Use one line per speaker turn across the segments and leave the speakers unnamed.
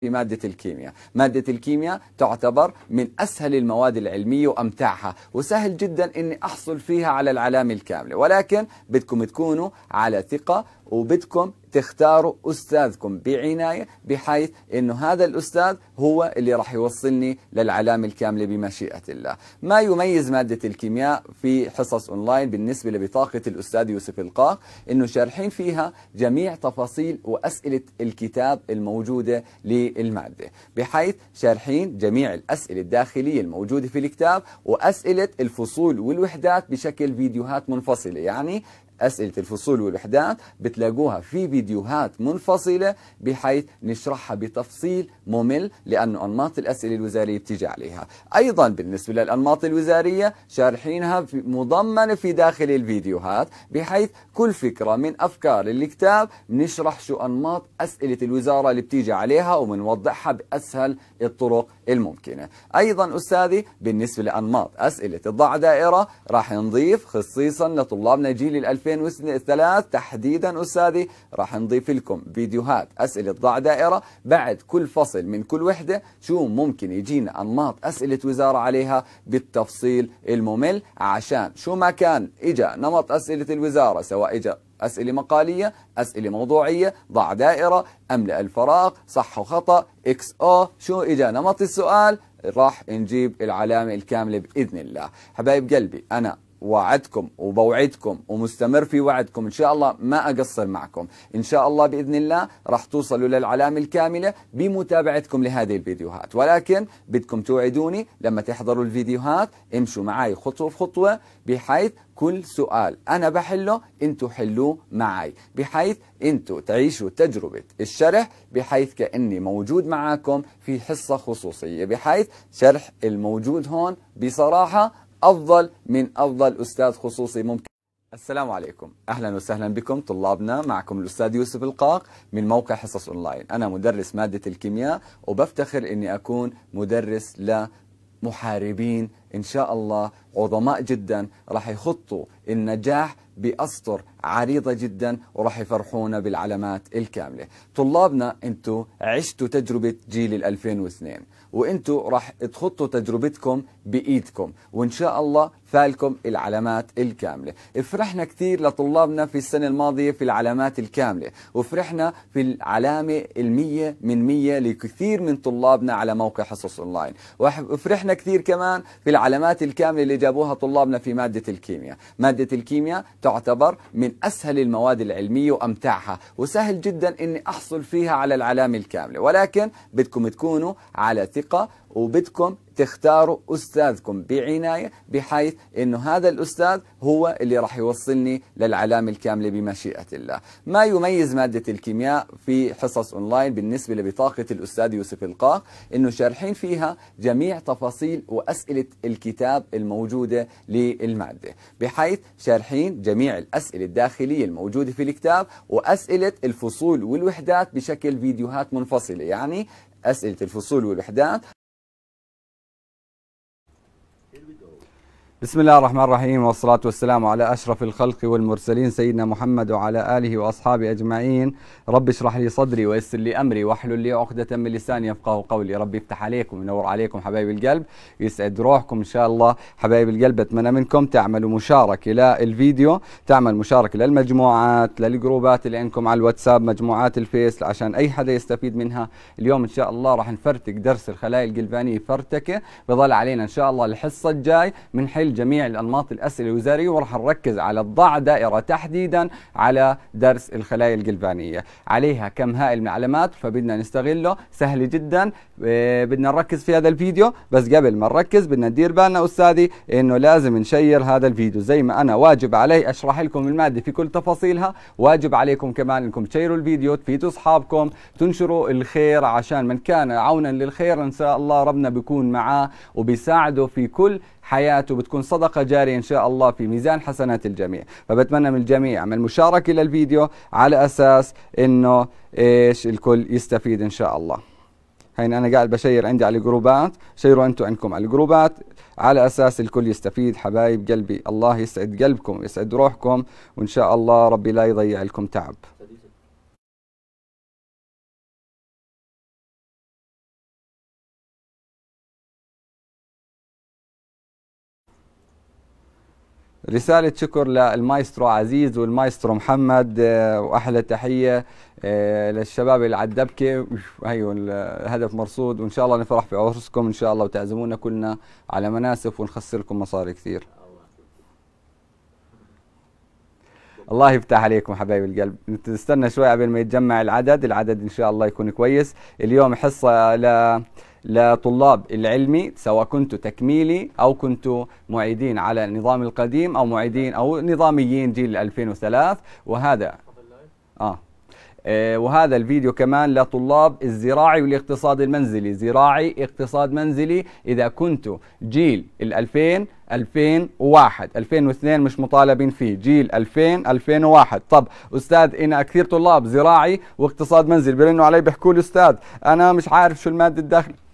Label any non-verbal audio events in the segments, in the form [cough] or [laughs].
في مادة الكيمياء مادة الكيمياء تعتبر من أسهل المواد العلمية وأمتعها وسهل جدا أني أحصل فيها على العلامة الكاملة ولكن بدكم تكونوا على ثقة وبدكم تختاروا أستاذكم بعناية بحيث أنه هذا الأستاذ هو اللي راح يوصلني للعلامة الكاملة بمشيئة الله ما يميز مادة الكيمياء في حصص أونلاين بالنسبة لبطاقة الأستاذ يوسف القاق أنه شارحين فيها جميع تفاصيل وأسئلة الكتاب الموجودة للمادة بحيث شارحين جميع الأسئلة الداخلية الموجودة في الكتاب وأسئلة الفصول والوحدات بشكل فيديوهات منفصلة يعني أسئلة الفصول والوحدات بتلاقوها في فيديوهات منفصلة بحيث نشرحها بتفصيل ممل لأنه أنماط الأسئلة الوزارية بتيجي عليها أيضا بالنسبة للأنماط الوزارية شارحينها في مضمنة في داخل الفيديوهات بحيث كل فكرة من أفكار الكتاب بنشرح شو أنماط أسئلة الوزارة اللي بتيجي عليها وبنوضحها بأسهل الطرق الممكنة أيضا أستاذي بالنسبة لأنماط أسئلة الضع دائرة راح نضيف خصيصا لطلابنا جيل الألف 2003 تحديدا أستاذي راح نضيف لكم فيديوهات أسئلة ضع دائرة بعد كل فصل من كل وحدة شو ممكن يجينا أنماط أسئلة وزارة عليها بالتفصيل الممل عشان شو ما كان اجى نمط أسئلة الوزارة سواء اجى أسئلة مقالية أسئلة موضوعية ضع دائرة أملأ الفراغ صح وخطأ إكس أو شو إجا نمط السؤال راح نجيب العلامة الكاملة بإذن الله حبايب قلبي أنا وعدكم وبوعدكم ومستمر في وعدكم إن شاء الله ما أقصر معكم إن شاء الله بإذن الله راح توصلوا للعلامة الكاملة بمتابعتكم لهذه الفيديوهات ولكن بدكم توعدوني لما تحضروا الفيديوهات امشوا معي خطوة بخطوة بحيث كل سؤال أنا بحله أنتوا حلوه معي بحيث أنتوا تعيشوا تجربة الشرح بحيث كأني موجود معاكم في حصة خصوصية بحيث شرح الموجود هون بصراحة أفضل من أفضل أستاذ خصوصي ممكن السلام عليكم أهلا وسهلا بكم طلابنا معكم الأستاذ يوسف القاق من موقع حصص أونلاين أنا مدرس مادة الكيمياء وبفتخر أني أكون مدرس لمحاربين إن شاء الله عظماء جدا راح يخطوا النجاح بأسطر عريضة جدا وراح يفرحونا بالعلامات الكاملة طلابنا أنتوا عشتوا تجربة جيل 2002 وأنتوا راح تخطوا تجربتكم بايدكم وان شاء الله فالكم العلامات الكامله فرحنا كثير لطلابنا في السنه الماضيه في العلامات الكامله وفرحنا في العلامه المية من 100 لكثير من طلابنا على موقع حصص اونلاين وفرحنا كثير كمان في العلامات الكامله اللي جابوها طلابنا في ماده الكيمياء ماده الكيمياء تعتبر من اسهل المواد العلميه وامتعها وسهل جدا اني احصل فيها على العلامه الكامله ولكن بدكم تكونوا على ثقه وبدكم تختاروا أستاذكم بعناية بحيث أنه هذا الأستاذ هو اللي راح يوصلني للعلامة الكاملة بمشيئة الله ما يميز مادة الكيمياء في حصص أونلاين بالنسبة لبطاقة الأستاذ يوسف القاق أنه شارحين فيها جميع تفاصيل وأسئلة الكتاب الموجودة للمادة بحيث شارحين جميع الأسئلة الداخلية الموجودة في الكتاب وأسئلة الفصول والوحدات بشكل فيديوهات منفصلة يعني أسئلة الفصول والوحدات بسم الله الرحمن الرحيم والصلاة والسلام على أشرف الخلق والمرسلين سيدنا محمد وعلى آله وأصحابه أجمعين رب اشرح لي صدري ويسر لي أمري واحلل لي عقدة من لساني يفقه قولي ربي يفتح عليكم وينور عليكم حبايب القلب يسعد روحكم إن شاء الله حبايب القلب أتمنى منكم تعملوا مشاركة للفيديو تعمل مشاركة للمجموعات للجروبات اللي عندكم على الواتساب مجموعات الفيس عشان أي حدا يستفيد منها اليوم إن شاء الله راح نفرتك درس الخلايا القلبانية فرتكة بظل علينا إن شاء الله الحصة الجاي من حل جميع الأنماط الأسئلة الوزارية وراح نركز على الضع دائرة تحديدا على درس الخلايا الجلفانيه عليها كم هائل من علامات فبدنا نستغله سهل جدا آه، بدنا نركز في هذا الفيديو بس قبل ما نركز بدنا ندير بالنا أستاذي إنه لازم نشير هذا الفيديو زي ما أنا واجب علي أشرح لكم المادة في كل تفاصيلها واجب عليكم كمان إنكم تشيروا الفيديو تفيدوا أصحابكم تنشروا الخير عشان من كان عونا للخير إن شاء الله ربنا بيكون معاه وبيساعده في كل حياته بتكون صدقة جارية إن شاء الله في ميزان حسنات الجميع فبتمنى من الجميع من المشاركة للفيديو على أساس أنه إيش الكل يستفيد إن شاء الله هين أنا قاعد بشير عندي على الجروبات شيروا أنتم عندكم على الجروبات على أساس الكل يستفيد حبايب قلبي الله يسعد قلبكم ويسعد روحكم وإن شاء الله ربي لا يضيع
لكم تعب رسالة شكر للمايسترو عزيز والمايسترو محمد
آه، وأحلى تحية آه، للشباب اللي على الدبكة أيوة الهدف مرصود وإن شاء الله نفرح في عرسكم إن شاء الله وتعزمونا كلنا على مناسف ونخسر لكم مصاري كثير الله يفتح عليكم حبايب القلب نستنى شوي قبل ما يتجمع العدد العدد إن شاء الله يكون كويس اليوم حصة ل لطلاب العلمي سواء كنت تكميلي أو كنت معيدين على النظام القديم أو معيدين أو نظاميين جيل 2003 وهذا آه. آه وهذا الفيديو كمان لطلاب الزراعي والاقتصاد المنزلي زراعي اقتصاد منزلي إذا كنتوا جيل ال2000 2001 2002 مش مطالبين فيه جيل 2000 2001 طب أستاذ أنا كثير طلاب زراعي واقتصاد منزلي بيرنوا علي بيحكوا لي أستاذ أنا مش عارف شو المادة الداخلية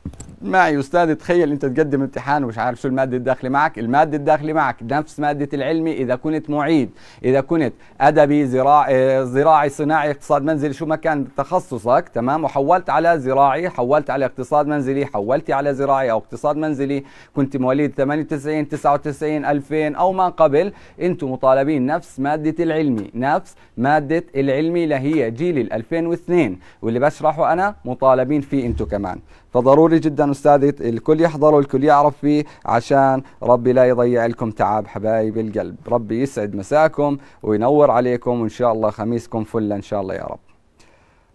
معي استاذ تخيل انت تقدم امتحان ومش عارف شو الماده الداخله معك الماده الداخله معك نفس ماده العلمي اذا كنت معيد اذا كنت ادبي زراعي زراعي صناعي اقتصاد منزلي شو ما كان تخصصك تمام وحولت على زراعي حولت على اقتصاد منزلي حولت على زراعي او اقتصاد منزلي كنت مواليد 98 99 2000 او ما قبل انتم مطالبين نفس ماده العلمي نفس ماده العلمي اللي هي جيل 2002 واللي بشرحه انا مطالبين فيه انتم كمان فضروري جدا استاذي الكل يحضر والكل يعرف فيه عشان ربي لا يضيع لكم تعب حبايب القلب ربي يسعد مساكم وينور عليكم وان شاء الله خميسكم فل ان شاء الله يا رب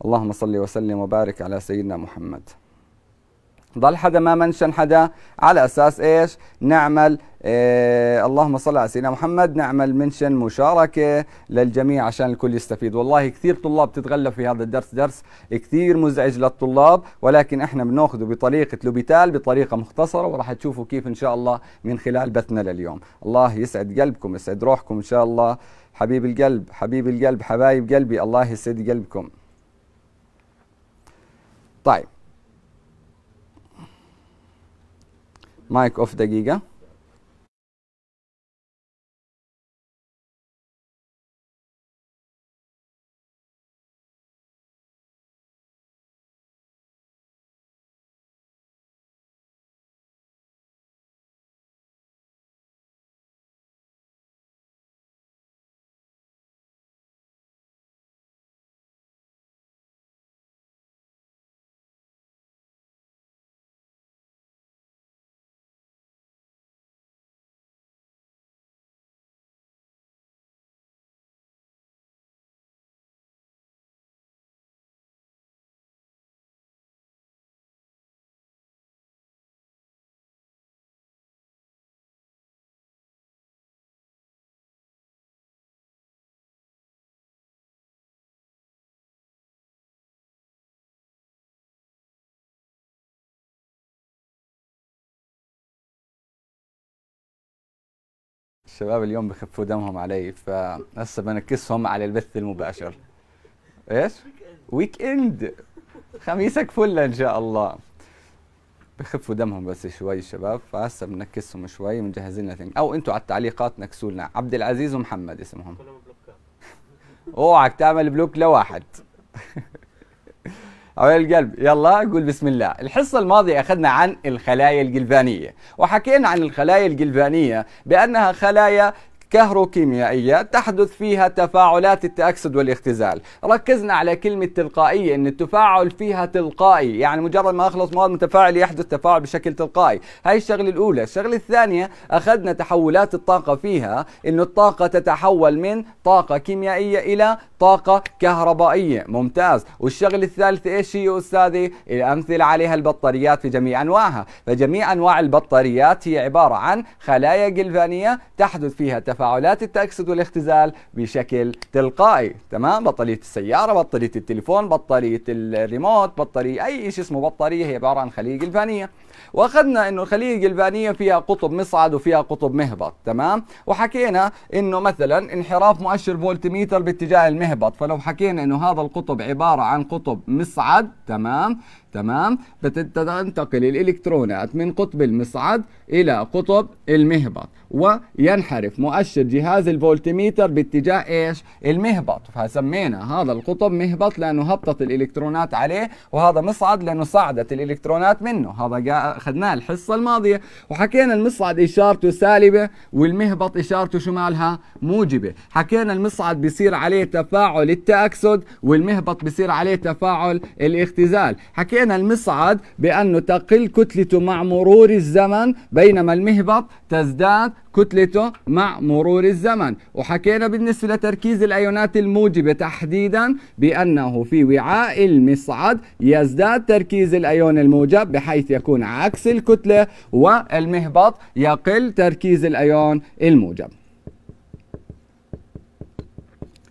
اللهم صل وسلم وبارك على سيدنا محمد ضل حدا ما منشن حدا على اساس ايش نعمل إيه اللهم صل على سيدنا محمد نعمل منشن مشاركه للجميع عشان الكل يستفيد والله كثير طلاب تتغلب في هذا الدرس درس كثير مزعج للطلاب ولكن احنا بناخذه بطريقه لوبيتال بطريقه مختصره وراح تشوفوا كيف ان شاء الله من خلال بثنا لليوم الله يسعد قلبكم يسعد روحكم ان شاء الله حبيب القلب حبيب القلب حبايب قلبي الله يسعد قلبكم طيب
مايك اوف دقيقه الشباب اليوم بخفوا دمهم علي فهسه بنكسهم على البث
المباشر ايش؟ ويك اند خميسك فل ان شاء الله بخفوا دمهم بس شوي الشباب فهسه بنكسهم شوي مجهزين لنا ثينك او انتم على التعليقات نكسوا لنا عبد العزيز ومحمد اسمهم اوعك تعمل بلوك لواحد [laughs] أو القلب يلا قول بسم الله الحصة الماضية أخذنا عن الخلايا الجلبانية وحكينا عن الخلايا الجلبانية بأنها خلايا كهروكيميائية تحدث فيها تفاعلات التأكسد والاختزال ركزنا على كلمة تلقائية أن التفاعل فيها تلقائي يعني مجرد ما أخلص مواد متفاعل يحدث تفاعل بشكل تلقائي هاي الشغلة الأولى الشغلة الثانية أخذنا تحولات الطاقة فيها أن الطاقة تتحول من طاقة كيميائية إلى طاقة كهربائية ممتاز والشغلة الثالثة إيش هي أستاذي الأمثلة عليها البطاريات في جميع أنواعها فجميع أنواع البطاريات هي عبارة عن خلايا جلفانية تحدث فيها تفاعل تفاعلات التأكسد والاختزال بشكل تلقائي تمام بطارية السيارة بطارية التليفون بطارية الريموت بطارية أي شيء اسمه بطارية هي عبارة عن خلية جلفانية واخذنا انه الخلية الجلفانية فيها قطب مصعد وفيها قطب مهبط تمام وحكينا انه مثلا انحراف مؤشر فولتميتر باتجاه المهبط فلو حكينا انه هذا القطب عبارة عن قطب مصعد تمام تمام بتنتقل الالكترونات من قطب المصعد الى قطب المهبط وينحرف مؤشر جهاز الفولتميتر باتجاه ايش المهبط فسمينا هذا القطب مهبط لانه هبطت الالكترونات عليه وهذا مصعد لانه صعدت الالكترونات منه هذا اخذناه الحصه الماضيه وحكينا المصعد اشارته سالبه والمهبط اشارته شو مالها موجبه حكينا المصعد بيصير عليه تفاعل التاكسد والمهبط بيصير عليه تفاعل الاختزال حكينا علينا المصعد بأنه تقل كتلته مع مرور الزمن بينما المهبط تزداد كتلته مع مرور الزمن وحكينا بالنسبة لتركيز الأيونات الموجبة تحديدا بأنه في وعاء المصعد يزداد تركيز الأيون الموجب بحيث يكون عكس الكتلة والمهبط يقل تركيز الأيون الموجب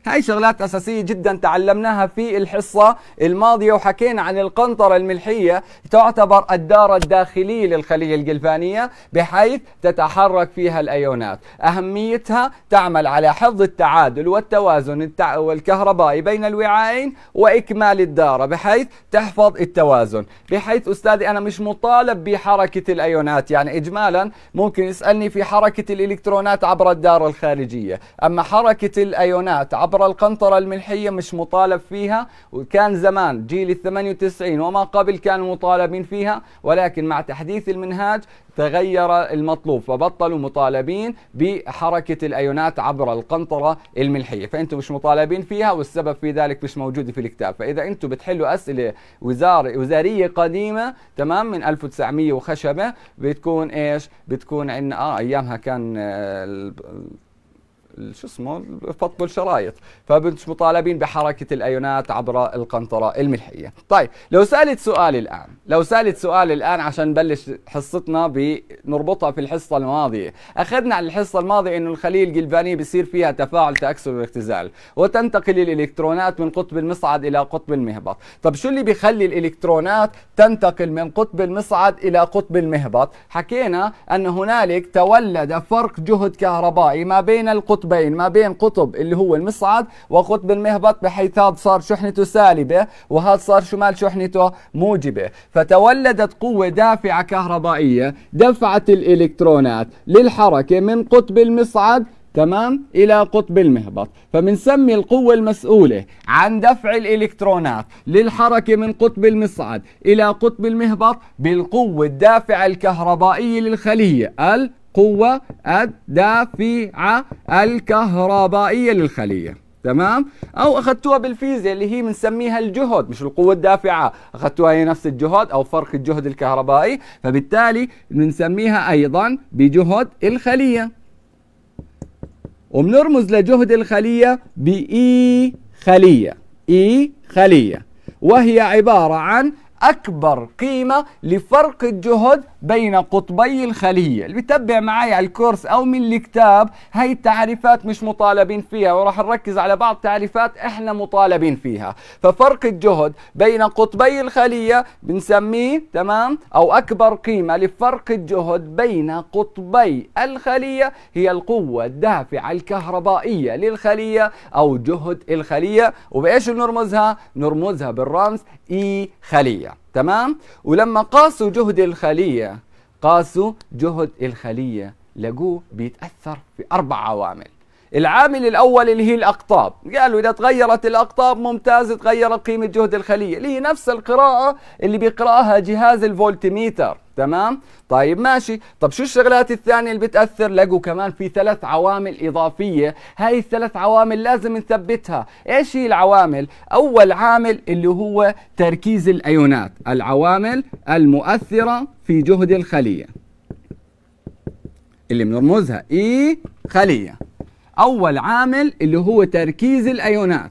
هاي شغلات أساسية جدا تعلمناها في الحصة الماضية وحكينا عن القنطرة الملحية تعتبر الدارة الداخلية للخلية الجلفانية بحيث تتحرك فيها الأيونات أهميتها تعمل على حفظ التعادل والتوازن الكهربائي والكهربائي بين الوعاءين وإكمال الدارة بحيث تحفظ التوازن بحيث أستاذي أنا مش مطالب بحركة الأيونات يعني إجمالا ممكن يسألني في حركة الإلكترونات عبر الدارة الخارجية أما حركة الأيونات عبر عبر القنطرة الملحية مش مطالب فيها وكان زمان جيل ال 98 وما قبل كانوا مطالبين فيها ولكن مع تحديث المنهاج تغير المطلوب فبطلوا مطالبين بحركة الأيونات عبر القنطرة الملحية فأنتم مش مطالبين فيها والسبب في ذلك مش موجود في الكتاب فإذا أنتم بتحلوا أسئلة وزار وزارية قديمة تمام من 1900 وخشبة بتكون إيش بتكون عندنا آه أيامها كان آه، شو اسمه فطب الشرايط فبنت مطالبين بحركه الايونات عبر القنطره الملحيه طيب لو سالت سؤال الان لو سالت سؤال الان عشان نبلش حصتنا بنربطها في الحصه الماضيه اخذنا على الحصه الماضيه انه الخليه الجلفانيه بيصير فيها تفاعل تاكسر واختزال وتنتقل الالكترونات من قطب المصعد الى قطب المهبط طب شو اللي بيخلي الالكترونات تنتقل من قطب المصعد الى قطب المهبط حكينا ان هنالك تولد فرق جهد كهربائي ما بين القطب قطبين ما بين قطب اللي هو المصعد وقطب المهبط بحيث هذا صار شحنته سالبة وهذا صار شمال شحنته موجبة فتولدت قوة دافعة كهربائية دفعت الإلكترونات للحركة من قطب المصعد تمام الى قطب المهبط فبنسمي القوه المسؤوله عن دفع الالكترونات للحركه من قطب المصعد الى قطب المهبط بالقوه الدافعه الكهربائيه للخليه ال القوة الدافعة الكهربائية للخلية تمام او اخذتوها بالفيزياء اللي هي بنسميها الجهد مش القوه الدافعه اخذتوها هي نفس الجهد او فرق الجهد الكهربائي فبالتالي بنسميها ايضا بجهد الخليه وبنرمز لجهد الخليه باي خليه اي خليه وهي عباره عن اكبر قيمه لفرق الجهد بين قطبي الخلية اللي بتتبع معي على الكورس أو من الكتاب هاي التعريفات مش مطالبين فيها وراح نركز على بعض تعريفات إحنا مطالبين فيها ففرق الجهد بين قطبي الخلية بنسميه تمام أو أكبر قيمة لفرق الجهد بين قطبي الخلية هي القوة الدافعة الكهربائية للخلية أو جهد الخلية وبإيش بنرمزها؟ نرمزها بالرمز إي e خلية تمام ولما قاسوا جهد الخلية قاسوا جهد الخلية لقوه بيتأثر في أربع عوامل العامل الاول اللي هي الاقطاب قالوا اذا تغيرت الاقطاب ممتاز تغيرت قيمه جهد الخليه اللي هي نفس القراءه اللي بيقراها جهاز الفولتميتر تمام طيب ماشي طب شو الشغلات الثانيه اللي بتاثر لقوا كمان في ثلاث عوامل اضافيه هاي الثلاث عوامل لازم نثبتها ايش هي العوامل اول عامل اللي هو تركيز الايونات العوامل المؤثره في جهد الخليه اللي بنرمزها اي خليه أول عامل اللي هو تركيز الأيونات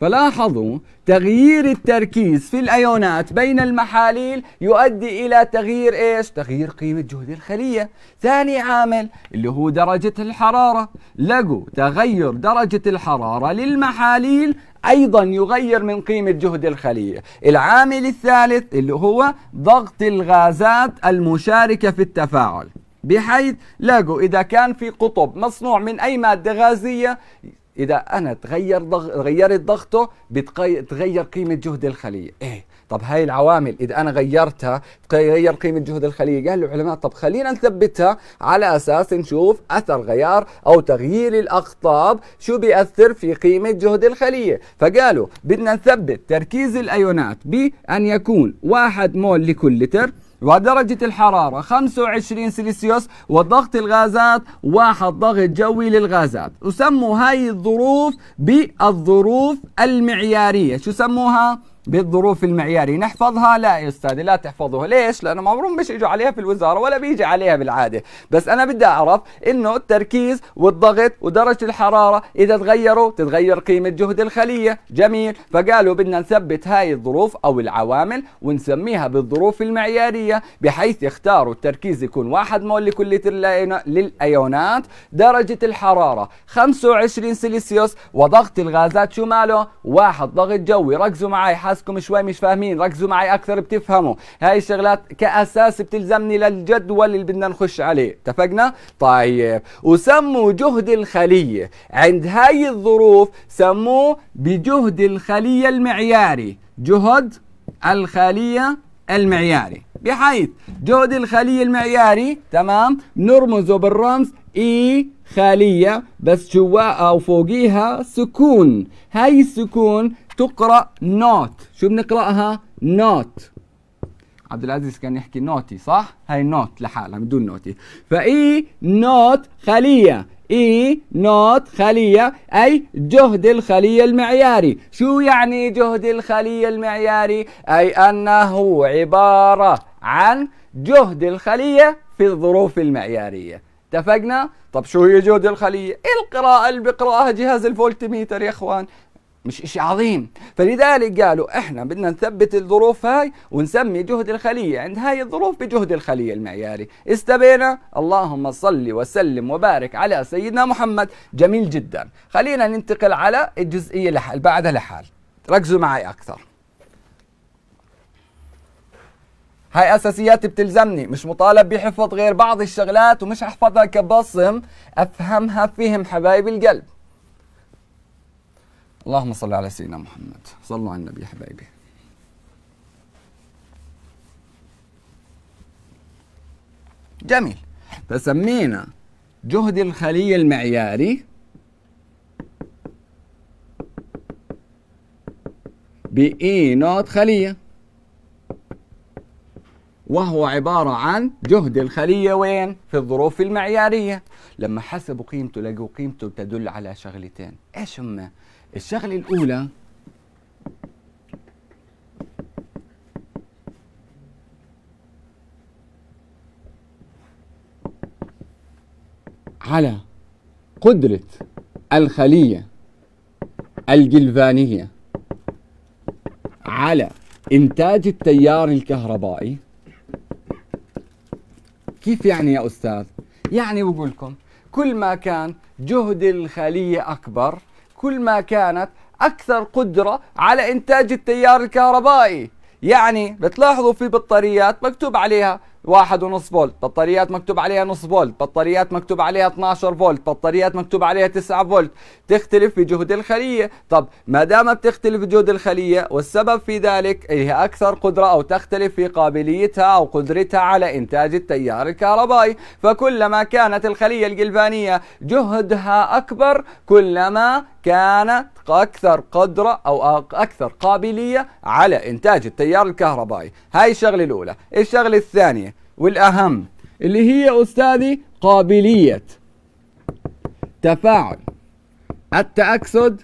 فلاحظوا تغيير التركيز في الايونات بين المحاليل يؤدي الى تغيير ايش؟ تغيير قيمه جهد الخليه. ثاني عامل اللي هو درجه الحراره، لقوا تغير درجه الحراره للمحاليل ايضا يغير من قيمه جهد الخليه. العامل الثالث اللي هو ضغط الغازات المشاركه في التفاعل. بحيث لاقوا إذا كان في قطب مصنوع من أي مادة غازية إذا أنا تغير ضغ... غيرت ضغطه بتغير قيمة جهد الخلية إيه طب هاي العوامل إذا أنا غيرتها تغير قيمة جهد الخلية قال العلماء طب خلينا نثبتها على أساس نشوف أثر غيار أو تغيير الأقطاب شو بيأثر في قيمة جهد الخلية فقالوا بدنا نثبت تركيز الأيونات بأن يكون واحد مول لكل لتر ودرجة الحرارة 25 سلسيوس وضغط الغازات واحد ضغط جوي للغازات وسموا هاي الظروف بالظروف المعيارية شو سموها؟ بالظروف المعياريه نحفظها لا يا استاذي لا تحفظوها ليش لانه عمرهم مش اجوا عليها في الوزاره ولا بيجي عليها بالعاده بس انا بدي اعرف انه التركيز والضغط ودرجه الحراره اذا تغيروا تتغير قيمه جهد الخليه جميل فقالوا بدنا نثبت هاي الظروف او العوامل ونسميها بالظروف المعياريه بحيث يختاروا التركيز يكون واحد مول لتر للايونات درجه الحراره 25 سلسيوس وضغط الغازات شو ماله واحد ضغط جوي ركزوا معي حاسكم شوي مش فاهمين ركزوا معي اكثر بتفهموا هاي الشغلات كاساس بتلزمني للجدول اللي بدنا نخش عليه اتفقنا طيب وسموا جهد الخليه عند هاي الظروف سموه بجهد الخليه المعياري جهد الخليه المعياري بحيث جهد الخلية المعياري تمام نرمزه بالرمز اي خليه بس جواها او فوقيها سكون هاي السكون تقرا نوت شو بنقراها نوت عبد العزيز كان يحكي نوتي صح هاي نوت لحالها بدون نوتي فاي نوت خليه اي نوت خليه اي جهد الخليه المعياري شو يعني جهد الخليه المعياري اي انه عباره عن جهد الخليه في الظروف المعياريه اتفقنا؟ طب شو هي جهد الخلية؟ القراءة اللي بقراها جهاز الفولتميتر يا اخوان، مش إشي عظيم فلذلك قالوا إحنا بدنا نثبت الظروف هاي ونسمي جهد الخلية عند هاي الظروف بجهد الخلية المعياري استبينا اللهم صل وسلم وبارك على سيدنا محمد جميل جدا خلينا ننتقل على الجزئية اللي بعدها لحال ركزوا معي أكثر هاي اساسيات بتلزمني مش مطالب بحفظ غير بعض الشغلات ومش احفظها كبصم افهمها فهم حبايب القلب اللهم صل على سيدنا محمد صلوا على النبي حبايبي جميل فسمينا جهد الخلية المعياري بإي نوت خلية وهو عبارة عن جهد الخلية وين؟ في الظروف المعيارية لما حسبوا قيمته لقوا قيمته تدل على شغلتين إيش هما؟ الشغله الاولى على قدرة الخلية الجلفانية على إنتاج التيار الكهربائي كيف يعني يا أستاذ؟ يعني بقول لكم كل ما كان جهد الخلية أكبر كل ما كانت أكثر قدرة على إنتاج التيار الكهربائي يعني بتلاحظوا في بطاريات مكتوب عليها واحد ونص فولت بطاريات مكتوب عليها نص فولت بطاريات مكتوب عليها 12 فولت بطاريات مكتوب عليها 9 فولت تختلف بجهد الخلية طب ما دام بتختلف جهد الخلية والسبب في ذلك هي أكثر قدرة أو تختلف في قابليتها أو قدرتها على إنتاج التيار الكهربائي فكلما كانت الخلية الجلفانية جهدها أكبر كلما كان اكثر قدره او اكثر قابليه على انتاج التيار الكهربائي هاي الشغله الاولى الشغله الثانيه والاهم اللي هي استاذي قابليه تفاعل التاكسد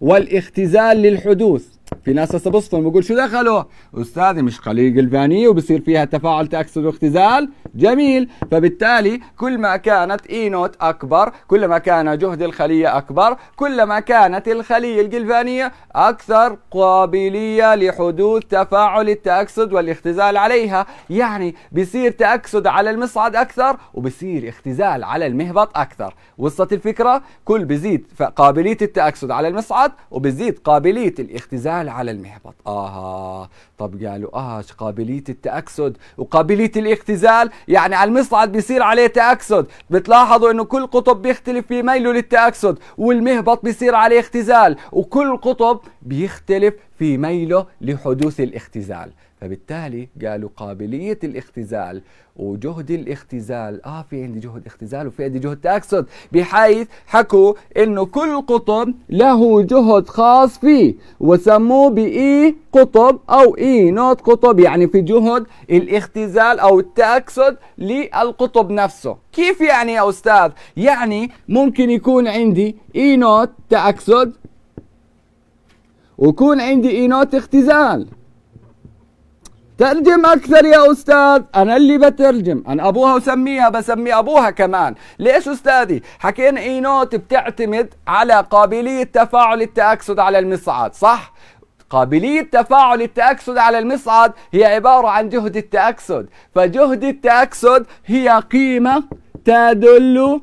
والاختزال للحدوث في ناس هسه بصفن بقول شو دخله؟ استاذي مش قليل جلفانيه وبصير فيها تفاعل تاكسد واختزال جميل فبالتالي كل ما كانت اي نوت اكبر كل ما كان جهد الخليه اكبر كل ما كانت الخليه الجلفانيه اكثر قابليه لحدوث تفاعل التاكسد والاختزال عليها يعني بصير تاكسد على المصعد اكثر وبصير اختزال على المهبط اكثر وصلت الفكره كل بزيد قابليه التاكسد على المصعد وبزيد قابليه الاختزال قال على المهبط آها طب قالوا آه قابلية التأكسد وقابلية الاختزال يعني على المصعد بيصير عليه تأكسد بتلاحظوا انه كل قطب بيختلف في ميله للتأكسد والمهبط بيصير عليه اختزال وكل قطب بيختلف في ميله لحدوث الاختزال فبالتالي قالوا قابلية الاختزال وجهد الاختزال اه في عندي جهد اختزال وفي عندي جهد تاكسد بحيث حكوا انه كل قطب له جهد خاص فيه وسموه باي e قطب او اي e نوت قطب يعني في جهد الاختزال او التاكسد للقطب نفسه كيف يعني يا استاذ يعني ممكن يكون عندي اي e نوت تاكسد ويكون عندي اي نوت اختزال ترجم أكثر يا أستاذ أنا اللي بترجم أنا أبوها وسميها بسمي أبوها كمان ليش أستاذي حكينا إي نوت بتعتمد على قابلية تفاعل التأكسد على المصعد صح قابلية تفاعل التأكسد على المصعد هي عبارة عن جهد التأكسد فجهد التأكسد هي قيمة تدل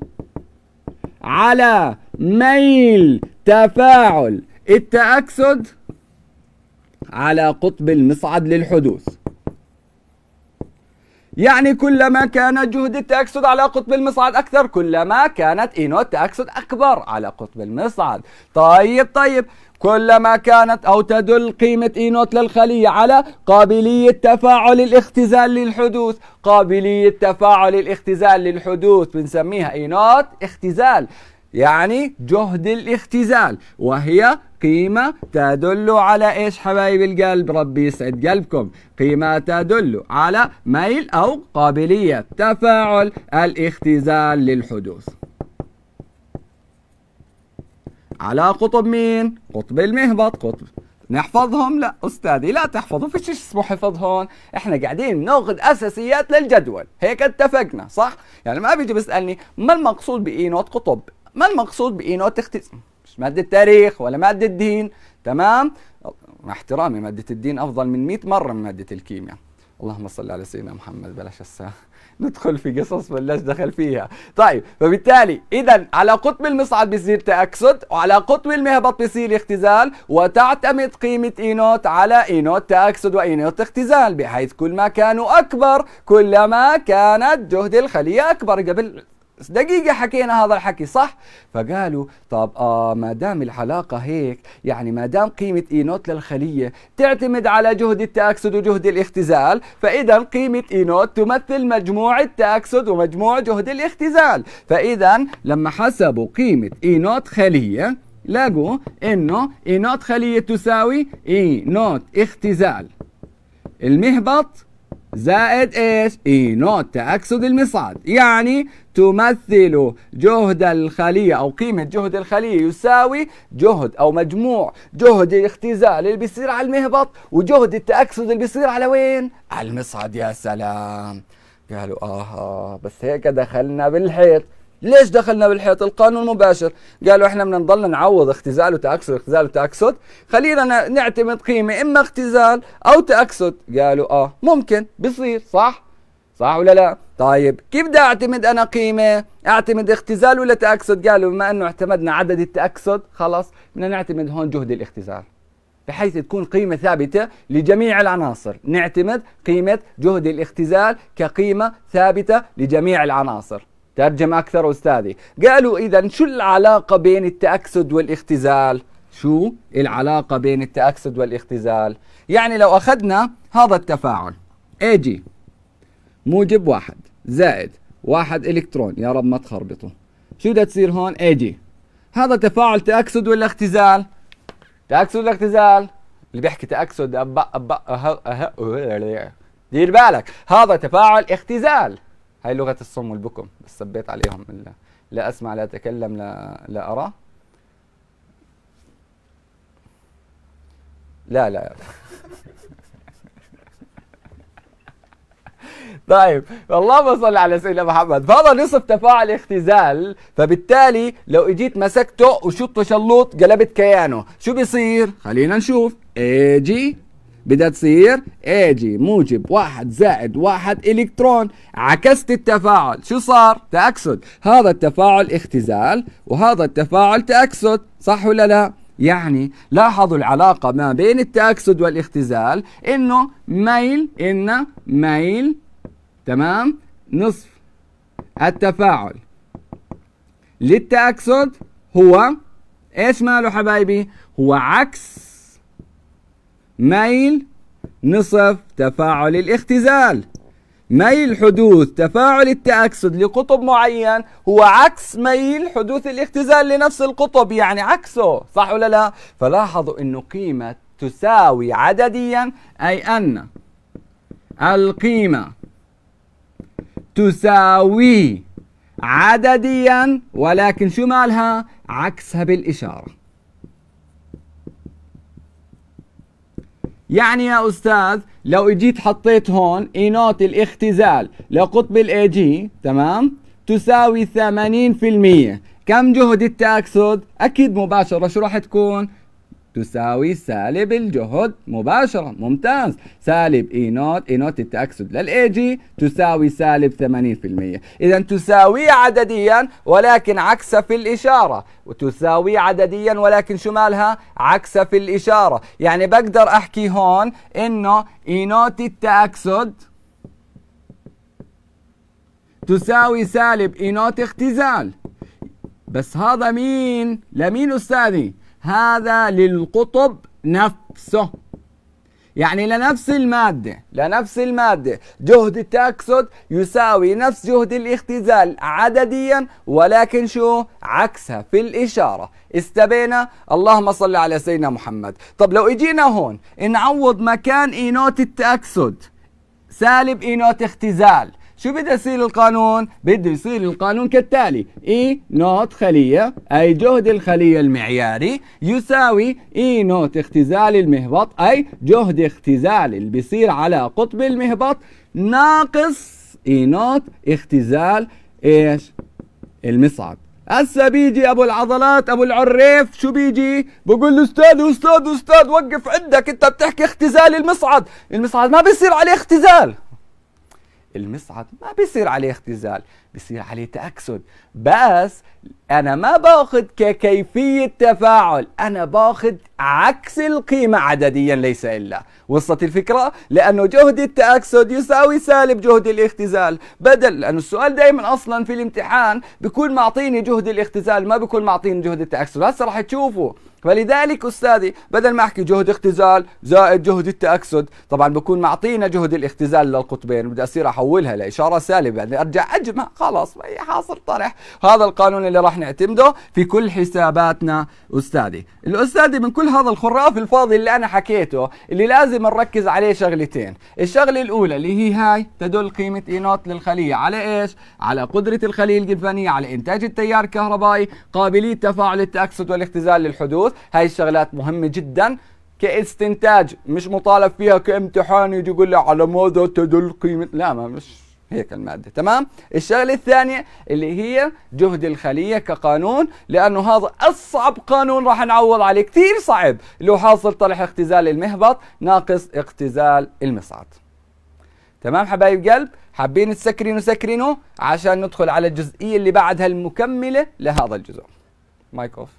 على ميل تفاعل التأكسد على قطب المصعد للحدوث يعني كلما كان جهد التأكسد على قطب المصعد أكثر كلما كانت إنو التأكسد أكبر على قطب المصعد طيب طيب كلما كانت أو تدل قيمة إينوت للخلية على قابلية تفاعل الاختزال للحدوث قابلية تفاعل الاختزال للحدوث بنسميها إينوت اختزال يعني جهد الاختزال وهي قيمة تدل على إيش حبايب القلب ربي يسعد قلبكم قيمة تدل على ميل أو قابلية تفاعل الاختزال للحدوث على قطب مين؟ قطب المهبط قطب نحفظهم لا أستاذي لا تحفظوا فيش اسمه حفظ هون إحنا قاعدين ناخذ أساسيات للجدول هيك اتفقنا صح؟ يعني ما بيجي بيسألني ما المقصود بإي نوت قطب ما المقصود باي نوت اختزال مش ماده تاريخ ولا ماده دين تمام مع احترامي ماده الدين افضل من 100 مره من ماده الكيمياء اللهم صل على سيدنا محمد بلاش الساعه [laughs] ندخل في قصص بلاش دخل فيها طيب فبالتالي اذا على قطب المصعد بيصير تاكسد وعلى قطب المهبط بيصير اختزال وتعتمد قيمه اينوت على اينوت تاكسد واينوت اختزال بحيث كل ما كانوا اكبر كلما كانت جهد الخليه اكبر قبل دقيقة حكينا هذا الحكي صح؟ فقالوا طب آه ما دام العلاقة هيك يعني ما دام قيمة اي نوت للخلية تعتمد على جهد التأكسد وجهد الاختزال فإذا قيمة اي نوت تمثل مجموع التأكسد ومجموع جهد الاختزال فإذا لما حسبوا قيمة اي نوت خلية لقوا انه اي نوت خلية تساوي اي نوت اختزال المهبط زائد ايش؟ اي نوت تأكسد المصعد يعني تمثل جهد الخلية أو قيمة جهد الخلية يساوي جهد أو مجموع جهد الاختزال اللي بيصير على المهبط وجهد التأكسد اللي بيصير على وين؟ على المصعد يا سلام قالوا آها بس هيك دخلنا بالحيط ليش دخلنا بالحيط القانون مباشر قالوا احنا بدنا نضل نعوض اختزال وتاكسد اختزال وتاكسد خلينا نعتمد قيمه اما اختزال او تاكسد قالوا اه ممكن بصير صح صح ولا لا طيب كيف بدي اعتمد انا قيمه اعتمد اختزال ولا تاكسد قالوا بما انه اعتمدنا عدد التاكسد خلص بدنا نعتمد هون جهد الاختزال بحيث تكون قيمة ثابتة لجميع العناصر نعتمد قيمة جهد الاختزال كقيمة ثابتة لجميع العناصر ترجم أكثر أستاذي قالوا إذا شو العلاقة بين التأكسد والاختزال شو العلاقة بين التأكسد والاختزال يعني لو أخذنا هذا التفاعل AG موجب واحد زائد واحد إلكترون يا رب ما تخربطوا شو بدها تصير هون AG هذا تفاعل تأكسد ولا اختزال تأكسد ولا اختزال اللي بيحكي تأكسد أب أب دير بالك هذا تفاعل اختزال هاي لغه الصم والبكم بس ثبيت عليهم لا, لا اسمع لا اتكلم لا لا ارى لا لا [laughs] طيب اللهم صل على سيدنا محمد فهذا نصف تفاعل اختزال فبالتالي لو اجيت مسكته وشطه شلوط قلبت كيانه شو بيصير خلينا نشوف اي جي بدها تصير اجي موجب واحد زائد واحد الكترون عكست التفاعل شو صار تأكسد هذا التفاعل اختزال وهذا التفاعل تأكسد صح ولا لا يعني لاحظوا العلاقة ما بين التأكسد والاختزال انه ميل ان ميل تمام نصف التفاعل للتأكسد هو ايش ماله حبايبي هو عكس ميل نصف تفاعل الاختزال ميل حدوث تفاعل التأكسد لقطب معين هو عكس ميل حدوث الاختزال لنفس القطب يعني عكسه صح ولا لا فلاحظوا انه قيمة تساوي عدديا اي ان القيمة تساوي عدديا ولكن شو مالها عكسها بالإشارة يعني يا أستاذ لو اجيت حطيت هون اي نوت الاختزال لقطب الاي جي تمام تساوي 80% كم جهد التأكسد؟ أكيد مباشرة شو راح تكون؟ تساوي سالب الجهد مباشرة ممتاز سالب اي نوت اي نوت التأكسد للاي جي تساوي سالب 80% إذا تساوي عدديا ولكن عكس في الإشارة وتساوي عدديا ولكن شو مالها عكس في الإشارة يعني بقدر أحكي هون إنه اي e نوت التأكسد تساوي سالب اي e نوت اختزال بس هذا مين لمين أستاذي هذا للقطب نفسه يعني لنفس المادة لنفس المادة جهد التأكسد يساوي نفس جهد الاختزال عدديا ولكن شو عكسها في الإشارة استبينا اللهم صل على سيدنا محمد طب لو اجينا هون نعوض مكان إينوت التأكسد سالب إينوت اختزال شو بده يصير القانون؟ بده يصير القانون كالتالي اي e نوت خلية أي جهد الخلية المعياري يساوي اي e نوت اختزال المهبط أي جهد اختزال اللي بيصير على قطب المهبط ناقص اي e نوت اختزال ايش؟ المصعد هسه بيجي ابو العضلات ابو العريف شو بيجي؟ بقول له استاذ استاذ استاذ وقف عندك انت بتحكي اختزال المصعد، المصعد ما بيصير عليه اختزال المصعد ما بيصير عليه اختزال بيصير عليه تأكسد بس أنا ما باخذ ككيفية تفاعل أنا باخذ عكس القيمة عدديا ليس إلا وصلت الفكرة لأنه جهد التأكسد يساوي سالب جهد الاختزال بدل لأنه السؤال دائما أصلا في الامتحان بيكون معطيني جهد الاختزال ما بيكون معطيني جهد التأكسد هسه راح تشوفوا فلذلك استاذي بدل ما احكي جهد اختزال زائد جهد التاكسد طبعا بكون معطينا جهد الاختزال للقطبين بدي اصير احولها لاشاره سالبه بدي يعني ارجع اجمع خلاص هي حاصل طرح هذا القانون اللي راح نعتمده في كل حساباتنا استاذي الاستاذي من كل هذا الخراف الفاضي اللي انا حكيته اللي لازم نركز عليه شغلتين الشغله الاولى اللي هي هاي تدل قيمه اي نوت للخليه على ايش على قدره الخليه الجلفانيه على انتاج التيار الكهربائي قابليه تفاعل التاكسد والاختزال للحدوث البحوث هاي الشغلات مهمة جدا كاستنتاج مش مطالب فيها كامتحان يجي يقول لي على ماذا تدل قيمة لا ما مش هيك المادة تمام الشغلة الثانية اللي هي جهد الخلية كقانون لأنه هذا أصعب قانون راح نعوض عليه كثير صعب اللي هو حاصل طرح اختزال المهبط ناقص اختزال المصعد تمام حبايب قلب حابين تسكرينه سكرينه عشان ندخل على الجزئية اللي بعدها
المكملة لهذا الجزء مايك اوف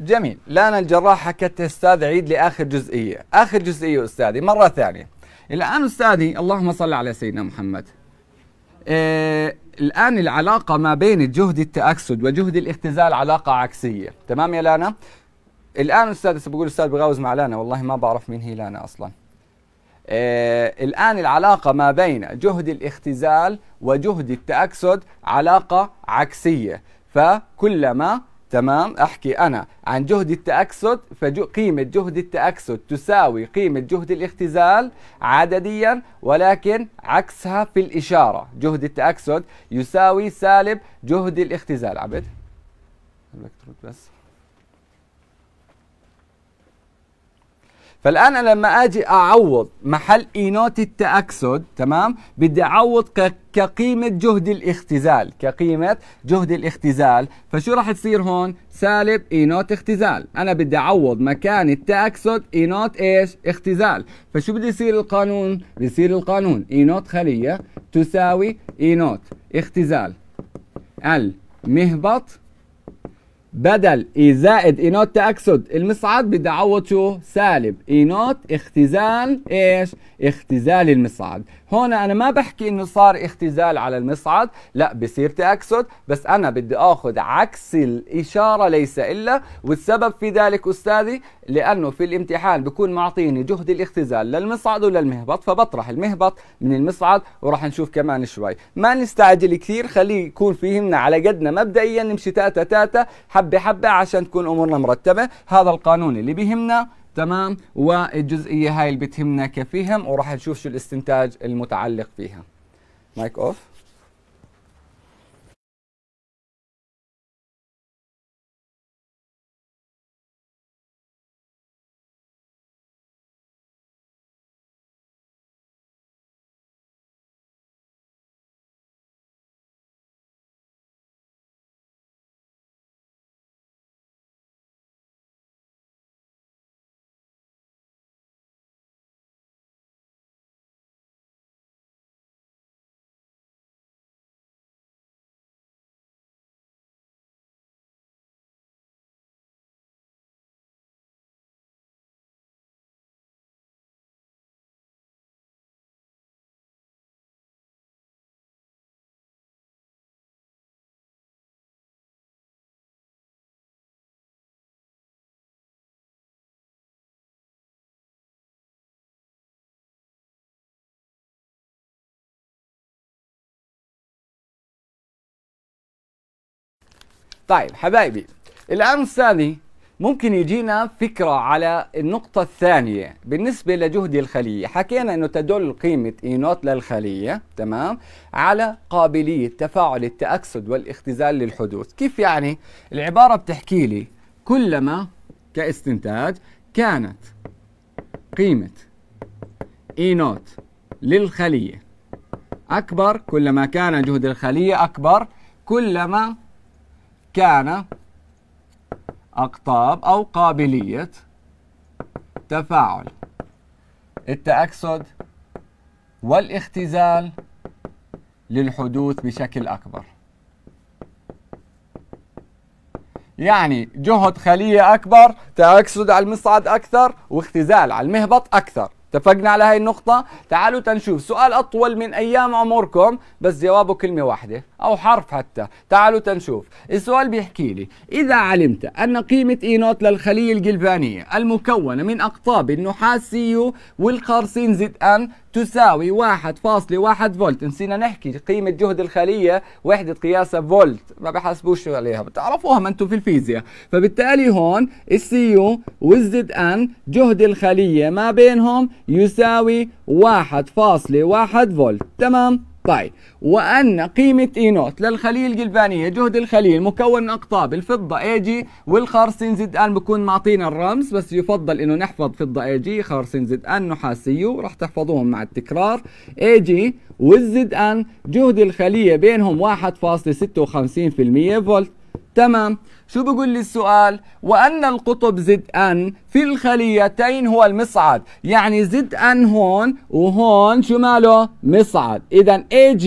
جميل لانا الجراح
حكت استاذ عيد لاخر جزئيه اخر جزئيه استاذي مره ثانيه الان استاذي اللهم صل على سيدنا محمد آه الآن العلاقة ما بين جهد التأكسد وجهد الاختزال علاقة عكسية تمام يا لانا الآن أستاذ بقول أستاذ بغاوز مع لانا والله ما بعرف مين هي لانا أصلا آه الآن العلاقة ما بين جهد الاختزال وجهد التأكسد علاقة عكسية فكلما تمام احكي انا عن جهد التاكسد فقيمه جهد التاكسد تساوي قيمه جهد الاختزال عدديا ولكن عكسها في الاشاره جهد التاكسد يساوي سالب جهد الاختزال عبد بس فالان انا لما اجي اعوض محل اينوت التاكسد تمام بدي اعوض كقيمه جهد الاختزال كقيمه جهد الاختزال فشو راح تصير هون سالب اينوت اختزال انا بدي اعوض مكان التاكسد اينوت ايش اختزال فشو بده يصير القانون بيصير القانون اينوت خليه تساوي اينوت اختزال المهبط بدل اي e زائد اي e نوت تاكسد المصعد بدي اعوض شو سالب اي e نوت اختزال ايش اختزال المصعد هون انا ما بحكي انه صار اختزال على المصعد لا بصير تاكسد بس انا بدي اخذ عكس الاشاره ليس الا والسبب في ذلك استاذي لانه في الامتحان بكون معطيني جهد الاختزال للمصعد وللمهبط فبطرح المهبط من المصعد وراح نشوف كمان شوي ما نستعجل كثير خليه يكون فيهمنا على قدنا مبدئيا نمشي تاتا تاتا حبه حبه عشان تكون امورنا مرتبه هذا القانون اللي بيهمنا تمام والجزئيه هاي اللي بتهمنا كفيهم وراح نشوف شو الاستنتاج
المتعلق فيها مايك اوف طيب حبايبي الآن الثاني ممكن يجينا فكرة
على النقطة الثانية بالنسبة لجهد الخلية حكينا أنه تدل قيمة إي نوت للخلية تمام على قابلية تفاعل التأكسد والاختزال للحدوث كيف يعني العبارة بتحكي لي كلما كاستنتاج كانت قيمة إي نوت للخلية أكبر كلما كان جهد الخلية أكبر كلما كان أقطاب أو قابلية تفاعل التأكسد والاختزال للحدوث بشكل أكبر يعني جهد خلية أكبر تأكسد على المصعد أكثر واختزال على المهبط أكثر اتفقنا على هاي النقطة؟ تعالوا تنشوف سؤال أطول من أيام عمركم بس جوابه كلمة واحدة أو حرف حتى تعالوا تنشوف السؤال بيحكي لي إذا علمت أن قيمة إي نوت للخلية الجلبانية المكونة من أقطاب النحاس يو والقارصين زد أن تساوي 1.1 فولت نسينا نحكي قيمة جهد الخلية وحدة قياسها فولت ما بحاسبوش عليها بتعرفوها ما انتم في الفيزياء فبالتالي هون السي يو والزد ان جهد الخلية ما بينهم يساوي 1.1 فولت تمام طيب وأن قيمة إي نوت للخلية الجلفانية جهد الخلية المكون من أقطاب الفضة اي جي والخارسين زد أن بكون معطينا الرمز بس يفضل إنه نحفظ فضة اي جي خارسين زد أن نحاس يو راح تحفظوهم مع التكرار اي جي والزد أن جهد الخلية بينهم 1.56% فولت تمام شو بقول لي السؤال وأن القطب زد أن في الخليتين هو المصعد يعني زد أن هون وهون شو ماله مصعد إذا AG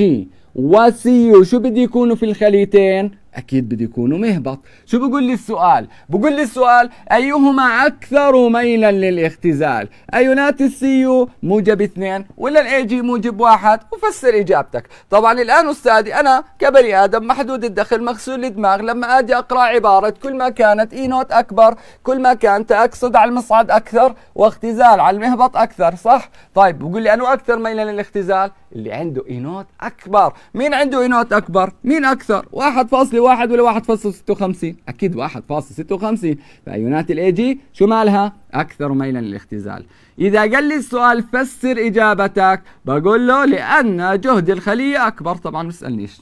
وCU شو بده يكونوا في الخليتين اكيد بده يكونوا مهبط شو بقول لي السؤال بقول لي السؤال ايهما اكثر ميلا للاختزال ايونات السي يو موجب اثنين ولا الاي جي موجب واحد وفسر اجابتك طبعا الان استاذي انا كبني ادم محدود الدخل مغسول الدماغ لما اجي اقرا عباره كل ما كانت اي e نوت اكبر كل ما كانت اقصد على المصعد اكثر واختزال على المهبط اكثر صح طيب بقول لي انه اكثر ميلا للاختزال اللي عنده اينوت اكبر مين عنده اينوت اكبر مين اكثر 1.1 ولا 1.56 اكيد 1.56 فايونات الاي جي شو مالها اكثر ميلا للاختزال اذا قال لي السؤال فسر اجابتك بقول له لان جهد الخليه اكبر طبعا ما تسالنيش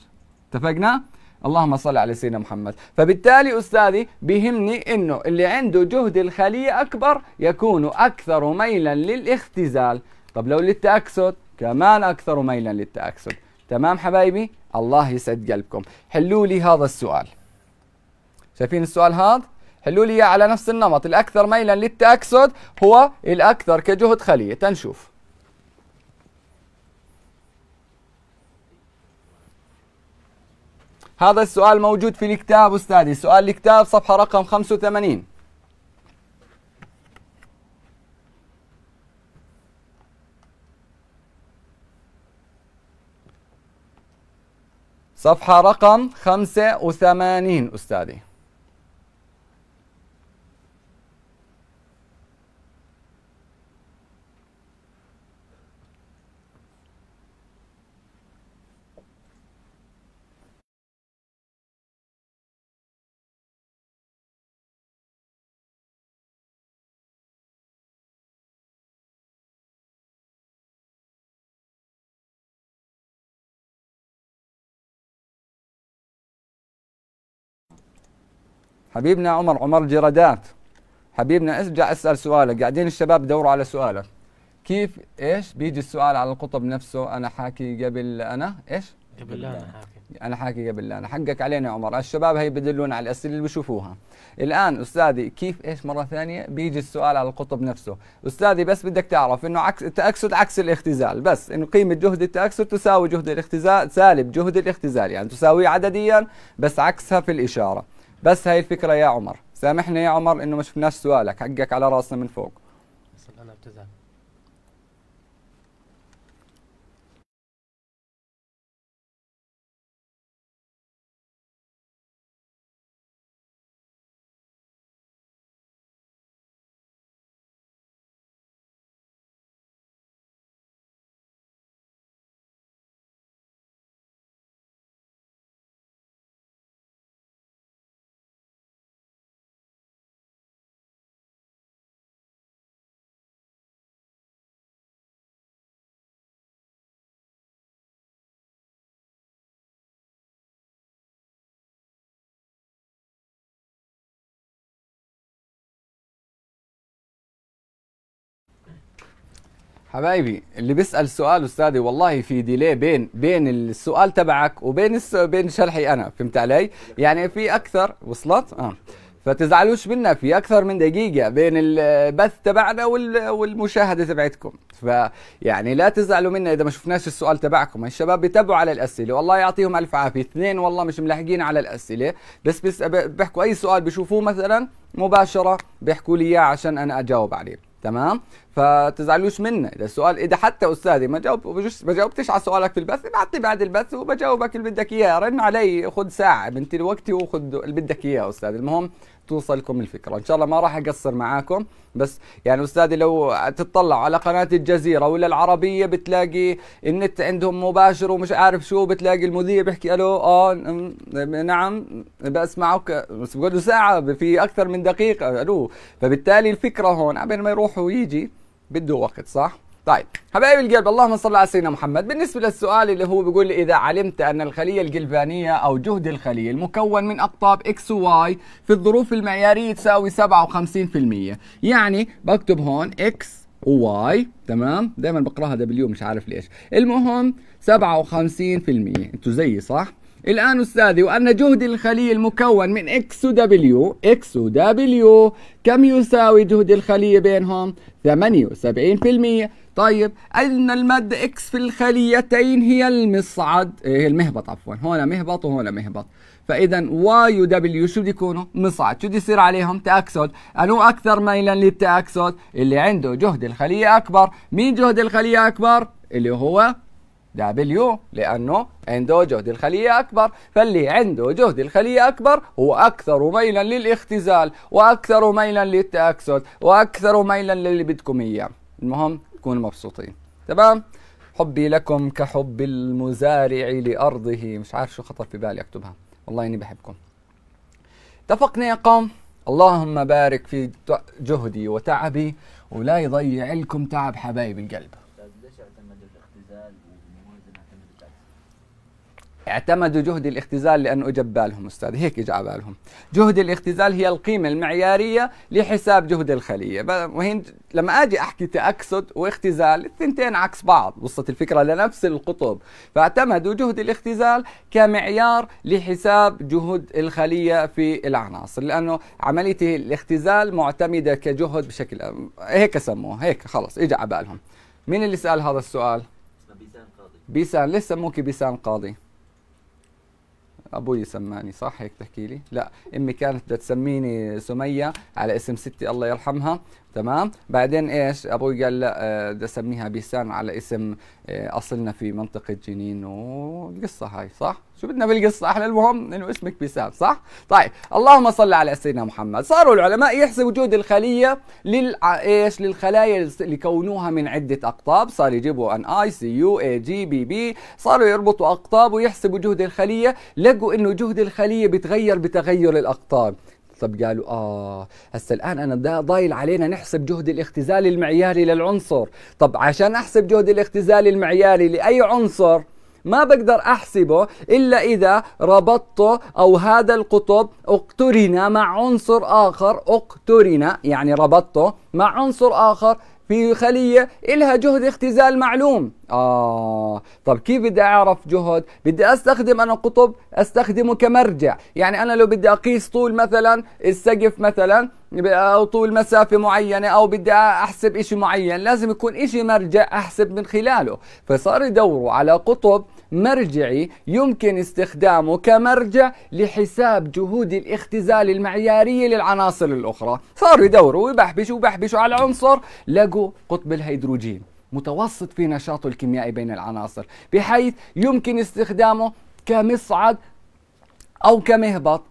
اتفقنا اللهم صل على سيدنا محمد فبالتالي أستاذي بيهمني أنه اللي عنده جهد الخلية أكبر يكون أكثر ميلا للاختزال طب لو للتأكسد كمان أكثر ميلا للتأكسد تمام حبايبي الله يسعد قلبكم حلوا لي هذا السؤال شايفين السؤال هذا حلوا لي على نفس النمط الأكثر ميلا للتأكسد هو الأكثر كجهد خلية تنشوف هذا السؤال موجود في الكتاب أستاذي سؤال الكتاب صفحة رقم 85 صفحة رقم 85 أستاذي
حبيبنا عمر عمر جرادات حبيبنا ارجع
اسال سؤالك قاعدين الشباب يدوروا على سؤالك كيف ايش بيجي السؤال على القطب نفسه انا حاكي قبل انا ايش قبل لا انا حاكي انا حاكي قبل لا انا حقك علينا يا عمر الشباب هي بدلون على الاسئله اللي بشوفوها الان استاذي كيف ايش مره ثانيه بيجي السؤال على القطب نفسه استاذي بس بدك تعرف انه عكس التاكسد عكس الاختزال بس انه قيمه جهد التاكسد تساوي جهد الاختزال سالب جهد الاختزال يعني تساوي عدديا بس عكسها في الاشاره بس هاي الفكره يا عمر سامحني يا عمر انه ما شفناش سؤالك حقك على
راسنا من فوق حبايبي اللي بيسال سؤال استاذي
والله في ديلي بين بين السؤال تبعك وبين الس... بين شرحي انا فهمت علي يعني في اكثر وصلت اه فتزعلوش منا في اكثر من دقيقه بين البث تبعنا وال... والمشاهده تبعتكم فيعني لا تزعلوا منا اذا ما شفناش السؤال تبعكم الشباب بيتابعوا على الاسئله والله يعطيهم الف عافيه اثنين والله مش ملاحقين على الاسئله بس بس بيحكوا اي سؤال بيشوفوه مثلا مباشره بيحكوا لي اياه عشان انا اجاوب عليه تمام فتزعلوش مني اذا السؤال اذا حتى استاذي ما جاوب ما جاوبتش على سؤالك في البث ابعث لي بعد البث وبجاوبك اللي بدك اياه رن علي خذ ساعه بنتي وقتي وخذ اللي بدك اياه استاذ المهم توصلكم الفكره ان شاء الله ما راح اقصر معاكم بس يعني استاذي لو تطلع على قناه الجزيره ولا العربيه بتلاقي النت عندهم مباشر ومش عارف شو بتلاقي المذيع بيحكي الو اه نعم بسمعك بس بقعدوا ساعه في اكثر من دقيقه الو فبالتالي الفكره هون قبل ما يروح ويجي بده وقت صح طيب حبايب القلب اللهم صل على سيدنا محمد بالنسبة للسؤال اللي هو بيقول إذا علمت أن الخلية الجلفانية أو جهد الخلية المكون من أقطاب إكس وواي في الظروف المعيارية تساوي 57% يعني بكتب هون إكس وواي تمام دائما بقراها دبليو مش عارف ليش المهم 57% انتوا زيي صح الآن أستاذي وأن جهد الخلية المكون من إكس ودبليو إكس ودبليو كم يساوي جهد الخلية بينهم 78% طيب ان الماده اكس في الخليتين هي المصعد إيه، هي المهبط عفوا هنا مهبط وهنا مهبط فاذا واي ودبليو شو بده يكونوا مصعد شو بده يصير عليهم تاكسد انو اكثر ميلا للتاكسد اللي عنده جهد الخليه اكبر مين جهد الخليه اكبر اللي هو دبليو لانه عنده جهد الخليه اكبر فاللي عنده جهد الخليه اكبر هو اكثر ميلا للاختزال واكثر ميلا للتاكسد واكثر ميلا للي بدكم اياه المهم بتكونوا مبسوطين تمام حبي لكم كحب المزارع لأرضه مش عارف شو خطر في بالي أكتبها والله إني بحبكم اتفقنا يا قوم اللهم بارك في جهدي وتعبي ولا يضيع لكم تعب حبايب القلب اعتمدوا جهد الاختزال لانه اجى ببالهم استاذ هيك اجى على بالهم جهد الاختزال هي القيمه المعياريه لحساب جهد الخليه وهين لما اجي احكي تاكسد واختزال الثنتين عكس بعض وصلت الفكره لنفس القطب فاعتمدوا جهد الاختزال كمعيار لحساب جهد الخليه في العناصر لانه عمليه الاختزال معتمده كجهد بشكل هيك سموها هيك خلص اجى على بالهم مين اللي سال هذا السؤال بيسان قاضي بيسان ليش سموك بيسان قاضي ابوي سماني صح هيك تحكي لي لا امي كانت بدها تسميني سميه على اسم ستي الله يرحمها تمام بعدين ايش ابوي قال لا آه، بدي اسميها بيسان على اسم آه، اصلنا في منطقه جنين والقصه هاي صح شو بدنا بالقصه احنا المهم انه اسمك بيسام صح طيب اللهم صل على سيدنا محمد صاروا العلماء يحسبوا وجود الخليه لل ايش للخلايا اللي كونوها من عده اقطاب صار يجيبوا ان اي سي يو اي جي بي بي صاروا يربطوا اقطاب ويحسبوا جهد الخليه لقوا انه جهد الخليه بتغير بتغير الاقطاب طب قالوا اه هسه الان انا دا ضايل علينا نحسب جهد الاختزال المعياري للعنصر طب عشان احسب جهد الاختزال المعياري لاي عنصر ما بقدر أحسبه إلا إذا ربطته أو هذا القطب اقترن مع عنصر آخر اقترن يعني ربطته مع عنصر آخر في خلية إلها جهد اختزال معلوم آه طب كيف بدي أعرف جهد بدي أستخدم أنا قطب أستخدمه كمرجع يعني أنا لو بدي أقيس طول مثلا السقف مثلا أو طول مسافة معينة أو بدي أحسب إشي معين لازم يكون إشي مرجع أحسب من خلاله فصار يدوروا على قطب مرجعي يمكن استخدامه كمرجع لحساب جهود الاختزال المعيارية للعناصر الأخرى صاروا يدوروا ويبحبشوا ويبحبشوا على العنصر لقوا قطب الهيدروجين متوسط في نشاطه الكيميائي بين العناصر بحيث يمكن استخدامه كمصعد أو كمهبط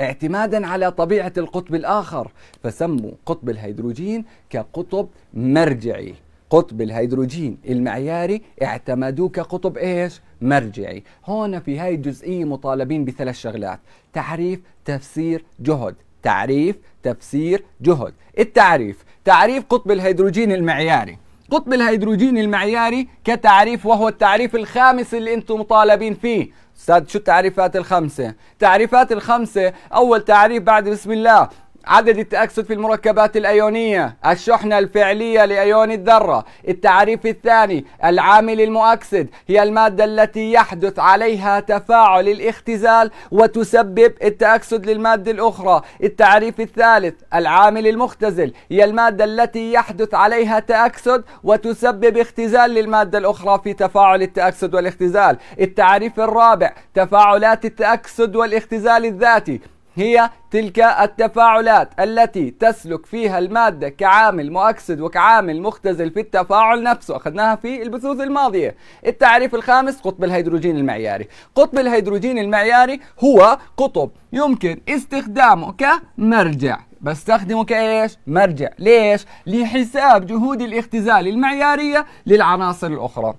اعتمادا على طبيعة القطب الآخر فسموا قطب الهيدروجين كقطب مرجعي قطب الهيدروجين المعياري اعتمدوه كقطب ايش؟ مرجعي هون في هاي الجزئية مطالبين بثلاث شغلات تعريف تفسير جهد تعريف تفسير جهد التعريف تعريف قطب الهيدروجين المعياري قطب الهيدروجين المعياري كتعريف وهو التعريف الخامس اللي انتم مطالبين فيه استاذ شو التعريفات الخمسة؟ تعريفات الخمسة أول تعريف بعد بسم الله عدد التأكسد في المركبات الأيونية الشحنة الفعلية لأيون الذرة التعريف الثاني العامل المؤكسد هي المادة التي يحدث عليها تفاعل الاختزال وتسبب التأكسد للمادة الأخرى التعريف الثالث العامل المختزل هي المادة التي يحدث عليها تأكسد وتسبب اختزال للمادة الأخرى في تفاعل التأكسد والاختزال التعريف الرابع تفاعلات التأكسد والاختزال الذاتي هي تلك التفاعلات التي تسلك فيها المادة كعامل مؤكسد وكعامل مختزل في التفاعل نفسه أخذناها في البثوث الماضية التعريف الخامس قطب الهيدروجين المعياري قطب الهيدروجين المعياري هو قطب يمكن استخدامه كمرجع بستخدمه كايش؟ مرجع، ليش؟ لحساب جهود الاختزال المعيارية للعناصر الأخرى.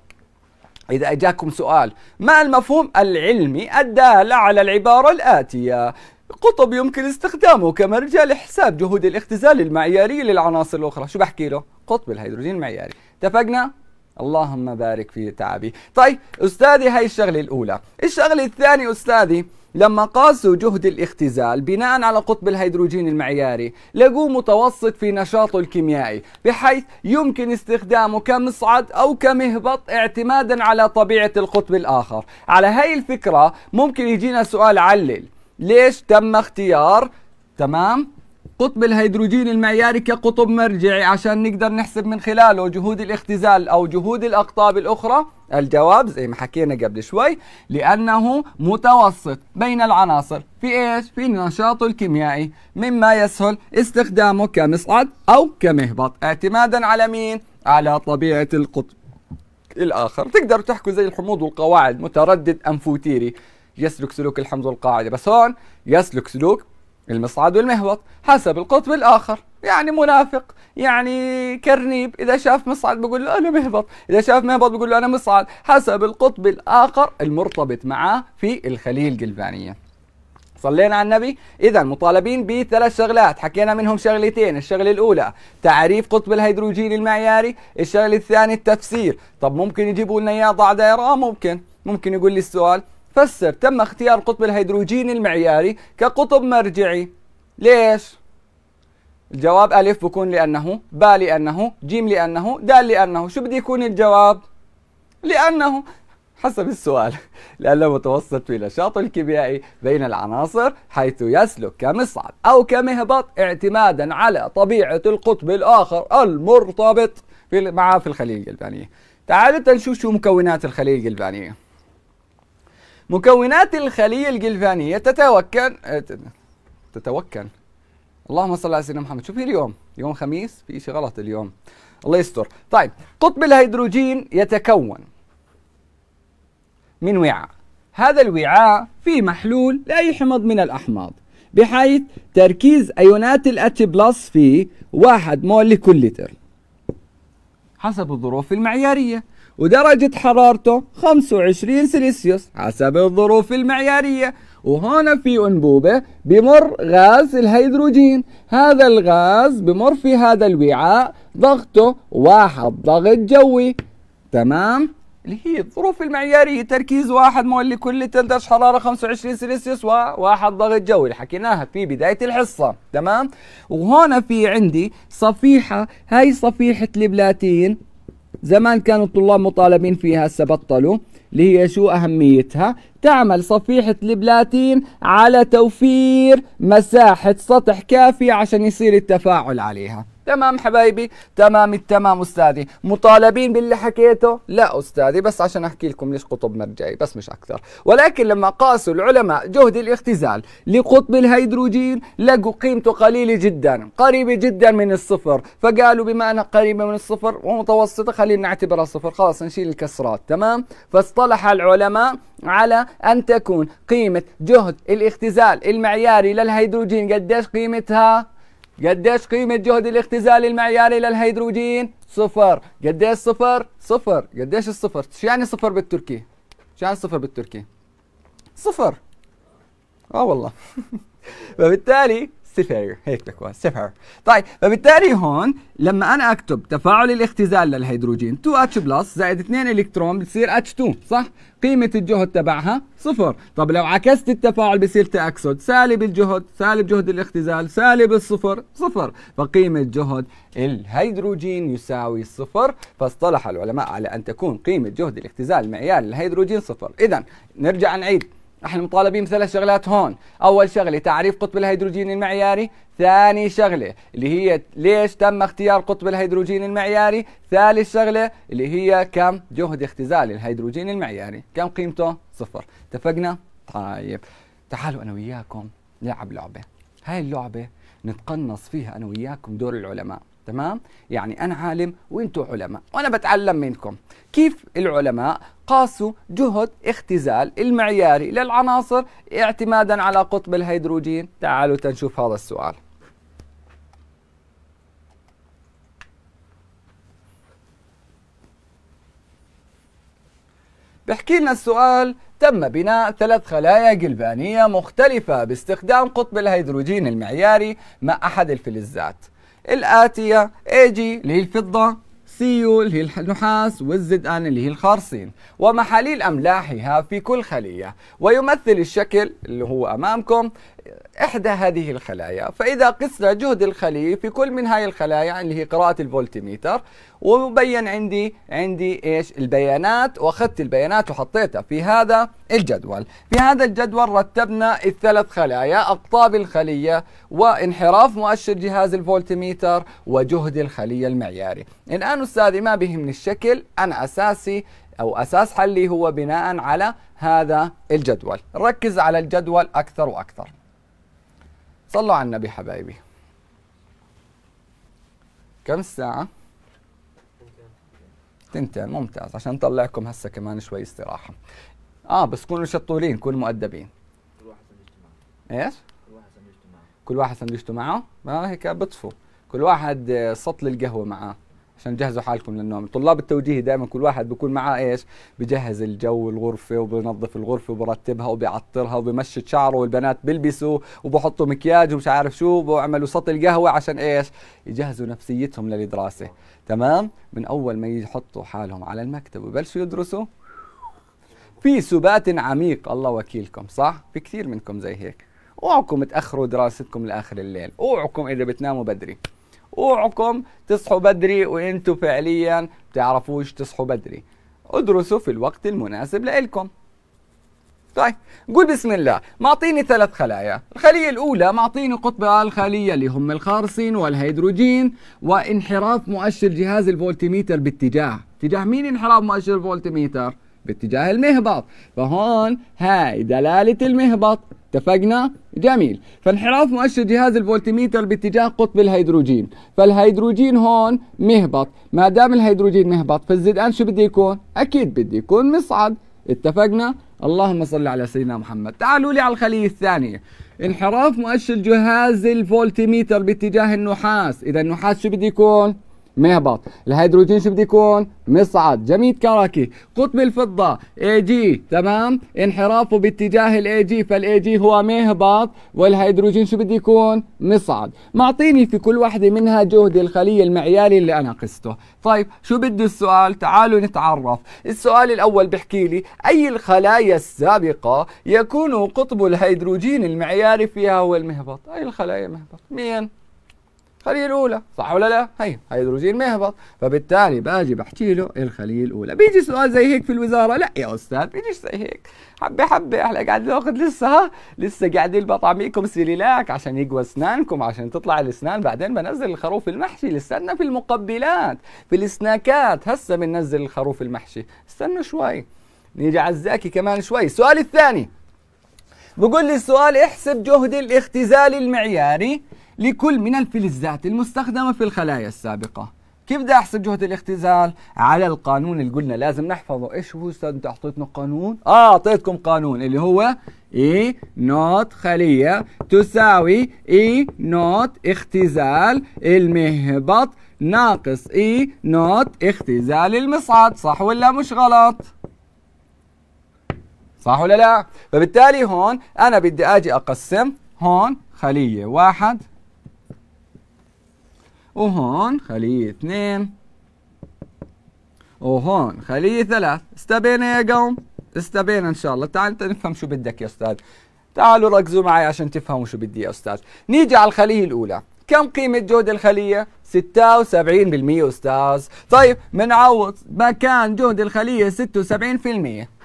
إذا أجاكم سؤال، ما المفهوم العلمي الدال على العبارة الآتية؟ قطب يمكن استخدامه كمرجع لحساب جهود الاختزال المعيارية للعناصر الأخرى شو بحكي له؟ قطب الهيدروجين المعياري اتفقنا؟ اللهم بارك في تعبي طيب أستاذي هاي الشغلة الأولى الشغلة الثانية أستاذي لما قاسوا جهد الاختزال بناء على قطب الهيدروجين المعياري لقوا متوسط في نشاطه الكيميائي بحيث يمكن استخدامه كمصعد أو كمهبط اعتمادا على طبيعة القطب الآخر على هاي الفكرة ممكن يجينا سؤال علل ليش تم اختيار تمام قطب الهيدروجين المعياري كقطب مرجعي عشان نقدر نحسب من خلاله جهود الاختزال او جهود الاقطاب الاخرى الجواب زي ما حكينا قبل شوي لانه متوسط بين العناصر في ايش في نشاطه الكيميائي مما يسهل استخدامه كمصعد او كمهبط اعتمادا على مين على طبيعه القطب الاخر تقدر تحكوا زي الحموض والقواعد متردد انفوتيري يسلك سلوك الحمض والقاعدة بس هون يسلك سلوك المصعد والمهبط حسب القطب الآخر يعني منافق يعني كرنيب إذا شاف مصعد بقول له أنا مهبط إذا شاف مهبط بقول له أنا مصعد حسب القطب الآخر المرتبط معاه في الخلية الجلفانية صلينا على النبي اذا مطالبين بثلاث شغلات حكينا منهم شغلتين الشغله الاولى تعريف قطب الهيدروجين المعياري الشغله الثانيه التفسير طب ممكن يجيبوا لنا اياه ضع دائره آه، ممكن ممكن يقول لي السؤال فسر تم اختيار قطب الهيدروجين المعياري كقطب مرجعي ليش؟ الجواب ألف بكون لأنه با لأنه جيم لأنه دال لأنه شو بده يكون الجواب؟ لأنه حسب السؤال [laughs] لأنه متوسط في نشاط الكيميائي بين العناصر حيث يسلك كمصعد أو كمهبط اعتمادا على طبيعة القطب الآخر المرتبط في معه في الخلية الجلبانية تعالوا نشوف شو مكونات الخلية الجلبانية مكونات الخلية الجلفانية تتوكل تتوكل آه، اللهم صل على سيدنا محمد شوفي اليوم يوم خميس في شيء غلط اليوم الله يستر طيب قطب الهيدروجين يتكون من وعاء هذا الوعاء فيه محلول لأي حمض من الأحماض بحيث تركيز أيونات الأتي بلس فيه واحد مول لكل لتر حسب الظروف المعيارية ودرجة حرارته 25 سلسيوس حسب الظروف المعيارية وهنا في أنبوبة بمر غاز الهيدروجين هذا الغاز بمر في هذا الوعاء ضغطه واحد ضغط جوي تمام اللي هي الظروف المعيارية تركيز واحد مول لكل درجة حرارة 25 سلسيوس وواحد ضغط جوي اللي حكيناها في بداية الحصة تمام وهنا في عندي صفيحة هاي صفيحة البلاتين زمان كانوا الطلاب مطالبين فيها هسه بطلوا اللي هي شو أهميتها تعمل صفيحة البلاتين على توفير مساحة سطح كافية عشان يصير التفاعل عليها تمام حبايبي تمام التمام أستاذي مطالبين باللي حكيته لا أستاذي بس عشان أحكي لكم ليش قطب مرجعي بس مش أكثر ولكن لما قاسوا العلماء جهد الاختزال لقطب الهيدروجين لقوا قيمته قليلة جدا قريبة جدا من الصفر فقالوا بما أنها قريبة من الصفر ومتوسطة خلينا نعتبرها صفر خلاص نشيل الكسرات تمام فاصطلح العلماء على أن تكون قيمة جهد الاختزال المعياري للهيدروجين قديش قيمتها قديش قيمة جهد الاختزال المعياري للهيدروجين؟ صفر، قديش صفر؟ صفر، قديش الصفر؟ شو يعني صفر بالتركي؟ شو يعني صفر بالتركي؟ صفر. اه والله. [laughs] فبالتالي سفر هيك بكون سفر طيب فبالتالي هون لما انا اكتب تفاعل الاختزال للهيدروجين 2 اتش بلس زائد 2 الكترون بتصير اتش 2 صح قيمه الجهد تبعها صفر طب لو عكست التفاعل بصير تاكسد سالب الجهد سالب جهد الاختزال سالب الصفر صفر فقيمه جهد الهيدروجين يساوي صفر فاصطلح العلماء على ان تكون قيمه جهد الاختزال معيار الهيدروجين صفر اذا نرجع نعيد احنا مطالبين بثلاث شغلات هون اول شغله تعريف قطب الهيدروجين المعياري ثاني شغله اللي هي ليش تم اختيار قطب الهيدروجين المعياري ثالث شغله اللي هي كم جهد اختزال الهيدروجين المعياري كم قيمته صفر اتفقنا طيب تعالوا انا وياكم نلعب لعبه هاي اللعبه نتقنص فيها انا وياكم دور العلماء تمام يعني انا عالم وانتم علماء وانا بتعلم منكم كيف العلماء قاسوا جهد اختزال المعياري للعناصر اعتمادا على قطب الهيدروجين تعالوا تنشوف هذا السؤال بحكي لنا السؤال تم بناء ثلاث خلايا جلبانية مختلفة باستخدام قطب الهيدروجين المعياري مع أحد الفلزات الآتية AG اللي هي الفضة سيو اللي هي النحاس والزد ان اللي هي الخارصين ومحاليل املاحها في كل خليه ويمثل الشكل اللي هو امامكم إحدى هذه الخلايا فإذا قسنا جهد الخلية في كل من هاي الخلايا اللي هي قراءة الفولتميتر ومبين عندي عندي إيش البيانات وأخذت البيانات وحطيتها في هذا الجدول في هذا الجدول رتبنا الثلاث خلايا أقطاب الخلية وانحراف مؤشر جهاز الفولتميتر وجهد الخلية المعياري الآن أستاذي ما بيهمني الشكل أنا أساسي أو أساس حلي هو بناء على هذا الجدول ركز على الجدول أكثر وأكثر صلوا على النبي حبايبي كم الساعة؟ تنتين ممتاز عشان نطلعكم هسه كمان شوي استراحة اه بس كونوا شطورين كونوا مؤدبين كل واحد سندويشته ايش؟ كل واحد سندويشته معه آه، كل واحد سندويشته آه، معه؟ ما هيك بطفوا كل واحد سطل القهوة معاه عشان تجهزوا حالكم للنوم طلاب التوجيهي دائما كل واحد بيكون معاه ايش بجهز الجو الغرفه وبنظف الغرفه وبرتبها وبيعطرها وبمشط شعره والبنات بيلبسوا وبحطوا مكياج ومش عارف شو وبعملوا سطل قهوه عشان ايش يجهزوا نفسيتهم للدراسه تمام من اول ما يحطوا حالهم على المكتب وبلشوا يدرسوا في سبات عميق الله وكيلكم صح في كثير منكم زي هيك اوعكم تاخروا دراستكم لاخر الليل اوعكم اذا بتناموا بدري اوعكم تصحوا بدري وانتم فعليا بتعرفوش تصحوا بدري ادرسوا في الوقت المناسب لكم طيب قول بسم الله معطيني ثلاث خلايا الخلية الأولى معطيني قطبي الخلية اللي هم الخارصين والهيدروجين وانحراف مؤشر جهاز الفولتميتر باتجاه اتجاه مين انحراف مؤشر الفولتميتر؟ باتجاه المهبط فهون هاي دلالة المهبط اتفقنا؟ جميل فانحراف مؤشر جهاز الفولتميتر باتجاه قطب الهيدروجين فالهيدروجين هون مهبط ما دام الهيدروجين مهبط فالزد ان شو بده يكون؟ اكيد بده يكون مصعد اتفقنا؟ اللهم صل على سيدنا محمد تعالوا لي على الخلية الثانية انحراف مؤشر جهاز الفولتميتر باتجاه النحاس إذا النحاس شو بده يكون؟ مهبط الهيدروجين شو بده يكون مصعد جميد كركي قطب الفضة اي جي تمام انحرافه باتجاه الاي جي فالاي جي هو مهبط والهيدروجين شو بده يكون مصعد معطيني في كل واحدة منها جهد الخلية المعياري اللي انا قسته طيب شو بده السؤال تعالوا نتعرف السؤال الاول بحكي لي اي الخلايا السابقة يكون قطب الهيدروجين المعياري فيها هو المهبط اي الخلايا مهبط مين الخلية الأولى صح ولا لا؟ هي هيدروجين مهبط فبالتالي باجي بحكي له الخلية الأولى بيجي سؤال زي هيك في الوزارة لا يا أستاذ بيجي زي هيك حبة حبة احنا قاعد ناخذ لسه ها لسه قاعدين بطعميكم سيليلاك عشان يقوى أسنانكم عشان تطلع الأسنان بعدين بنزل الخروف المحشي لساتنا في المقبلات في السناكات هسه بننزل الخروف المحشي استنوا شوي نيجي على الزاكي كمان شوي السؤال الثاني بقول لي السؤال احسب جهد الاختزال المعياري لكل من الفلزات المستخدمة في الخلايا السابقة كيف بدي احسب جهد الاختزال على القانون اللي قلنا لازم نحفظه ايش هو استاذ انت اعطيتنا قانون اه اعطيتكم قانون اللي هو اي e نوت خليه تساوي اي e نوت اختزال المهبط ناقص اي e نوت اختزال المصعد صح ولا مش غلط صح ولا لا فبالتالي هون انا بدي اجي اقسم هون خليه واحد وهون خليه اثنين وهون خليه ثلاث استبينا يا قوم استبينا ان شاء الله تعال انت نفهم شو بدك يا استاذ تعالوا ركزوا معي عشان تفهموا شو بدي يا استاذ نيجي على الخليه الاولى كم قيمة جهد الخلية؟ 76% أستاذ طيب بنعوض مكان جهد الخلية 76%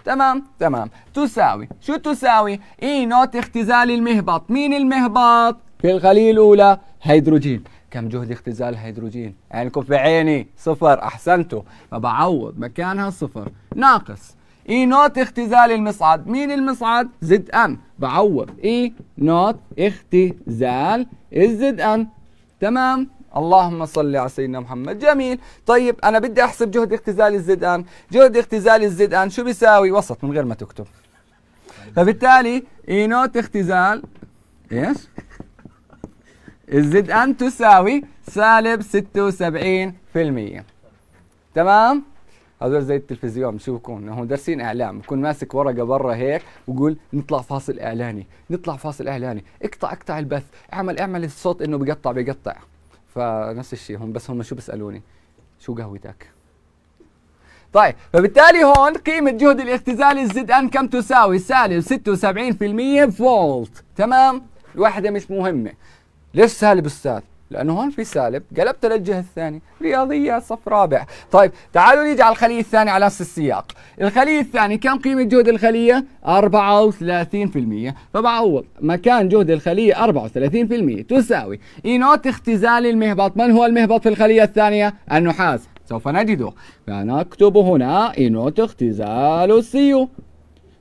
تمام تمام تساوي شو تساوي؟ إي e نوت اختزال المهبط مين المهبط؟ في الخلية الأولى هيدروجين كم جهد اختزال الهيدروجين عينكم يعني في عيني صفر احسنتوا فبعوض مكانها صفر ناقص اي e نوت اختزال المصعد مين المصعد زد ان بعوض اي e نوت اختزال الزد ان تمام اللهم صل على سيدنا محمد جميل طيب انا بدي احسب جهد اختزال الزد ان جهد اختزال الزد ان شو بيساوي وسط من غير ما تكتب فبالتالي اي e نوت اختزال ايش الزد ان تساوي سالب 76% تمام هذول زي التلفزيون بشوفكم هم دارسين اعلام بكون ماسك ورقه برا هيك وقول نطلع فاصل اعلاني نطلع فاصل اعلاني اقطع اقطع البث اعمل اعمل الصوت انه بقطع بقطع فنفس الشيء هم بس هم شو بيسالوني شو قهوتك طيب فبالتالي هون قيمة جهد الاختزال الزد ان كم تساوي؟ سالب 76% فولت تمام؟ الوحدة مش مهمة ليش سالب استاذ؟ لانه هون في سالب قلبته للجهه الثانيه رياضيات صف رابع طيب تعالوا نيجي على الخليه الثانيه على نفس السياق الخليه الثانيه كم قيمه جهد الخليه 34% فبعوض مكان جهد الخليه 34% تساوي اي نوت اختزال المهبط من هو المهبط في الخليه الثانيه النحاس سوف نجده فنكتب هنا اي نوت اختزال السيو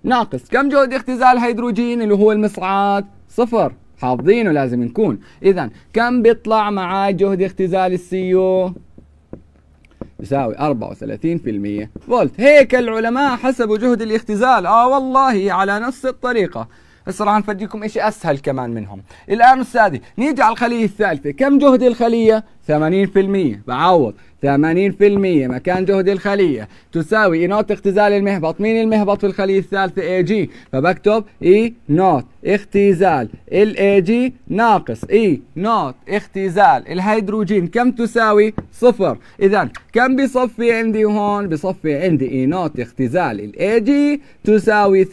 ناقص كم جهد اختزال هيدروجين اللي هو المصعد صفر حافظينه لازم نكون اذا كم بيطلع معاي جهد اختزال السيو يساوي 34% فولت هيك العلماء حسبوا جهد الاختزال اه والله على نفس الطريقة راح نفرجيكم شيء اسهل كمان منهم الان استاذي نيجي على الخليه الثالثه كم جهد الخليه 80% بعوض 80% مكان جهد الخلية تساوي إي نوت اختزال المهبط مين المهبط في الخلية الثالثة اي جي فبكتب إي e نوت اختزال الاي جي ناقص إي e نوت اختزال الهيدروجين كم تساوي صفر إذا كم بصفي عندي هون بصفي عندي إي e نوت اختزال الاي جي تساوي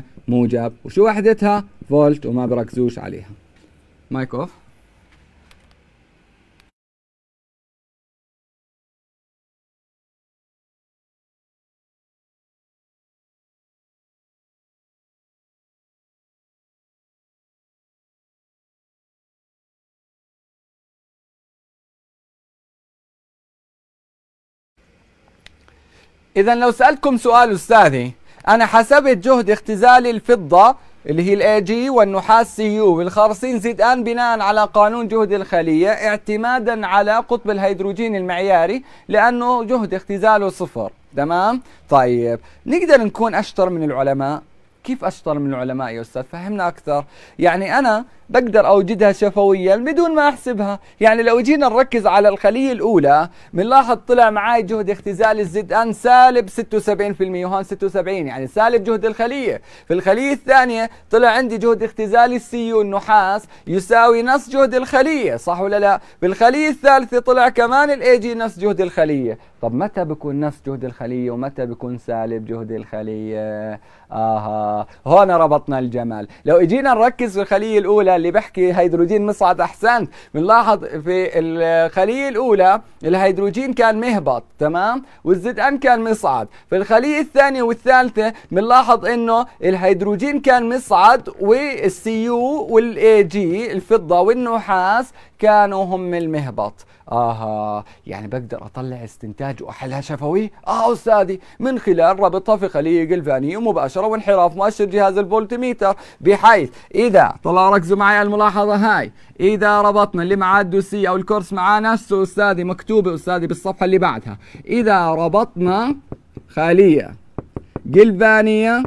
80% موجب وشو وحدتها فولت وما
بركزوش عليها مايك اوف إذا لو سألتكم سؤال
أستاذي أنا حسبت جهد اختزال الفضة اللي هي الاي جي والنحاس سي يو والخرسين زد ان بناء على قانون جهد الخليه اعتمادا على قطب الهيدروجين المعياري لانه جهد اختزاله صفر تمام طيب نقدر نكون اشطر من العلماء كيف اشطر من العلماء يا استاذ فهمنا اكثر يعني انا بقدر اوجدها شفويا بدون ما احسبها يعني لو جينا نركز على الخلية الاولى بنلاحظ طلع معي جهد اختزال الزد ان سالب 76% وهون 76 يعني سالب جهد الخلية في الخلية الثانية طلع عندي جهد اختزال يو النحاس يساوي نص جهد الخلية صح ولا لا في الخلية الثالثة طلع كمان الاي جي نص جهد الخلية طب متى بكون نص جهد الخلية ومتى بكون سالب جهد الخلية آها هون ربطنا الجمال لو اجينا نركز في الخلية الاولى اللي بحكي هيدروجين مصعد أحسنت بنلاحظ في الخلية الأولى الهيدروجين كان مهبط تمام والزد أن كان مصعد في الخلية الثانية والثالثة بنلاحظ إنه الهيدروجين كان مصعد والسي يو والإي جي الفضة والنحاس كانوا هم المهبط اها يعني بقدر اطلع استنتاج واحلها شفوي اه استاذي من خلال ربطها في خليه جلفانيه مباشره وانحراف مؤشر جهاز الفولتميتر بحيث اذا طلع ركزوا مع معي الملاحظة هاي إذا ربطنا اللي معاه الدوسية أو الكورس معاه نفسه أستاذي مكتوبة أستاذي بالصفحة اللي بعدها إذا ربطنا خلية جلفانية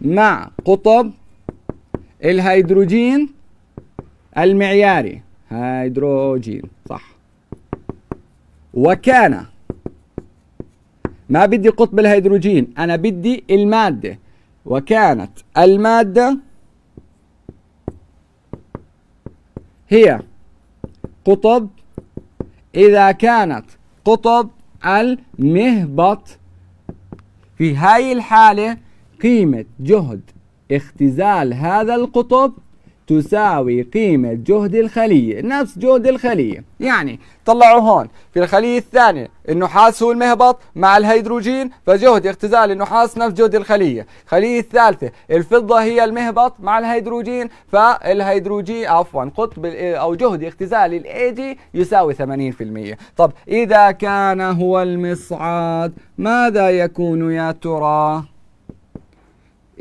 مع قطب الهيدروجين المعياري هيدروجين صح وكان ما بدي قطب الهيدروجين أنا بدي المادة وكانت المادة هي قطب إذا كانت قطب المهبط في هاي الحالة قيمة جهد اختزال هذا القطب تساوي قيمة جهد الخلية نفس جهد الخلية يعني طلعوا هون في الخلية الثانية النحاس هو المهبط مع الهيدروجين فجهد اختزال النحاس نفس جهد الخلية الخلية الثالثة الفضة هي المهبط مع الهيدروجين فالهيدروجين عفوا قطب أو جهد اختزال جي يساوي 80% طب إذا كان هو المصعد ماذا يكون يا ترى؟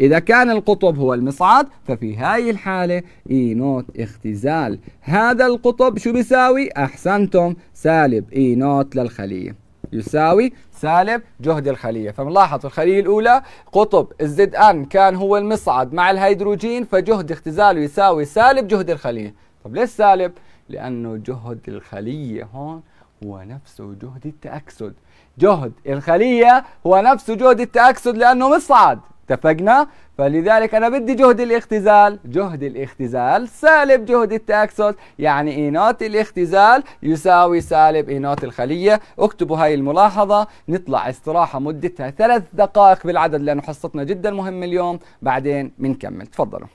إذا كان القطب هو المصعد ففي هاي الحالة إي نوت اختزال هذا القطب شو بيساوي أحسنتم سالب إي نوت للخلية يساوي سالب جهد الخلية فملاحظ الخلية الأولى قطب الزد أن كان هو المصعد مع الهيدروجين فجهد اختزاله يساوي سالب جهد الخلية طب ليش سالب؟ لأنه جهد الخلية هون هو نفسه جهد التأكسد جهد الخلية هو نفسه جهد التأكسد لأنه مصعد اتفقنا فلذلك انا بدي جهد الاختزال جهد الاختزال سالب جهد التاكسس يعني اي نوت الاختزال يساوي سالب اي نوت الخليه اكتبوا هاي الملاحظه نطلع استراحه مدتها
ثلاث دقائق بالعدد لانه حصتنا جدا مهمه اليوم بعدين بنكمل تفضلوا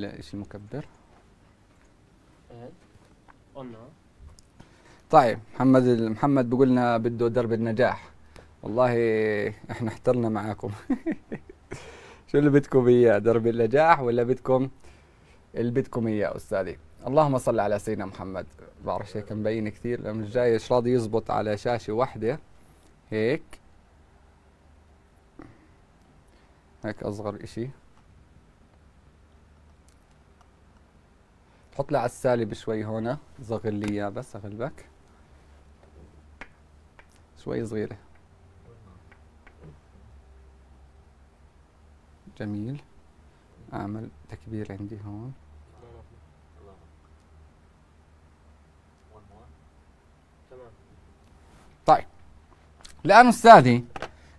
لا ايش المكبر إيه. قلنا طيب محمد
محمد بيقول لنا بده درب النجاح والله احنا احترنا معاكم [laughs] شو اللي بدكم اياه درب النجاح ولا بدكم اللي بدكم اياه استاذي اللهم صل على سيدنا محمد بعرف هيك مبين كثير لما جاي مش راضي يزبط على شاشه واحده هيك هيك اصغر اشي حط لي على السالب شوي هون صغر لي اياه بس اغلبك شوي صغيره جميل اعمل تكبير عندي هون طيب الان استاذي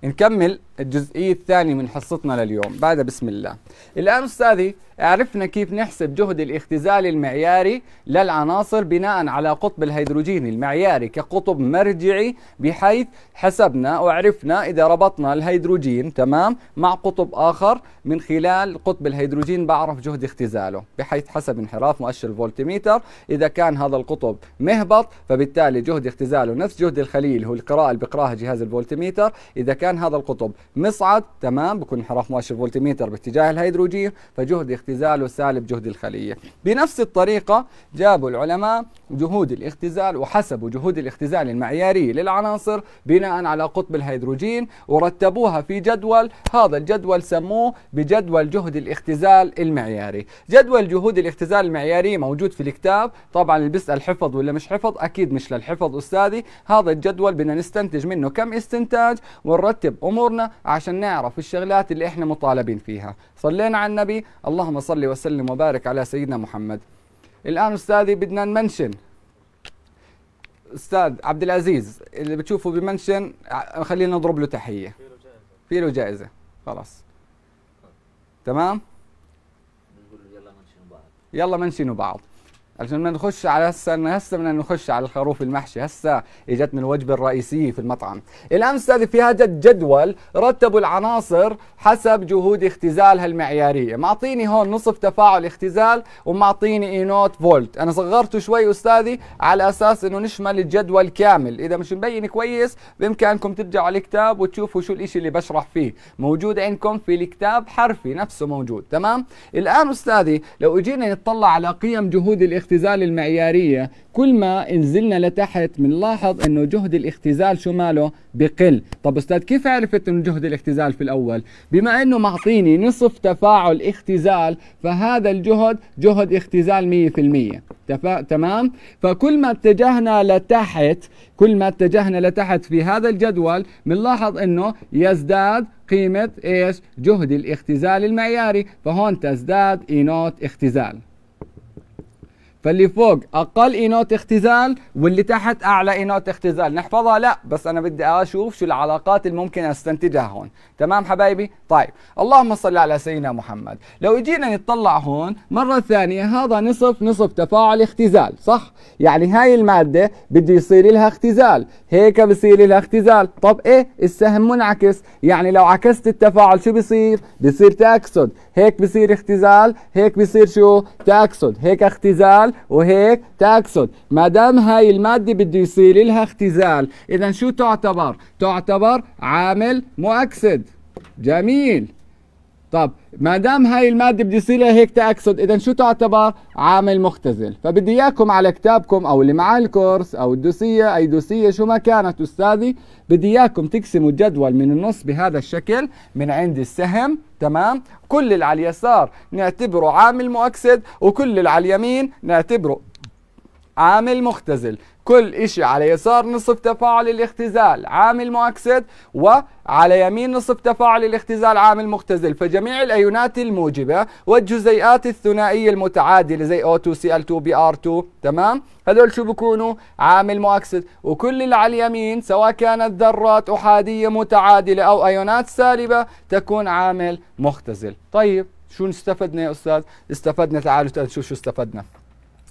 نكمل الجزئية الثانية من حصتنا لليوم بعدها بسم الله الآن أستاذي عرفنا كيف نحسب جهد الاختزال المعياري للعناصر بناء على قطب الهيدروجين المعياري كقطب مرجعي بحيث حسبنا وعرفنا إذا ربطنا الهيدروجين تمام مع قطب آخر من خلال قطب الهيدروجين بعرف جهد اختزاله بحيث حسب انحراف مؤشر الفولتميتر إذا كان هذا القطب مهبط فبالتالي جهد اختزاله نفس جهد الخليل هو القراءة اللي بقراها جهاز الفولتميتر إذا كان هذا القطب مصعد تمام بكون انحراف مؤشر فولتميتر باتجاه الهيدروجين فجهد اختزاله سالب جهد الخلية بنفس الطريقة جابوا العلماء جهود الاختزال وحسبوا جهود الاختزال المعيارية للعناصر بناء على قطب الهيدروجين ورتبوها في جدول هذا الجدول سموه بجدول جهد الاختزال المعياري جدول جهود الاختزال المعياري موجود في الكتاب طبعا اللي بيسأل حفظ ولا مش حفظ أكيد مش للحفظ أستاذي هذا الجدول بدنا نستنتج منه كم استنتاج ونرتب أمورنا عشان نعرف الشغلات اللي احنا مطالبين فيها صلينا على النبي اللهم صل وسلم وبارك على سيدنا محمد الان استاذي بدنا نمنشن استاذ عبد العزيز اللي بتشوفه بمنشن خلينا نضرب له تحيه في له جائزه خلاص تمام يلا منشنوا بعض يلا منشنوا بعض علشان بدنا نخش على هسه هسه بدنا نخش على الخروف المحشي هسه اجتنا الوجبه الرئيسيه في المطعم الامس في هذا الجدول رتبوا العناصر حسب جهود اختزالها المعياريه معطيني هون نصف تفاعل اختزال ومعطيني اي نوت فولت انا صغرته شوي استاذي على اساس انه نشمل الجدول كامل اذا مش مبين كويس بامكانكم ترجعوا الكتاب وتشوفوا شو الاشي اللي بشرح فيه موجود عندكم في الكتاب حرفي نفسه موجود تمام الان استاذي لو اجينا نطلع على قيم جهود الاختزال الاختزال المعيارية كل ما نزلنا لتحت بنلاحظ انه جهد الاختزال شو ماله بقل طب استاذ كيف عرفت انه جهد الاختزال في الاول بما انه معطيني نصف تفاعل اختزال فهذا الجهد جهد اختزال 100% تفا... تمام فكل ما اتجهنا لتحت كل ما اتجهنا لتحت في هذا الجدول بنلاحظ انه يزداد قيمة ايش جهد الاختزال المعياري فهون تزداد اي نوت اختزال فاللي فوق اقل اينوت اختزال واللي تحت اعلى اينوت اختزال نحفظها لا بس انا بدي اشوف شو العلاقات اللي ممكن استنتجها هون تمام حبايبي طيب اللهم صل على سيدنا محمد لو اجينا نطلع هون مره ثانيه هذا نصف نصف تفاعل اختزال صح يعني هاي الماده بده يصير لها اختزال هيك بصير لها اختزال طب ايه السهم منعكس يعني لو عكست التفاعل شو بصير بصير تاكسد هيك بصير اختزال هيك بصير شو تاكسد هيك اختزال اختزال وهيك تأكسد ما دام هاي المادة بده يصير لها اختزال إذا شو تعتبر؟ تعتبر عامل مؤكسد جميل طب ما دام هاي المادة بدي يصير لها هيك تأكسد إذا شو تعتبر عامل مختزل فبدي إياكم على كتابكم أو اللي معاه الكورس أو الدوسية أي دوسية شو ما كانت أستاذي بدي إياكم تقسموا الجدول من النص بهذا الشكل من عند السهم تمام كل اللي على اليسار نعتبره عامل مؤكسد وكل اللي على اليمين نعتبره عامل مختزل كل شيء على يسار نصف تفاعل الاختزال عامل مؤكسد وعلى يمين نصف تفاعل الاختزال عامل مختزل فجميع الأيونات الموجبة والجزيئات الثنائية المتعادلة زي O2Cl2Br2 تمام هذول شو بكونوا عامل مؤكسد وكل اللي على اليمين سواء كانت ذرات أحادية متعادلة أو أيونات سالبة تكون عامل مختزل طيب شو استفدنا يا أستاذ استفدنا تعالوا نشوف شو استفدنا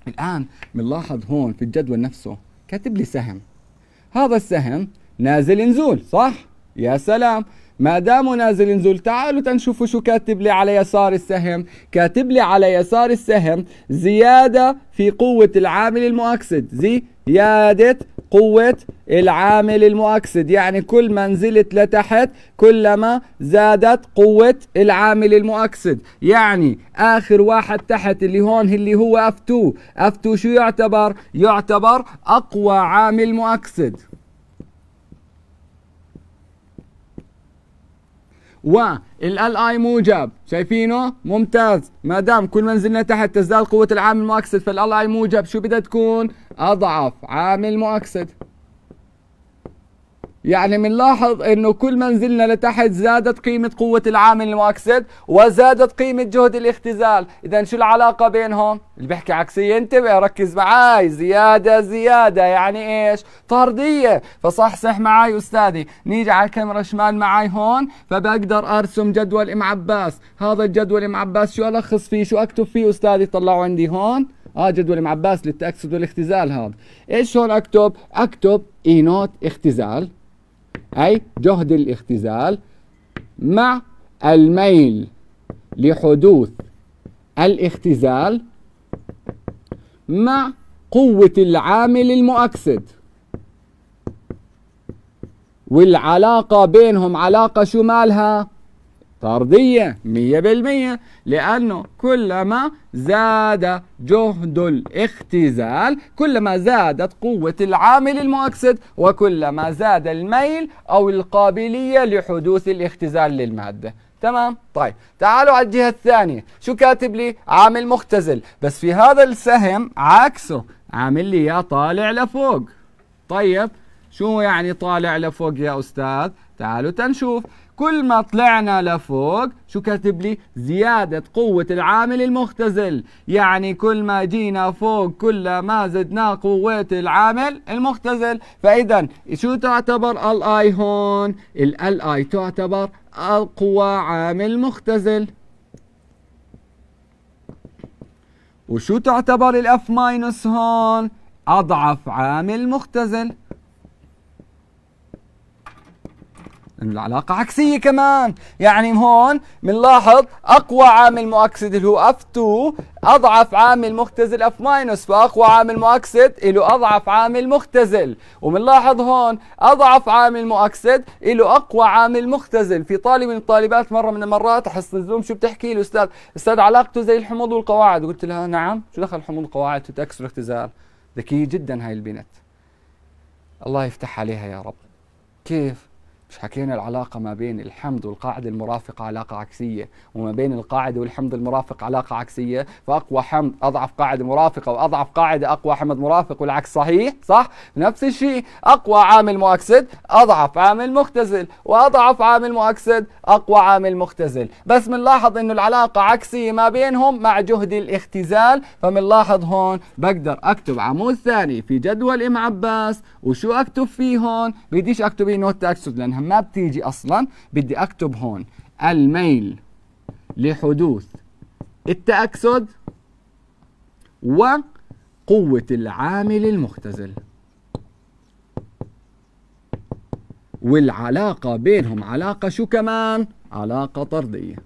الآن بنلاحظ هون في الجدول نفسه كاتب لي سهم هذا السهم نازل نزول صح؟ يا سلام ما دام نازل نزول تعالوا تنشوفوا شو كاتب لي على يسار السهم كاتب لي على يسار السهم زيادة في قوة العامل المؤكسد زيادة قوة العامل المؤكسد يعني كل ما نزلت لتحت كلما زادت قوة العامل المؤكسد يعني آخر واحد تحت اللي هون اللي هو F2 F2 شو يعتبر؟ يعتبر أقوى عامل مؤكسد والال اي موجب شايفينه ممتاز ما دام كل ما نزلنا تحت تزداد قوه العامل المؤكسد فالال اي موجب شو بدها تكون أضعف عامل مؤكسد يعني بنلاحظ انه كل ما نزلنا لتحت زادت قيمة قوة العامل المؤكسد وزادت قيمة جهد الاختزال، اذا شو العلاقة بينهم؟ اللي بيحكي عكسية انتبه ركز معاي زيادة زيادة يعني ايش؟ طردية، فصحصح معاي استاذي، نيجي على الكاميرا شمال معاي هون فبقدر ارسم جدول ام عباس، هذا الجدول ام عباس شو الخص فيه؟ شو اكتب فيه استاذي؟ طلعوا عندي هون اه جدول معباس للتأكسد والاختزال هذا ايش هون اكتب اكتب اي نوت اختزال اي جهد الاختزال مع الميل لحدوث الاختزال مع قوة العامل المؤكسد والعلاقة بينهم علاقة شو مالها؟ طردية مية بالمية لأنه كلما زاد جهد الاختزال كلما زادت قوة العامل المؤكسد وكلما زاد الميل أو القابلية لحدوث الاختزال للمادة تمام طيب تعالوا على الجهة الثانية شو كاتب لي عامل مختزل بس في هذا السهم عكسه عامل لي يا طالع لفوق طيب شو يعني طالع لفوق يا أستاذ تعالوا تنشوف كل ما طلعنا لفوق شو كاتب لي زيادة قوة العامل المختزل يعني كل ما جينا فوق كل ما زدنا قوة العامل المختزل فإذا شو تعتبر الاي هون الاي تعتبر القوى عامل مختزل وشو تعتبر الاف ماينس هون اضعف عامل مختزل لانه العلاقة عكسية كمان يعني هون بنلاحظ أقوى عامل مؤكسد اللي هو اف 2 أضعف عامل مختزل اف ماينس فأقوى عامل مؤكسد له أضعف عامل مختزل وبنلاحظ هون أضعف عامل مؤكسد له أقوى عامل مختزل في طالب من الطالبات مرة من المرات احس الزوم شو بتحكي له أستاذ أستاذ علاقته زي الحموض والقواعد قلت لها نعم شو دخل الحموض والقواعد تتأكسر والاختزال ذكية جدا هاي البنت الله يفتح عليها يا رب كيف مش حكينا العلاقه ما بين الحمض والقاعده المرافقه علاقه عكسيه وما بين القاعده والحمض المرافق علاقه عكسيه فاقوى حمض اضعف قاعده مرافقه واضعف قاعده اقوى حمض مرافق والعكس صحيح صح نفس الشيء اقوى عامل مؤكسد اضعف عامل مختزل واضعف عامل مؤكسد اقوى عامل مختزل بس بنلاحظ انه العلاقه عكسيه ما بينهم مع جهد الاختزال فبنلاحظ هون بقدر اكتب عمود ثاني في جدول ام عباس وشو اكتب فيه هون بديش اكتب نوت اكسد لانها ما بتيجي اصلا بدي اكتب هون الميل لحدوث التاكسد وقوه العامل المختزل والعلاقه بينهم علاقه شو كمان علاقه طرديه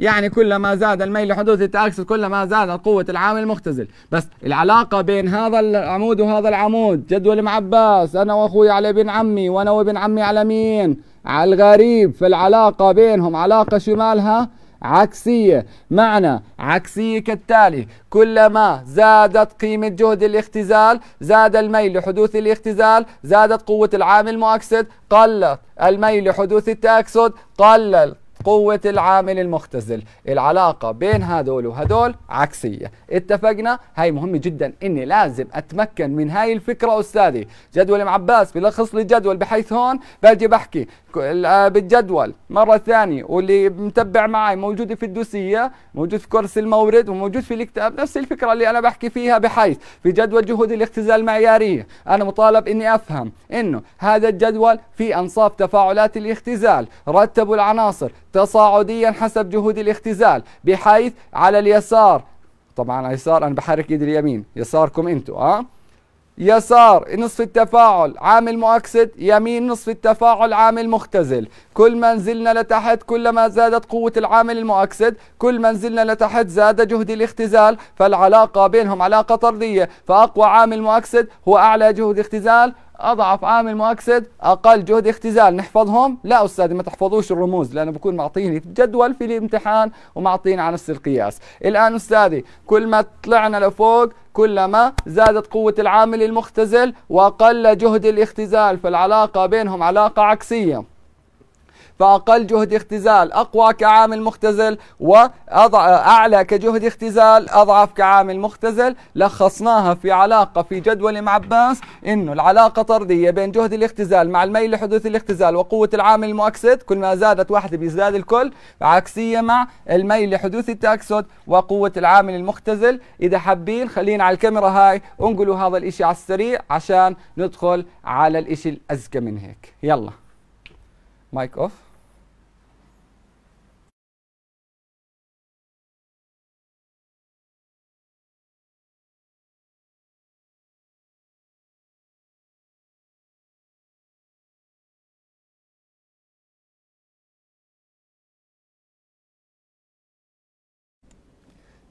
يعني كلما زاد الميل لحدوث التأكسد كلما زادت قوة العامل المختزل بس العلاقة بين هذا العمود وهذا العمود جدول معباس أنا وأخوي على ابن عمي وأنا وابن عمي على مين على الغريب فالعلاقة بينهم علاقة شمالها عكسية معنى عكسية كالتالي كلما زادت قيمة جهد الاختزال زاد الميل لحدوث الاختزال زادت قوة العامل المؤكسد قلت الميل لحدوث التأكسد قلل قوة العامل المختزل العلاقة بين هذول وهدول عكسية اتفقنا هاي مهم جدا اني لازم اتمكن من هاي الفكره استاذي جدول ام عباس بلخص لي الجدول بحيث هون باجي بحكي آه، بالجدول مره ثانيه واللي متبع معي موجوده في الدوسيه موجود في كورس المورد وموجود في الكتاب نفس الفكره اللي انا بحكي فيها بحيث في جدول جهود الاختزال المعياريه انا مطالب اني افهم انه هذا الجدول في انصاف تفاعلات الاختزال رتبوا العناصر تصاعديا حسب جهود الاختزال بحيث على اليسار طبعا يسار انا بحرك ايدي اليمين يساركم انتوا اه يسار نصف التفاعل عامل مؤكسد يمين نصف التفاعل عامل مختزل كل ما نزلنا لتحت كلما زادت قوة العامل المؤكسد كل ما نزلنا لتحت زاد جهد الاختزال فالعلاقة بينهم علاقة طردية فأقوى عامل مؤكسد هو أعلى جهد اختزال اضعف عامل مؤكسد اقل جهد اختزال نحفظهم لا استاذ ما تحفظوش الرموز لانه بكون معطيني جدول في الامتحان ومعطيني على نفس القياس الان استاذي كل ما طلعنا لفوق كلما زادت قوة العامل المختزل وقل جهد الاختزال فالعلاقة بينهم علاقة عكسية فأقل جهد اختزال أقوى كعامل مختزل وأضع أعلى كجهد اختزال أضعف كعامل مختزل لخصناها في علاقة في جدول عباس إنه العلاقة طردية بين جهد الاختزال مع الميل لحدوث الاختزال وقوة العامل المؤكسد كل ما زادت واحدة بيزداد الكل عكسية مع الميل لحدوث التأكسد وقوة العامل المختزل إذا حابين خلينا على الكاميرا هاي انقلوا هذا الإشي على السريع عشان ندخل
على الإشي الأزكى من هيك يلا مايك أوف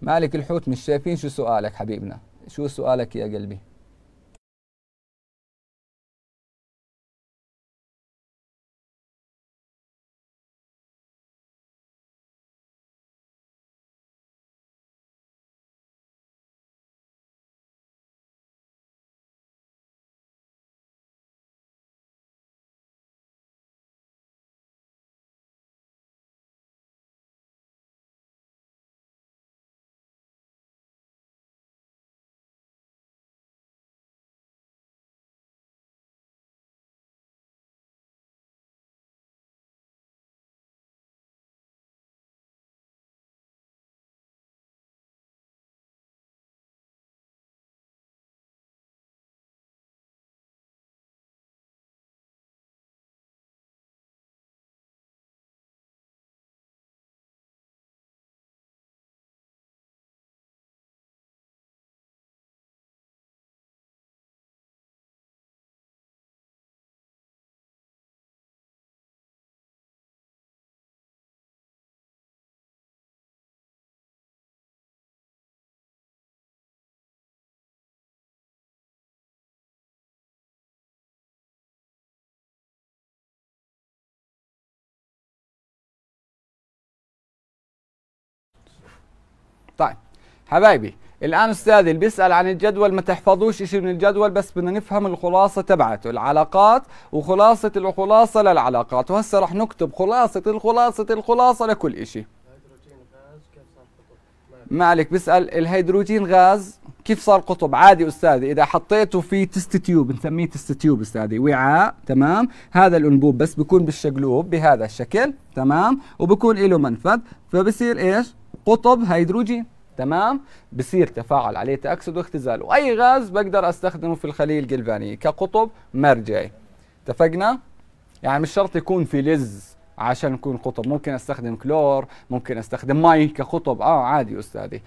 مالك الحوت مش شايفين شو سؤالك حبيبنا شو سؤالك يا قلبي طيب
حبايبي الان استاذي اللي بيسال عن الجدول ما تحفظوش شيء من الجدول بس بدنا نفهم الخلاصه تبعته العلاقات وخلاصه الخلاصه للعلاقات وهسه رح نكتب خلاصه الخلاصه الخلاصه لكل شيء ما عليك بيسال الهيدروجين غاز كيف صار قطب عادي استاذي اذا حطيته في تست تيوب بنسميه تست تيوب استاذي وعاء تمام هذا الانبوب بس بيكون بالشقلوب بهذا الشكل تمام وبكون له منفذ فبصير ايش قطب هيدروجين تمام بصير تفاعل عليه تأكسد واختزال وأي غاز بقدر أستخدمه في الخلية الجلفانية كقطب مرجعي اتفقنا؟ يعني مش شرط يكون في لز عشان يكون قطب ممكن استخدم كلور ممكن استخدم مي كقطب اه عادي استاذي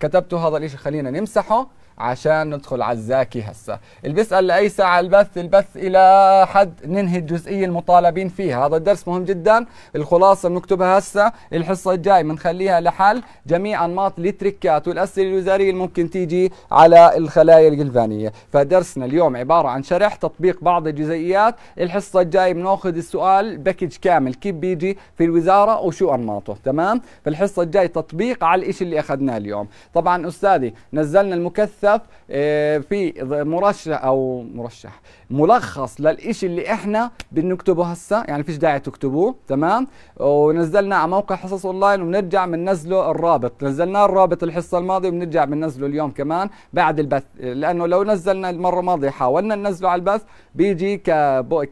كتبتوا هذا الاشي خلينا نمسحه عشان ندخل على الزاكي هسه اللي بيسال لاي ساعه البث البث الى حد ننهي الجزئيه المطالبين فيها هذا الدرس مهم جدا الخلاصه بنكتبها هسه الحصه الجاي بنخليها لحل جميع انماط التركات والاسئله الوزاريه اللي ممكن تيجي على الخلايا الجلفانيه فدرسنا اليوم عباره عن شرح تطبيق بعض الجزئيات الحصه الجاي بناخذ السؤال باكج كامل كيف بيجي في الوزاره وشو انماطه تمام فالحصه الجاي تطبيق على الشيء اللي اخذناه اليوم طبعا استاذي نزلنا المكثف يبحث آه، في مرشح او مرشح ملخص للإشي اللي احنا بنكتبه هسه يعني فيش داعي تكتبوه تمام ونزلنا على موقع حصص اونلاين وبنرجع بننزله الرابط نزلناه الرابط الحصه الماضيه وبنرجع بننزله اليوم كمان بعد البث لانه لو نزلنا المره الماضيه حاولنا ننزله على البث بيجي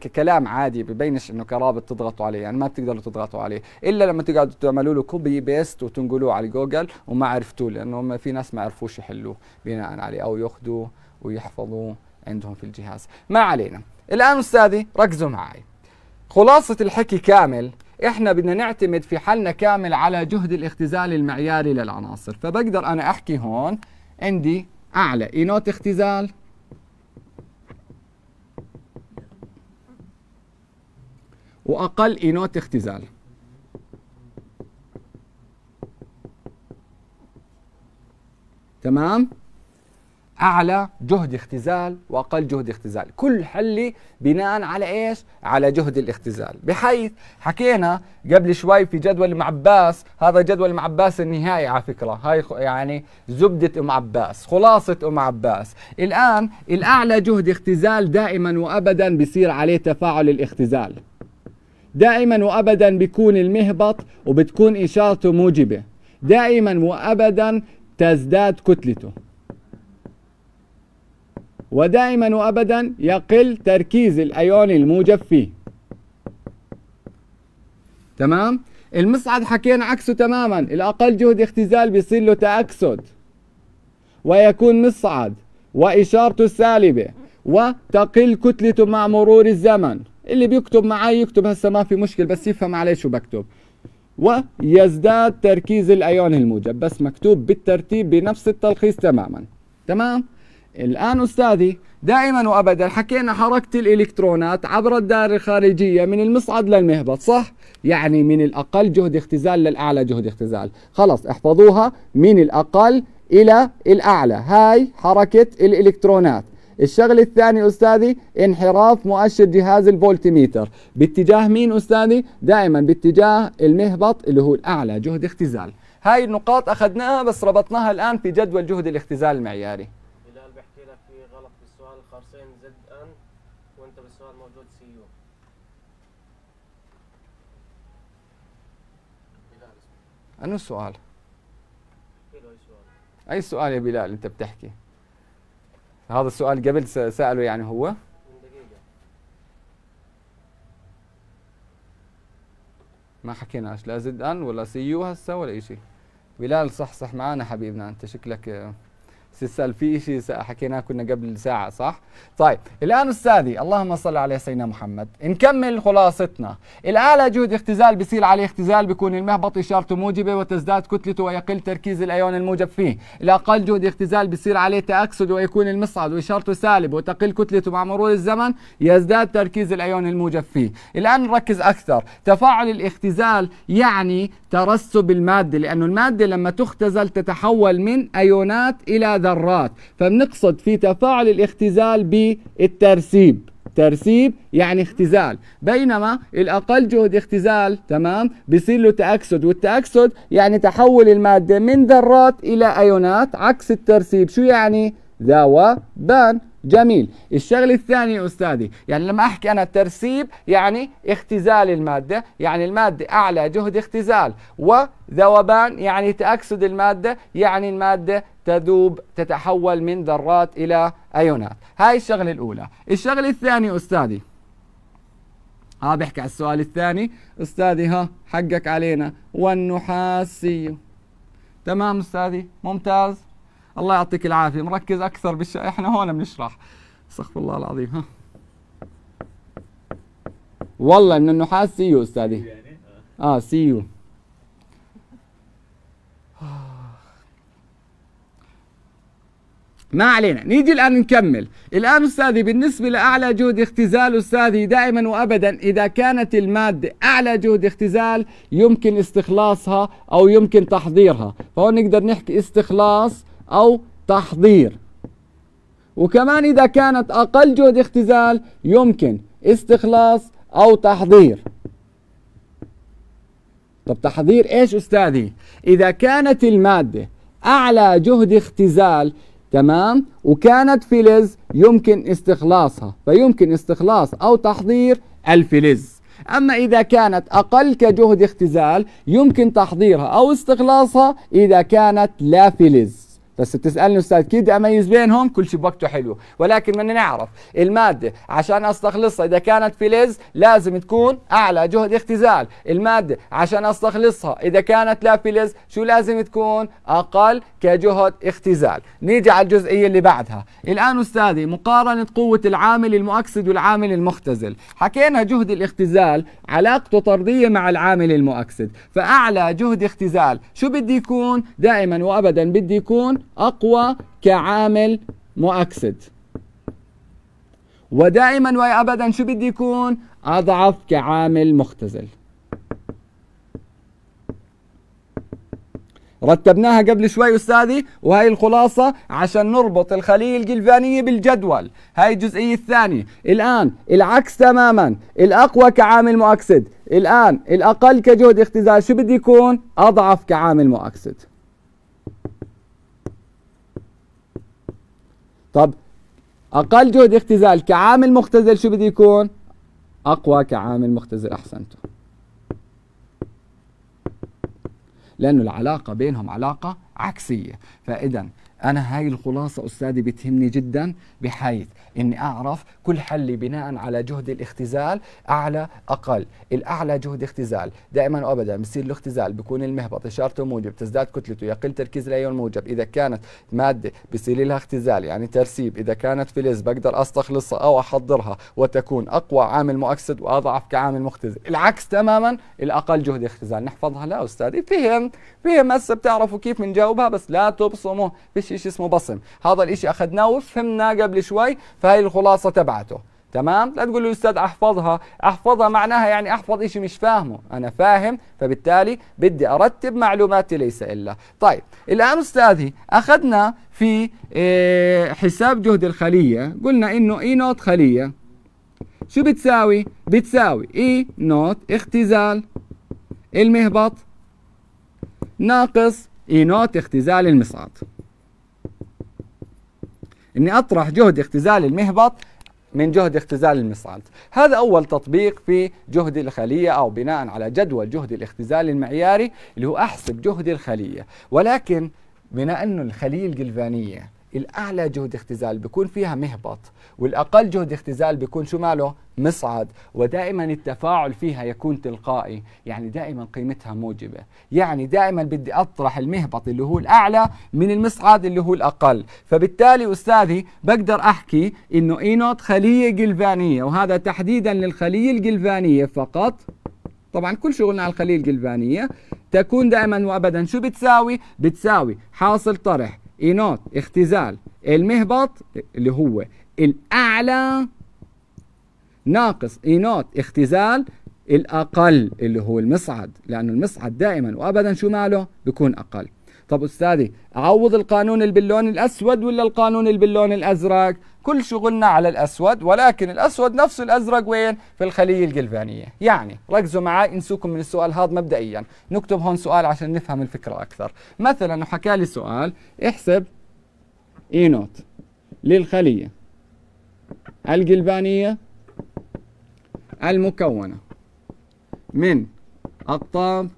ككلام عادي ببينش انه كرابط تضغطوا عليه يعني ما بتقدروا تضغطوا عليه الا لما تقعدوا تعملوا له كوبي بيست وتنقلوه على جوجل وما عرفتوه لانه في ناس ما عرفوش يحلوه بناء عليه او ياخذوه ويحفظوه عندهم في الجهاز ما علينا الان استاذي ركزوا معي خلاصه الحكي كامل احنا بدنا نعتمد في حلنا كامل على جهد الاختزال المعياري للعناصر فبقدر انا احكي هون عندي اعلى اينوت اختزال واقل اينوت اختزال تمام اعلى جهد اختزال واقل جهد اختزال كل حله بناء على ايش على جهد الاختزال بحيث حكينا قبل شوي في جدول ام عباس هذا جدول ام عباس النهائي على فكره هاي يعني زبده ام عباس خلاصه ام عباس الان الاعلى جهد اختزال دائما وابدا بصير عليه تفاعل الاختزال دائما وابدا بيكون المهبط وبتكون اشارته موجبه دائما وابدا تزداد كتلته ودائما وأبدا يقل تركيز الأيون الموجب فيه تمام؟ المصعد حكينا عكسه تماما الأقل جهد اختزال بيصير له تأكسد ويكون مصعد وإشارته سالبة وتقل كتلته مع مرور الزمن اللي بيكتب معي يكتب هسه ما في مشكله بس يفهم عليه شو بكتب ويزداد تركيز الأيون الموجب بس مكتوب بالترتيب بنفس التلخيص تماما تمام الآن أستاذي دائما وأبدا حكينا حركة الإلكترونات عبر الدائرة الخارجية من المصعد للمهبط صح؟ يعني من الأقل جهد اختزال للأعلى جهد اختزال خلص احفظوها من الأقل إلى الأعلى هاي حركة الإلكترونات الشغلة الثانية أستاذي انحراف مؤشر جهاز الفولتميتر باتجاه مين أستاذي؟ دائما باتجاه المهبط اللي هو الأعلى جهد اختزال هاي النقاط أخذناها بس ربطناها الآن في جدول جهد الاختزال المعياري أنو السؤال؟ أي سؤال يا بلال أنت بتحكي؟ هذا السؤال قبل سأله يعني هو؟ ما حكيناش لا زد ان ولا سي يو هسه ولا شيء بلال صح صح معانا حبيبنا انت شكلك تسال في شيء حكيناه كنا قبل ساعه صح طيب الان استاذي اللهم صل على سيدنا محمد نكمل خلاصتنا الاله جهد اختزال بصير عليه اختزال بيكون المهبط اشارته موجبه وتزداد كتلته ويقل تركيز الايون الموجب فيه الاقل جهد اختزال بصير عليه تاكسد ويكون المصعد واشارته سالب وتقل كتلته مع مرور الزمن يزداد تركيز الايون الموجب فيه الان نركز اكثر تفاعل الاختزال يعني ترسب الماده لانه الماده لما تختزل تتحول من ايونات الى ذرات فبنقصد في تفاعل الاختزال بالترسيب ترسيب يعني اختزال بينما الاقل جهد اختزال تمام بصير له تاكسد والتاكسد يعني تحول الماده من ذرات الى ايونات عكس الترسيب شو يعني ذوبان جميل الشغل الثاني يا أستاذي يعني لما أحكي أنا ترسيب يعني اختزال المادة يعني المادة أعلى جهد اختزال وذوبان يعني تأكسد المادة يعني المادة تذوب تتحول من ذرات إلى أيونات هاي الشغلة الأولى الشغلة الثانية أستاذي ها بحكي على السؤال الثاني أستاذي ها حقك علينا والنحاسي تمام أستاذي ممتاز الله يعطيك العافيه مركز اكثر بالش احنا هون بنشرح استغفر الله العظيم ها والله من النحاس سيو استاذي يعني؟ اه, آه، سيو ما علينا نيجي الآن نكمل الآن أستاذي بالنسبة لأعلى جهد اختزال أستاذي دائما وأبدا إذا كانت المادة أعلى جهد اختزال يمكن استخلاصها أو يمكن تحضيرها فهون نقدر نحكي استخلاص أو تحضير وكمان إذا كانت أقل جهد اختزال يمكن استخلاص أو تحضير طب تحضير إيش أستاذي؟ إذا كانت المادة أعلى جهد اختزال تمام وكانت فلز يمكن استخلاصها فيمكن استخلاص أو تحضير الفلز أما إذا كانت أقل كجهد اختزال يمكن تحضيرها أو استخلاصها إذا كانت لا فلز بس بتسالني استاذ كيف بدي اميز بينهم كل شيء بوقته حلو ولكن بدنا نعرف الماده عشان استخلصها اذا كانت فلز لازم تكون اعلى جهد اختزال الماده عشان استخلصها اذا كانت لا فلز شو لازم تكون اقل كجهد اختزال نيجي على الجزئيه اللي بعدها الان استاذي مقارنه قوه العامل المؤكسد والعامل المختزل حكينا جهد الاختزال علاقته طرديه مع العامل المؤكسد فاعلى جهد اختزال شو بدي يكون دائما وابدا بدي يكون أقوى كعامل مؤكسد ودائما وأبدا شو بدي يكون أضعف كعامل مختزل رتبناها قبل شوي أستاذي وهي الخلاصة عشان نربط الخلية الجلفانية بالجدول هاي الجزئية الثانية الآن العكس تماما الأقوى كعامل مؤكسد الآن الأقل كجهد اختزال شو بده يكون أضعف كعامل مؤكسد طب اقل جهد اختزال كعامل مختزل شو بده يكون اقوى كعامل مختزل احسنتم لانه العلاقه بينهم علاقه عكسيه فاذا أنا هاي الخلاصة أستاذي بتهمني جدا بحيث إني أعرف كل حل بناء على جهد الاختزال أعلى أقل الأعلى جهد اختزال دائما وأبدا بصير الاختزال بكون المهبط إشارته موجب تزداد كتلته يقل تركيز الأيون موجب إذا كانت مادة بصير لها اختزال يعني ترسيب إذا كانت فلز بقدر أستخلصها أو أحضرها وتكون أقوى عامل مؤكسد وأضعف كعامل مختزل العكس تماما الأقل جهد اختزال نحفظها لا أستاذي فهم فهم هسه بتعرفوا كيف بنجاوبها بس لا تبصموا فيش شيء اسمه بصم هذا الشيء اخذناه وفهمناه قبل شوي فهي الخلاصه تبعته تمام لا تقول له استاذ احفظها احفظها معناها يعني احفظ شيء مش فاهمه انا فاهم فبالتالي بدي ارتب معلوماتي ليس الا طيب الان استاذي اخذنا في آه، حساب جهد الخليه قلنا انه اي e نوت خليه شو بتساوي بتساوي اي e نوت اختزال المهبط ناقص اي e نوت اختزال المصعد اني اطرح جهد اختزال المهبط من جهد اختزال المصعد هذا أول تطبيق في جهد الخلية أو بناء على جدول جهد الاختزال المعياري اللي هو أحسب جهد الخلية ولكن بناء أنه الخلية الجلفانية الاعلى جهد اختزال بيكون فيها مهبط والاقل جهد اختزال بيكون شو ماله مصعد ودائما التفاعل فيها يكون تلقائي يعني دائما قيمتها موجبه يعني دائما بدي اطرح المهبط اللي هو الاعلى من المصعد اللي هو الاقل فبالتالي استاذي بقدر احكي انه اينوت خليه جلفانيه وهذا تحديدا للخليه الجلفانيه فقط طبعا كل شغلنا على الخليه الجلفانيه تكون دائما وابدا شو بتساوي بتساوي حاصل طرح اينات اختزال المهبط اللي هو الاعلى ناقص اينات اختزال الاقل اللي هو المصعد لانه المصعد دائما وابدا شو ماله بيكون اقل طب أستاذي أعوض القانون اللي باللون الأسود ولا القانون اللي باللون الأزرق كل شغلنا على الأسود ولكن الأسود نفسه الأزرق وين في الخلية القلبانيه، يعني ركزوا معي انسوكم من السؤال هذا مبدئيا نكتب هون سؤال عشان نفهم الفكرة أكثر مثلا وحكى لي سؤال احسب إي نوت للخلية القلبانيه المكونة من أقطاب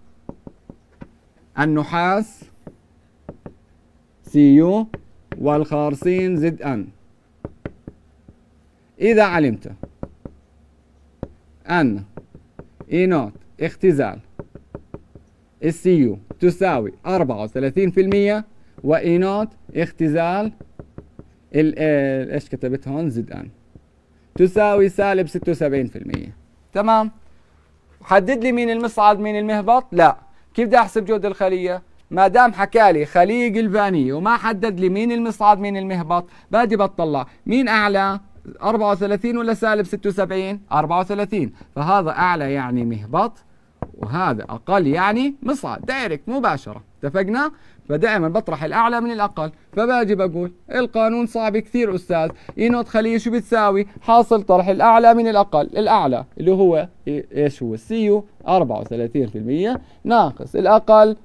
النحاس سي يو والخارصين زد أن إذا علمت أن إي نوت اختزال السي يو تساوي 34% وإي نوت اختزال إيه، ايش كتبت هون زد ان تساوي سالب 76% تمام حدد لي مين المصعد مين المهبط لا كيف بدي احسب جهد الخليه ما دام حكى لي خليج البانية وما حدد لي مين المصعد مين المهبط بدي بطلع مين أعلى 34 ولا سالب 76 34 فهذا أعلى يعني مهبط وهذا أقل يعني مصعد دايركت مباشرة اتفقنا فدائما بطرح الأعلى من الأقل فباجي بقول القانون صعب كثير أستاذ إنوت خليه شو بتساوي حاصل طرح الأعلى من الأقل الأعلى اللي هو إيه، إيش هو السيو 34% ناقص الأقل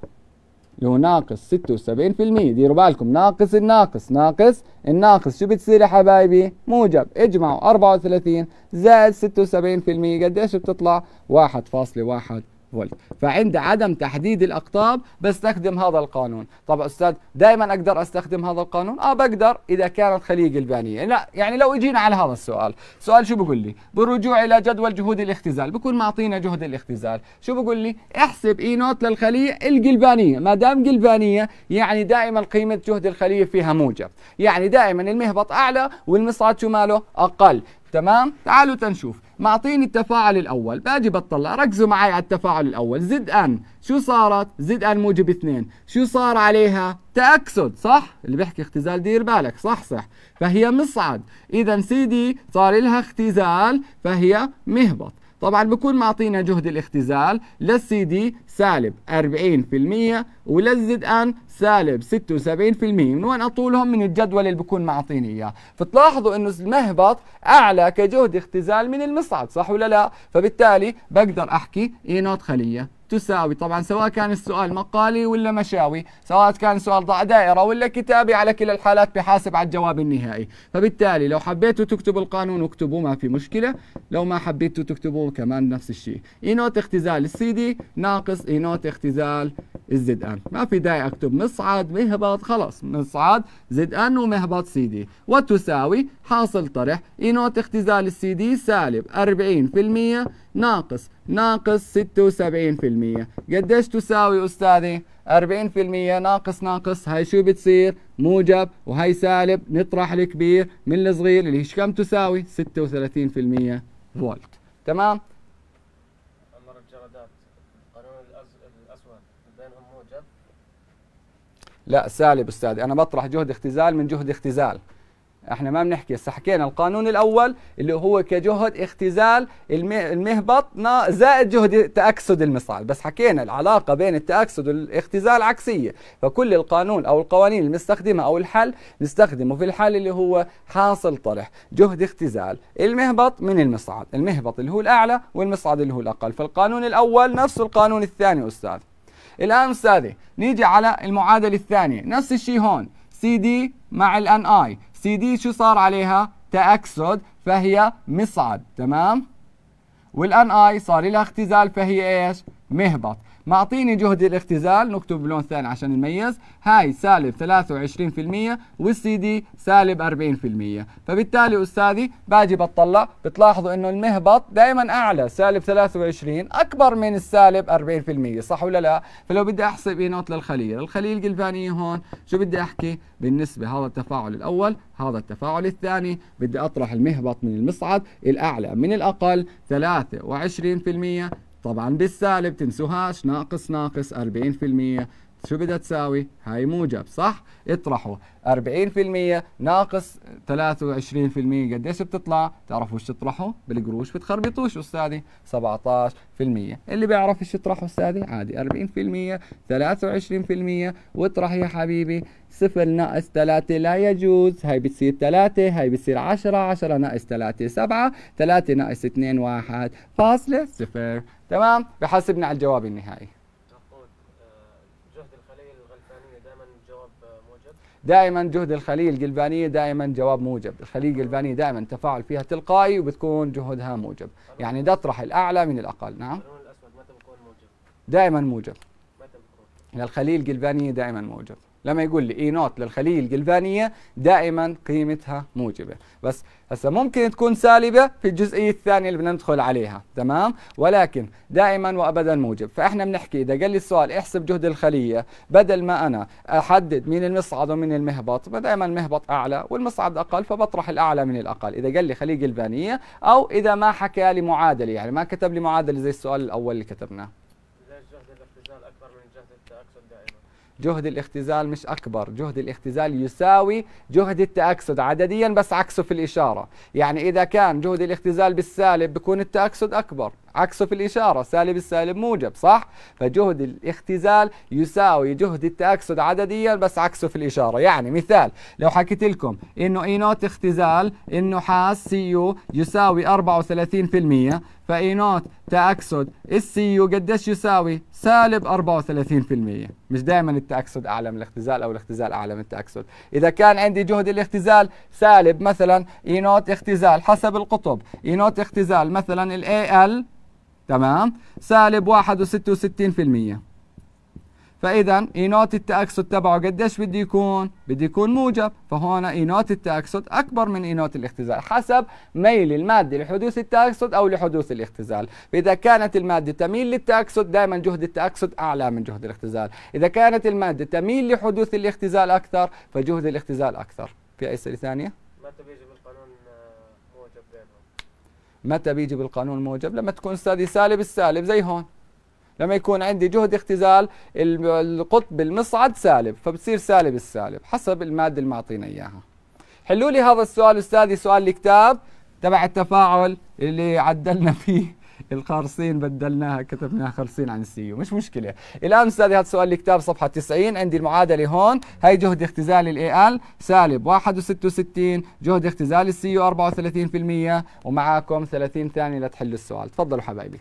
اللي هو ناقص 76% ديروا بالكم ناقص الناقص ناقص الناقص شو بتصير يا حبايبي موجب اجمعوا 34 زائد 76% قديش بتطلع 1.1 فولت فعند عدم تحديد الاقطاب بستخدم هذا القانون طب استاذ دائما اقدر استخدم هذا القانون اه بقدر اذا كانت خليه قلبانيه لا يعني لو اجينا على هذا السؤال سؤال شو بقول لي بالرجوع الى جدول جهود الاختزال بكون معطينا جهد الاختزال شو بقول لي احسب اي نوت للخليه الجلبانيه ما دام جلبانيه يعني دائما قيمه جهد الخليه فيها موجب يعني دائما المهبط اعلى والمصعد شو ماله اقل تمام تعالوا تنشوف معطيني التفاعل الأول باجي بطلع ركزوا معي على التفاعل الأول زد أن شو صارت زد أن موجب اثنين شو صار عليها تأكسد صح اللي بيحكي اختزال دير بالك صح صح فهي مصعد إذا سي دي صار لها اختزال فهي مهبط طبعا بكون معطينا جهد الاختزال للسي دي سالب 40% وللزد ان سالب 76% من وين اطولهم من الجدول اللي بكون معطيني اياه فتلاحظوا انه المهبط اعلى كجهد اختزال من المصعد صح ولا لا فبالتالي بقدر احكي اي نوت خليه تساوي طبعا سواء كان السؤال مقالي ولا مشاوي سواء كان سؤال ضع دائرة ولا كتابي على كل الحالات بحاسب على الجواب النهائي فبالتالي لو حبيتوا تكتبوا القانون اكتبوا ما في مشكلة لو ما حبيتوا تكتبوا كمان نفس الشيء اي نوت اختزال السي دي ناقص اي نوت اختزال الزد ان ما في داعي اكتب مصعد مهبط خلاص مصعد زد ان ومهبط سي دي وتساوي حاصل طرح اي نوت اختزال السي دي سالب 40% ناقص ناقص 76% قديش تساوي أستاذي 40% ناقص ناقص هاي شو بتصير موجب وهي سالب نطرح الكبير من الصغير اللي هيش كم تساوي 36% فولت تمام
عمر الجردات الأسود بينهم موجب
لا سالب أستاذي أنا بطرح جهد اختزال من جهد اختزال احنا ما بنحكي هسه حكينا القانون الاول اللي هو كجهد اختزال المهبط زائد جهد تاكسد المصعد بس حكينا العلاقه بين التاكسد والاختزال عكسيه فكل القانون او القوانين اللي بنستخدمها او الحل نستخدمه في الحل اللي هو حاصل طرح جهد اختزال المهبط من المصعد المهبط اللي هو الاعلى والمصعد اللي هو الاقل فالقانون الاول نفس القانون الثاني استاذ الان استاذي نيجي على المعادله الثانيه نفس الشيء هون سي دي مع الان اي سي دي شو صار عليها؟ تأكسد فهي مصعد تمام؟ والان اي صار لها اختزال فهي ايش؟ مهبط معطيني جهد الاختزال نكتب بلون ثاني عشان نميز هاي سالب 23% والسي دي سالب 40% فبالتالي أستاذي باجي بطلع بتلاحظوا إنه المهبط دائما أعلى سالب 23 أكبر من السالب 40% صح ولا لا؟ فلو بدي أحسب إي نوت للخلية الخلية الجلفانية هون شو بدي أحكي بالنسبة هذا التفاعل الأول هذا التفاعل الثاني بدي أطرح المهبط من المصعد الأعلى من الأقل 23% طبعا بالسالب تنسوهاش ناقص ناقص 40% شو بدها تساوي؟ هاي موجب صح؟ اطرحوا 40% ناقص 23% قديش بتطلع؟ تعرفوا ايش تطرحوا؟ بالقروش بتخربطوش استاذي 17% اللي بيعرف ايش يطرحه استاذي عادي 40% 23% واطرح يا حبيبي صفر ناقص 3 لا يجوز هاي بتصير 3 هاي بتصير 10 10 ناقص 3 7 3 ناقص 2 1 فاصلة صفر تمام بحاسبنا على الجواب النهائي دائما آه، جهد الخليه القلبانيه دائما جواب موجب، الخليه القلبانيه دائما تفاعل فيها تلقائي وبتكون جهدها موجب، يعني تطرح الاعلى من الاقل، نعم. الاسود متى بكون موجب؟ دائما موجب. متى بكون؟ يعني الخليه القلبانيه دائما موجب. لما يقول لي اي نوت للخليه الجلفانيه دائما قيمتها موجبه بس هسه ممكن تكون سالبه في الجزئيه الثانيه اللي بندخل عليها تمام ولكن دائما وابدا موجب فاحنا بنحكي اذا قال لي السؤال احسب جهد الخليه بدل ما انا احدد مين المصعد ومين المهبط فدائما المهبط اعلى والمصعد اقل فبطرح الاعلى من الاقل اذا قال لي خليه جلفانيه او اذا ما حكى لي معادله يعني ما كتب لي معادله زي السؤال الاول اللي كتبناه جهد الاختزال مش أكبر جهد الاختزال يساوي جهد التأكسد عدديا بس عكسه في الإشارة يعني إذا كان جهد الاختزال بالسالب بكون التأكسد أكبر عكسه في الإشارة سالب السالب موجب صح فجهد الاختزال يساوي جهد التأكسد عدديا بس عكسه في الإشارة يعني مثال لو حكيت لكم إنه إي نوت اختزال النحاس سي يو يساوي 34% فإي نوت تأكسد السي يو قديش يساوي سالب 34% مش دائما التأكسد أعلى من الاختزال أو الاختزال أعلى من التأكسد إذا كان عندي جهد الاختزال سالب مثلا إي نوت اختزال حسب القطب إي نوت اختزال مثلا ال AL تمام سالب 61.66% فاذا اي نوت التاكسد تبعه قديش بده يكون؟ بده يكون موجب، فهون اي نوت التاكسد اكبر من اي نوت الاختزال حسب ميل الماده لحدوث التاكسد او لحدوث الاختزال، فاذا كانت الماده تميل للتاكسد دائما جهد التاكسد اعلى من جهد الاختزال، اذا كانت الماده تميل لحدوث الاختزال اكثر فجهد الاختزال اكثر، في اي سؤال ثانيه؟ متى بيجي بالقانون الموجب لما تكون استاذي سالب السالب زي هون لما يكون عندي جهد اختزال القطب المصعد سالب فبتصير سالب السالب حسب الماده اللي معطينا اياها حلوا لي هذا السؤال استاذي سؤال الكتاب تبع التفاعل اللي عدلنا فيه القارصين بدلناها كتبناها خلصين عن السيو مش مشكله الان استاذي هذا سؤال الكتاب صفحه 90 عندي المعادله هون هي جهد اختزال الـ AL سالب 61 جهد اختزال السيو 34% ومعاكم 30 ثانيه لتحلوا السؤال تفضلوا حبايبي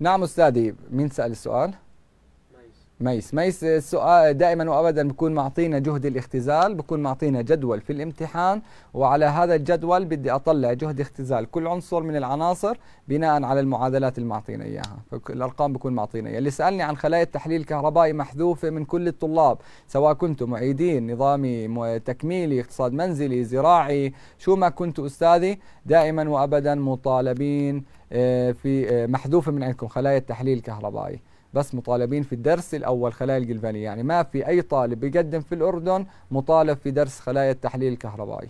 نعم أستاذي مين سأل
السؤال؟ ميس ميس السؤال دائما وابدا بكون معطينا جهد الاختزال بكون معطينا جدول في الامتحان وعلى هذا الجدول بدي اطلع جهد اختزال كل عنصر من العناصر بناء على المعادلات اللي معطينا اياها فالارقام بكون معطينا اياها اللي سالني عن خلايا التحليل الكهربائي محذوفه من كل الطلاب سواء كنتم معيدين نظامي تكميلي اقتصاد منزلي زراعي شو ما كنت استاذي دائما وابدا مطالبين آه، في آه، محذوفه من عندكم خلايا التحليل الكهربائي بس مطالبين في الدرس الأول خلايا الجلفانية يعني ما في أي طالب بيقدم في الأردن
مطالب في درس خلايا التحليل الكهربائي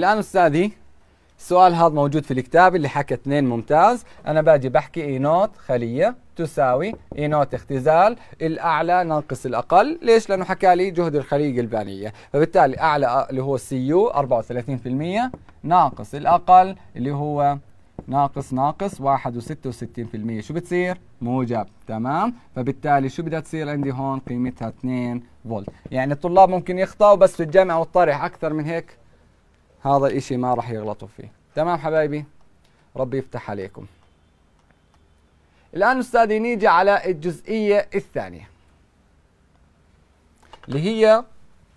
الان استاذي السؤال هذا موجود في الكتاب اللي حكى اثنين ممتاز انا باجي
بحكي اي e نوت خليه تساوي اي e نوت اختزال الاعلى ناقص الاقل ليش لانه حكى لي جهد الخليه البانيه فبالتالي اعلى اللي هو السي يو 34% ناقص الاقل اللي هو ناقص ناقص 1.66% شو بتصير؟ موجب تمام؟ فبالتالي شو بدها تصير عندي هون؟ قيمتها 2 فولت، يعني الطلاب ممكن يخطئوا بس في الجامعة والطرح أكثر من هيك هذا الإشي ما راح يغلطوا فيه تمام حبايبي ربي يفتح عليكم الآن أستاذي نيجي على الجزئية الثانية اللي هي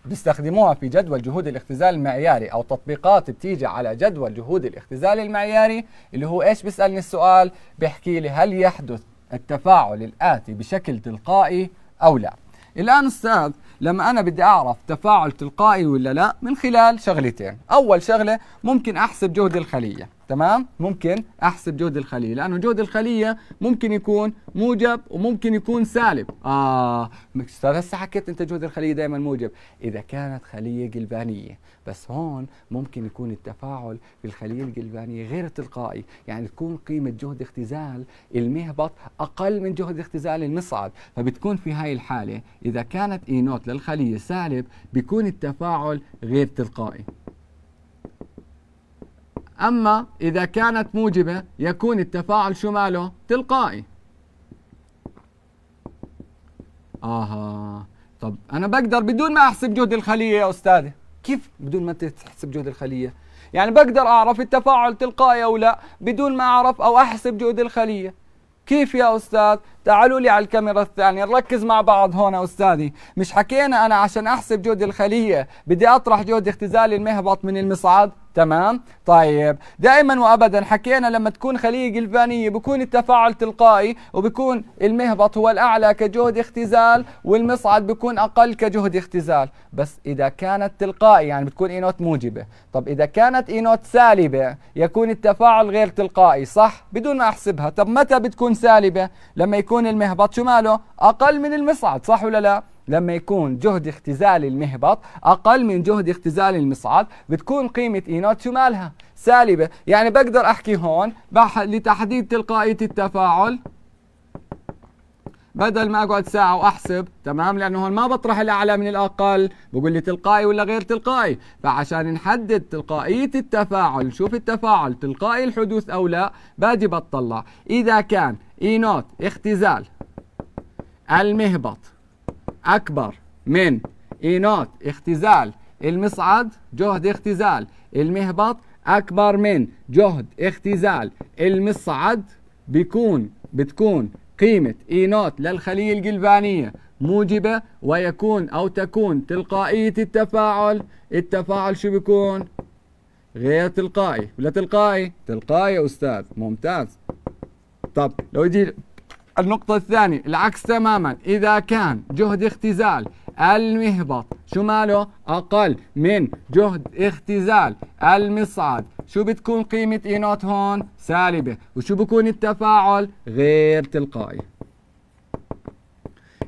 بيستخدموها في جدول جهود الاختزال المعياري او تطبيقات بتيجي على جدول جهود الاختزال المعياري اللي هو ايش بيسالني السؤال بيحكي لي هل يحدث التفاعل الاتي بشكل تلقائي او لا الان استاذ لما انا بدي اعرف تفاعل تلقائي ولا لا من خلال شغلتين اول شغله ممكن احسب جهد الخليه تمام ممكن احسب جهد الخليه لانه جهد الخليه ممكن يكون موجب وممكن يكون سالب اه استاذ هسه حكيت انت جهد الخليه دائما موجب اذا كانت خليه قلبانيه بس هون ممكن يكون التفاعل بالخليه القلبانيه غير تلقائي يعني تكون قيمه جهد اختزال المهبط اقل من جهد اختزال المصعد فبتكون في هاي الحاله اذا كانت اي نوت للخليه سالب بيكون التفاعل غير تلقائي أما إذا كانت موجبة يكون التفاعل شو ماله؟ تلقائي آها طب أنا بقدر بدون ما أحسب جهد الخلية يا أستاذي كيف بدون ما تحسب جهد الخلية؟ يعني بقدر أعرف التفاعل تلقائي أو لا بدون ما أعرف أو أحسب جهد الخلية كيف يا أستاذ؟ تعالوا لي على الكاميرا الثانية نركز مع بعض هون أستاذي مش حكينا أنا عشان أحسب جهد الخلية بدي أطرح جهد اختزال المهبط من المصعد تمام طيب دائما وابدا حكينا لما تكون خليه جلفانيه بكون التفاعل تلقائي وبكون المهبط هو الاعلى كجهد اختزال والمصعد بكون اقل كجهد اختزال بس اذا كانت تلقائي يعني بتكون اينوت موجبه طب اذا كانت اينوت سالبه يكون التفاعل غير تلقائي صح بدون ما احسبها طب متى بتكون سالبه لما يكون المهبط شو ماله اقل من المصعد صح ولا لا لما يكون جهد اختزال المهبط أقل من جهد اختزال المصعد بتكون قيمة إي نوت شو مالها؟ سالبة يعني بقدر أحكي هون لتحديد تلقائية التفاعل بدل ما اقعد ساعه واحسب تمام لانه هون ما بطرح الاعلى من الاقل بقول لي تلقائي ولا غير تلقائي فعشان نحدد تلقائيه التفاعل نشوف التفاعل تلقائي الحدوث او لا باجي بطلع اذا كان اي نوت اختزال المهبط أكبر من إينوت اختزال المصعد جهد اختزال المهبط أكبر من جهد اختزال المصعد بيكون بتكون قيمة اي نوت للخلية الجلفانية موجبة ويكون أو تكون تلقائية التفاعل التفاعل شو بيكون غير تلقائي ولا تلقائي تلقائي يا أستاذ ممتاز طب لو يجي النقطة الثانية العكس تماما إذا كان جهد اختزال المهبط شو ماله أقل من جهد اختزال المصعد شو بتكون قيمة إي نوت هون سالبة وشو بكون التفاعل غير تلقائي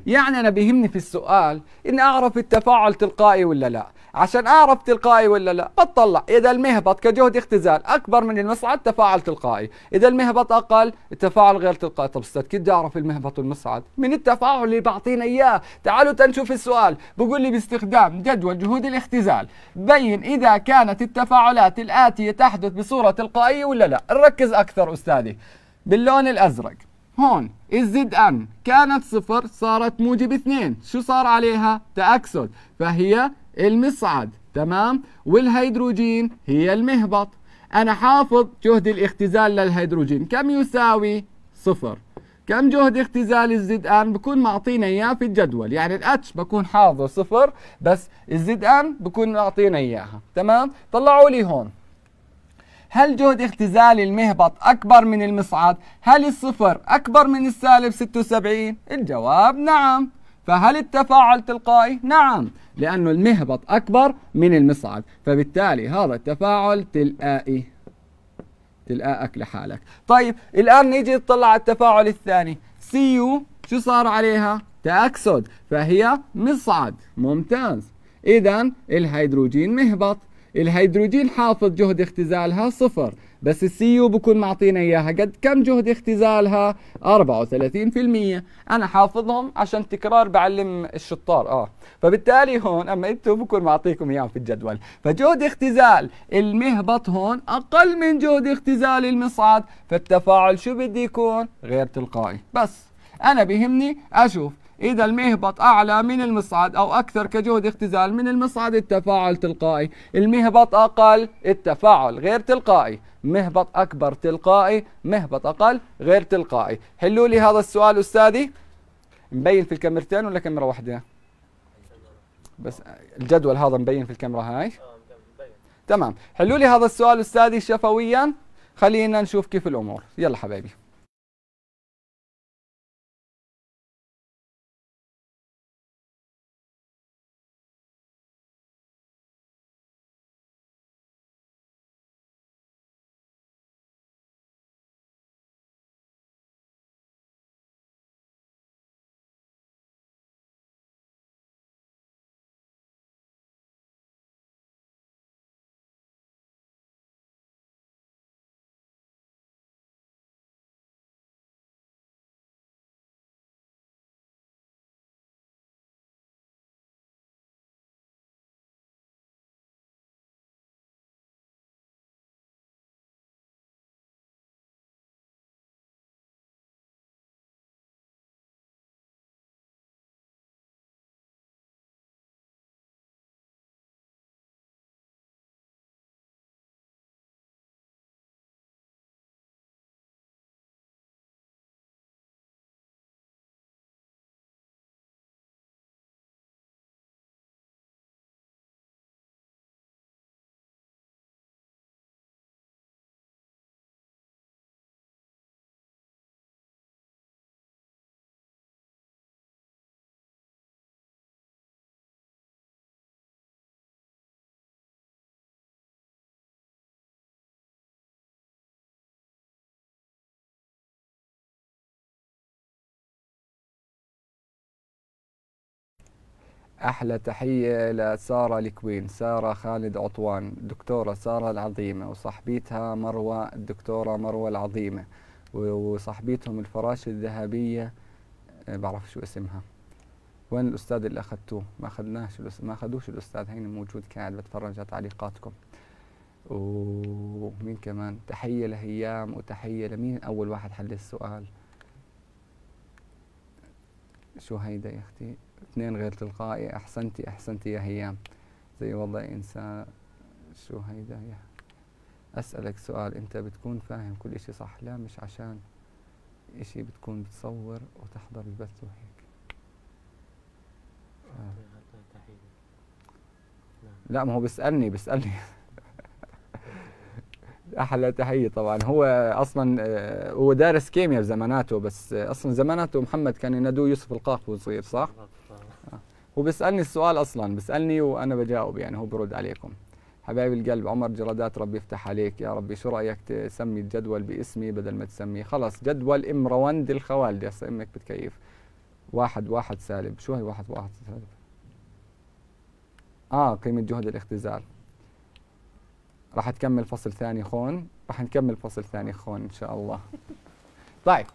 يعني أنا بيهمني في السؤال إن أعرف التفاعل تلقائي ولا لا عشان اعرف تلقائي ولا لا بتطلع اذا المهبط كجهد اختزال اكبر من المصعد تفاعل تلقائي اذا المهبط اقل التفاعل غير تلقائي طب استاذ كيف بدي اعرف المهبط والمصعد من التفاعل اللي بعطينا اياه تعالوا تنشوف السؤال بقول لي باستخدام جدول جهود الاختزال بين اذا كانت التفاعلات الاتيه تحدث بصوره تلقائيه ولا لا نركز اكثر استاذي باللون الازرق هون الزد ان كانت صفر صارت موجب اثنين شو صار عليها تأكسد فهي المصعد تمام والهيدروجين هي المهبط أنا حافظ جهد الاختزال للهيدروجين كم يساوي صفر كم جهد اختزال الزد ان بكون معطينا اياه في الجدول يعني الاتش بكون حاضر صفر بس الزد ان بكون معطينا اياها تمام طلعوا لي هون هل جهد اختزال المهبط اكبر من المصعد هل الصفر اكبر من السالب 76 الجواب نعم فهل التفاعل تلقائي؟ نعم لأنه المهبط أكبر من المصعد فبالتالي هذا التفاعل تلقائي تلقائك لحالك طيب الآن نيجي نطلع على التفاعل الثاني سيو شو صار عليها؟ تأكسد فهي مصعد ممتاز إذا الهيدروجين مهبط الهيدروجين حافظ جهد اختزالها صفر بس السي يو بكون معطينا اياها قد كم جهد اختزالها 34% انا حافظهم عشان تكرار بعلم الشطار اه فبالتالي هون اما انتم بكون معطيكم اياهم في الجدول فجهد اختزال المهبط هون اقل من جهد اختزال المصعد فالتفاعل شو بده يكون غير تلقائي بس انا بهمني اشوف إذا المهبط أعلى من المصعد أو أكثر كجهد اختزال من المصعد التفاعل تلقائي المهبط أقل التفاعل غير تلقائي مهبط أكبر تلقائي مهبط أقل غير تلقائي حلوا لي هذا السؤال أستاذي مبين في الكاميرتين ولا كاميرا واحدة بس الجدول هذا مبين في الكاميرا هاي آه، تمام حلوا
لي هذا السؤال أستاذي شفويا خلينا نشوف كيف الأمور يلا حبايبي أحلى تحية لسارة الكوين سارة خالد عطوان دكتورة سارة
العظيمة وصاحبتها مروة الدكتورة مروة العظيمة وصاحبتهم الفراشة الذهبية آه، بعرف شو اسمها وين الأستاذ اللي أخذتوه ما أخذناش ما أخذوش الأستاذ هين موجود قاعد بتفرج على تعليقاتكم ومين كمان تحية لهيام وتحية لمين أول واحد حل السؤال شو هيدا يا أختي اثنين غير تلقائي أحسنتي أحسنتي يا هيام زي والله إنسان شو هيدا يا أسألك سؤال أنت بتكون فاهم كل إشي صح لا مش عشان إشي بتكون بتصور وتحضر البث وهيك
آه. نعم.
لا ما هو بيسألني بيسألني [laughs] احلى تحيه طبعا هو اصلا آه، هو دارس كيمياء بزماناته بس آه، اصلا زماناته محمد كان ينادوه يوسف القاق وصغير صح؟ هو بيسالني السؤال اصلا بيسالني وانا بجاوب يعني هو برد عليكم حبايب القلب عمر جرادات ربي يفتح عليك يا ربي شو رايك تسمي الجدول باسمي بدل ما تسميه خلص جدول ام رواند الخوالدي هسه امك بتكيف واحد واحد سالب شو هي واحد واحد سالب اه قيمه جهد الاختزال راح تكمل فصل ثاني خون راح نكمل فصل ثاني خون ان شاء الله [laughs] طيب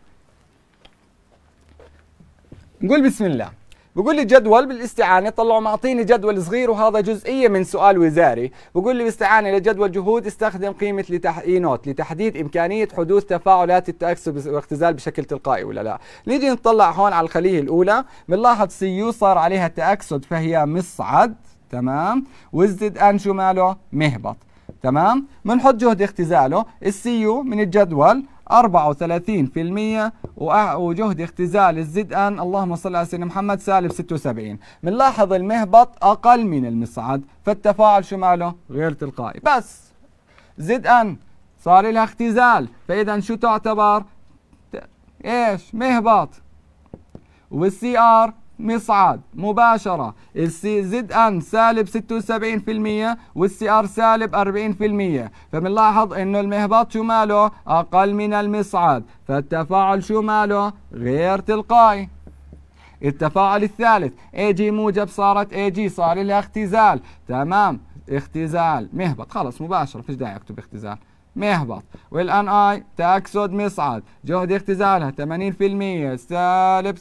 نقول بسم الله بقول لي جدول بالاستعانه طلعوا معطيني جدول صغير وهذا جزئيه من سؤال وزاري بقول لي باستعانه لجدول جهود استخدم قيمه لتح... اي نوت لتحديد امكانيه حدوث تفاعلات التاكسد واختزال بشكل تلقائي ولا لا نيجي نطلع هون على الخليه الاولى بنلاحظ سي يو صار عليها تاكسد فهي مصعد تمام والزد ان شو ماله مهبط تمام بنحط جهد اختزاله السي يو من الجدول 34% وجهد اختزال الزد ان اللهم صل على سيدنا محمد سالب 76 بنلاحظ المهبط اقل من المصعد فالتفاعل شو ماله غير تلقائي بس زد ان صار لها اختزال فاذا شو تعتبر ايش مهبط والسي ار مصعد مباشرة السي زد ان سالب 76% والسي ار سالب 40% فبنلاحظ انه المهبط شو ماله اقل من المصعد فالتفاعل شو ماله غير تلقائي التفاعل الثالث اي جي موجب صارت اي جي صار لها اختزال تمام اختزال مهبط خلص مباشرة فيش داعي اكتب اختزال محبط والآن آي تأكسد مصعد جهد اختزالها 80% سالب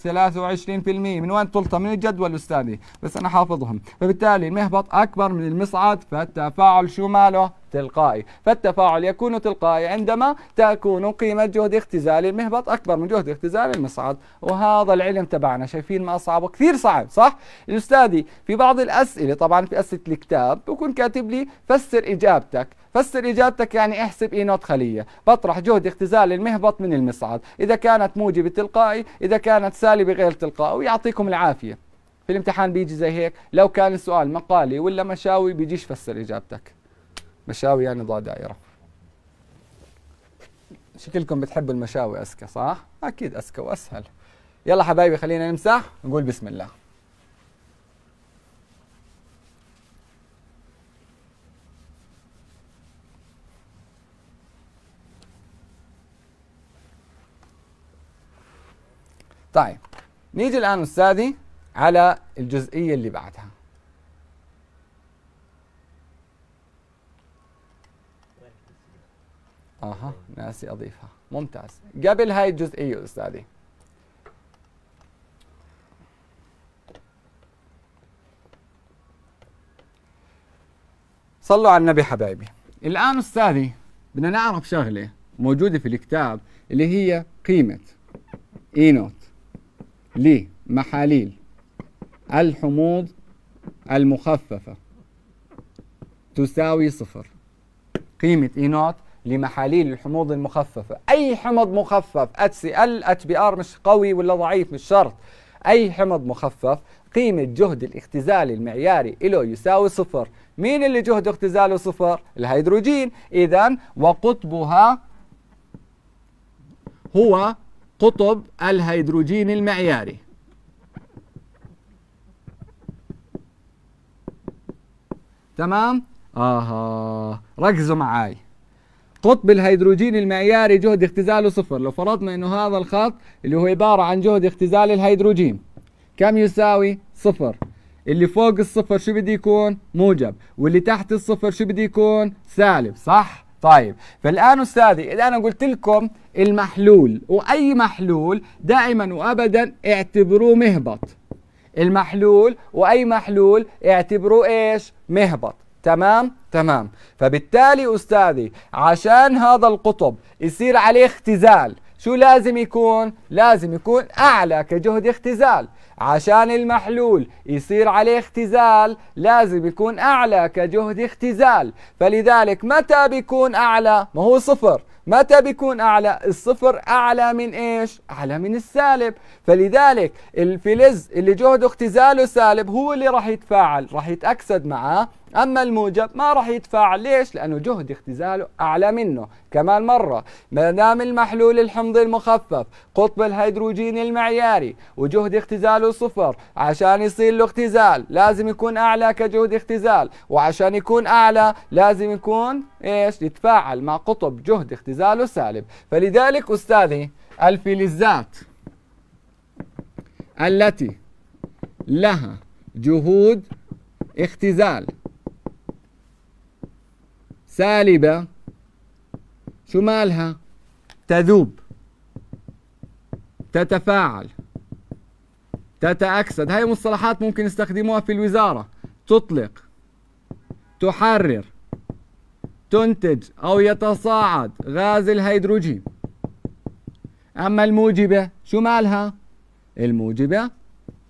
23% من وين طلتها من الجدول أستاذي بس أنا حافظهم فبالتالي المهبط أكبر من المصعد فالتفاعل شو ماله تلقائي فالتفاعل يكون تلقائي عندما تكون قيمة جهد اختزال المهبط أكبر من جهد اختزال المصعد وهذا العلم تبعنا شايفين ما أصعبه كثير صعب صح؟ الأستاذي في بعض الأسئلة طبعا في أسئلة الكتاب بكون كاتب لي فسر إجابتك فسر إجابتك يعني احسب إي نوت خلية بطرح جهد اختزال المهبط من المصعد إذا كانت موجبة تلقائي إذا كانت سالبة غير تلقائي ويعطيكم العافية في الامتحان بيجي زي هيك لو كان السؤال مقالي ولا مشاوي بيجيش فسر إجابتك مشاوي يعني ضع دائرة شكلكم بتحبوا المشاوي أسكى صح؟ أكيد أسكى وأسهل يلا حبايبي خلينا نمسح نقول بسم الله طيب نيجي الآن أستاذي على الجزئية اللي بعدها اها ناسي اضيفها ممتاز قبل هاي الجزئيه استاذي صلوا على النبي حبايبي الان استاذي بدنا نعرف شغله موجوده في الكتاب اللي هي قيمه اينوت لمحاليل الحموض المخففه تساوي صفر قيمه اينوت لمحاليل الحموض المخففة أي حمض مخفف HCl HBr ال بي آر مش قوي ولا ضعيف مش شرط أي حمض مخفف قيمة جهد الاختزال المعياري له يساوي صفر مين اللي جهد اختزاله صفر؟ الهيدروجين إذا وقطبها هو قطب الهيدروجين المعياري تمام؟ آها ركزوا معاي قطب الهيدروجين المعياري جهد اختزاله صفر لو فرضنا انه هذا الخط اللي هو عبارة عن جهد اختزال الهيدروجين كم يساوي صفر اللي فوق الصفر شو بده يكون موجب واللي تحت الصفر شو بده يكون سالب صح طيب فالان استاذي اذا انا قلت لكم المحلول واي محلول دائما وابدا اعتبروه مهبط المحلول واي محلول اعتبروه ايش مهبط تمام تمام فبالتالي أستاذي عشان هذا القطب يصير عليه اختزال شو لازم يكون؟ لازم يكون أعلى كجهد اختزال عشان المحلول يصير عليه اختزال لازم يكون أعلى كجهد اختزال فلذلك متى بيكون أعلى؟ ما هو صفر متى بيكون أعلى؟ الصفر أعلى من إيش؟ أعلى من السالب فلذلك الفلز اللي جهده اختزاله سالب هو اللي راح يتفاعل راح يتأكسد معاه أما الموجب ما راح يتفاعل ليش؟ لأنه جهد اختزاله أعلى منه كمان مرة ما دام المحلول الحمضي المخفف قطب الهيدروجين المعياري وجهد اختزاله صفر عشان يصير له اختزال لازم يكون أعلى كجهد اختزال وعشان يكون أعلى لازم يكون إيش؟ يتفاعل مع قطب جهد اختزاله سالب فلذلك أستاذي الفلزات التي لها جهود اختزال سالبة شو مالها تذوب تتفاعل تتأكسد هاي مصطلحات ممكن يستخدموها في الوزارة تطلق تحرر تنتج أو يتصاعد غاز الهيدروجين أما الموجبة شو مالها الموجبة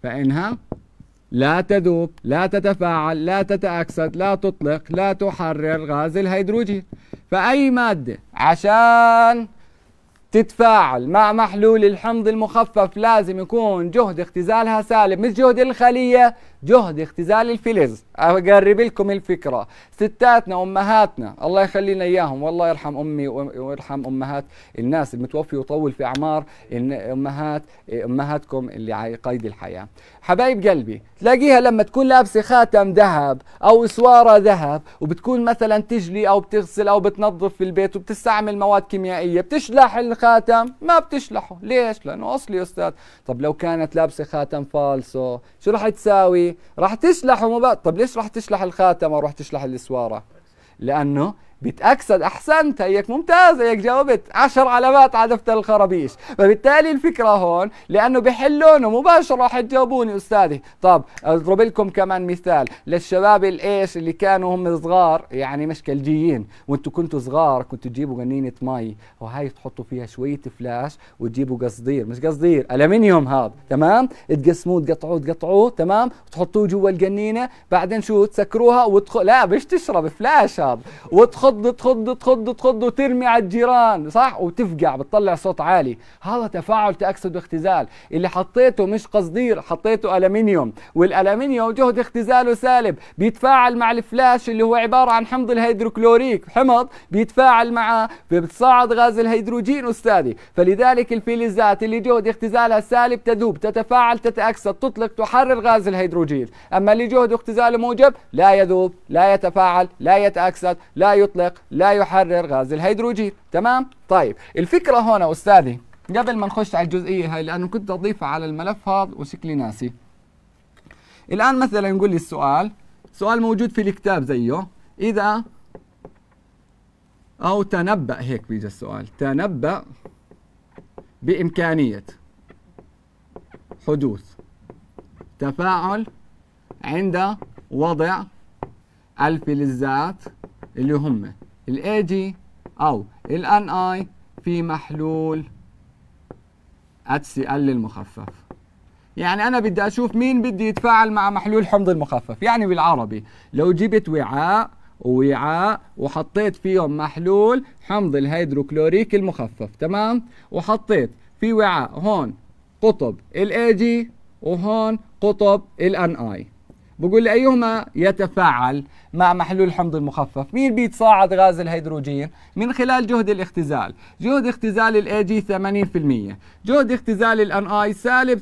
فإنها لا تذوب لا تتفاعل لا تتأكسد لا تطلق لا تحرر غاز الهيدروجين فأي مادة عشان تتفاعل مع محلول الحمض المخفف لازم يكون جهد اختزالها سالب مش جهد الخلية جهد اختزال الفلز اقرب لكم الفكره ستاتنا امهاتنا الله يخلينا اياهم والله يرحم امي ويرحم امهات الناس المتوفي ويطول في اعمار امهات امهاتكم اللي على قيد الحياه حبايب قلبي تلاقيها لما تكون لابسه خاتم ذهب او اسواره ذهب وبتكون مثلا تجلي او بتغسل او بتنظف في البيت وبتستعمل مواد كيميائيه بتشلح الخاتم ما بتشلحه ليش لانه اصلي استاذ طب لو كانت لابسه خاتم فالسو شو راح تساوي راح وما بقى طب ليش راح تسلح الخاتم وراح تسلح الإسوارة لأنه بتأكسد أحسنت هيك ممتاز هيك جاوبت عشر علامات على دفتر الخرابيش فبالتالي الفكرة هون لأنه بحلونه مباشرة راح تجاوبوني أستاذي طب أضرب لكم كمان مثال للشباب الإيش اللي كانوا هم صغار يعني مش كلجيين وانتوا كنتوا صغار كنتوا تجيبوا قنينة مي وهاي تحطوا فيها شوية فلاش وتجيبوا قصدير مش قصدير ألمنيوم هذا تمام تقسموه تقطعوه تقطعوه تمام تحطوه جوا القنينة بعدين شو تسكروها وتخ... لا مش تشرب فلاش هذا وتخ... تخض تخض تخض تخض وترمي على الجيران صح وتفقع بتطلع صوت عالي هذا تفاعل تأكسد واختزال اللي حطيته مش قصدير حطيته ألمنيوم والألمنيوم جهد اختزاله سالب بيتفاعل مع الفلاش اللي هو عبارة عن حمض الهيدروكلوريك حمض بيتفاعل معه بيتصاعد غاز الهيدروجين أستاذي فلذلك الفلزات اللي جهد اختزالها سالب تذوب تتفاعل تتأكسد تطلق تحرر غاز الهيدروجين أما اللي جهد اختزاله موجب لا يذوب لا يتفاعل لا يتأكسد لا يطلق المطلق لا يحرر غاز الهيدروجين تمام طيب الفكره هنا استاذي قبل ما نخش على الجزئيه هاي لانه كنت اضيفها على الملف هذا وشكلي ناسي الان مثلا نقول لي السؤال سؤال موجود في الكتاب زيه اذا او تنبأ هيك بيجي السؤال تنبأ بامكانيه حدوث تفاعل عند وضع الفلزات اللي هم الـ AD او الـ NI في محلول HCl ال المخفف يعني انا بدي اشوف مين بدي يتفاعل مع محلول حمض المخفف يعني بالعربي لو جبت وعاء ووعاء وحطيت فيهم محلول حمض الهيدروكلوريك المخفف تمام وحطيت في وعاء هون قطب الـ AG وهون قطب الـ NI بقول لي ايهما يتفاعل مع محلول الحمض المخفف مين بيتصاعد غاز الهيدروجين من خلال جهد الاختزال جهد اختزال الاي جي 80% جهد اختزال الان اي سالب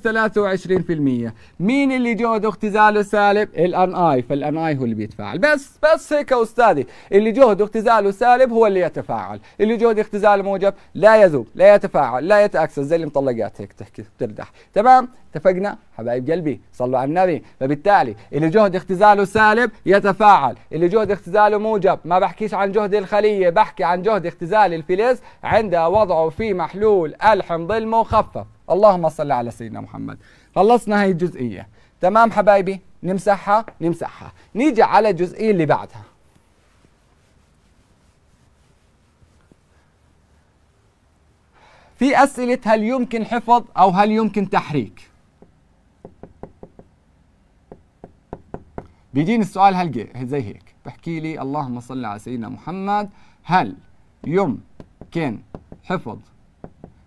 23% مين اللي جهد اختزاله سالب الان اي فالان اي هو اللي بيتفاعل بس بس هيك يا استاذي اللي جهد اختزاله سالب هو اللي يتفاعل اللي جهد اختزاله موجب لا يذوب لا يتفاعل لا يتاكسس زي المطلقات هيك تحكي بتردح تمام اتفقنا حبايب قلبي صلوا على النبي فبالتالي اللي جهد اختزاله سالب يتفاعل اللي جهد اختزاله موجب ما بحكيش عن جهد الخلية بحكي عن جهد اختزال الفلز عند وضعه في محلول الحمض المخفف اللهم صل على سيدنا محمد خلصنا هاي الجزئية تمام حبايبي نمسحها نمسحها نيجي على الجزئية اللي بعدها في أسئلة هل يمكن حفظ أو هل يمكن تحريك بيجيني السؤال هل زي هيك بحكي لي اللهم صل على سيدنا محمد هل يمكن حفظ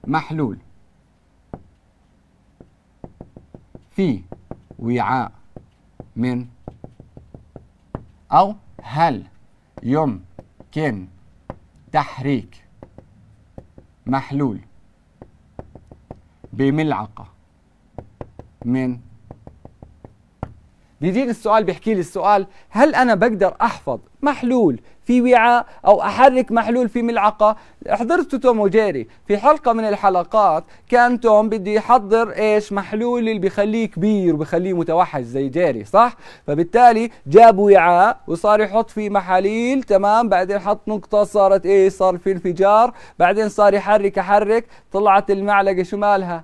محلول في وعاء من أو هل يمكن تحريك محلول بملعقة من بيجيني السؤال بيحكي لي السؤال هل انا بقدر احفظ محلول في وعاء او احرك محلول في ملعقه حضرت توم وجيري في حلقة من الحلقات كان توم بده يحضر ايش محلول اللي بخليه كبير وبخليه متوحش زي جيري صح فبالتالي جاب وعاء وصار يحط فيه محاليل تمام بعدين حط نقطة صارت ايه صار في انفجار بعدين صار يحرك احرك طلعت المعلقة شو مالها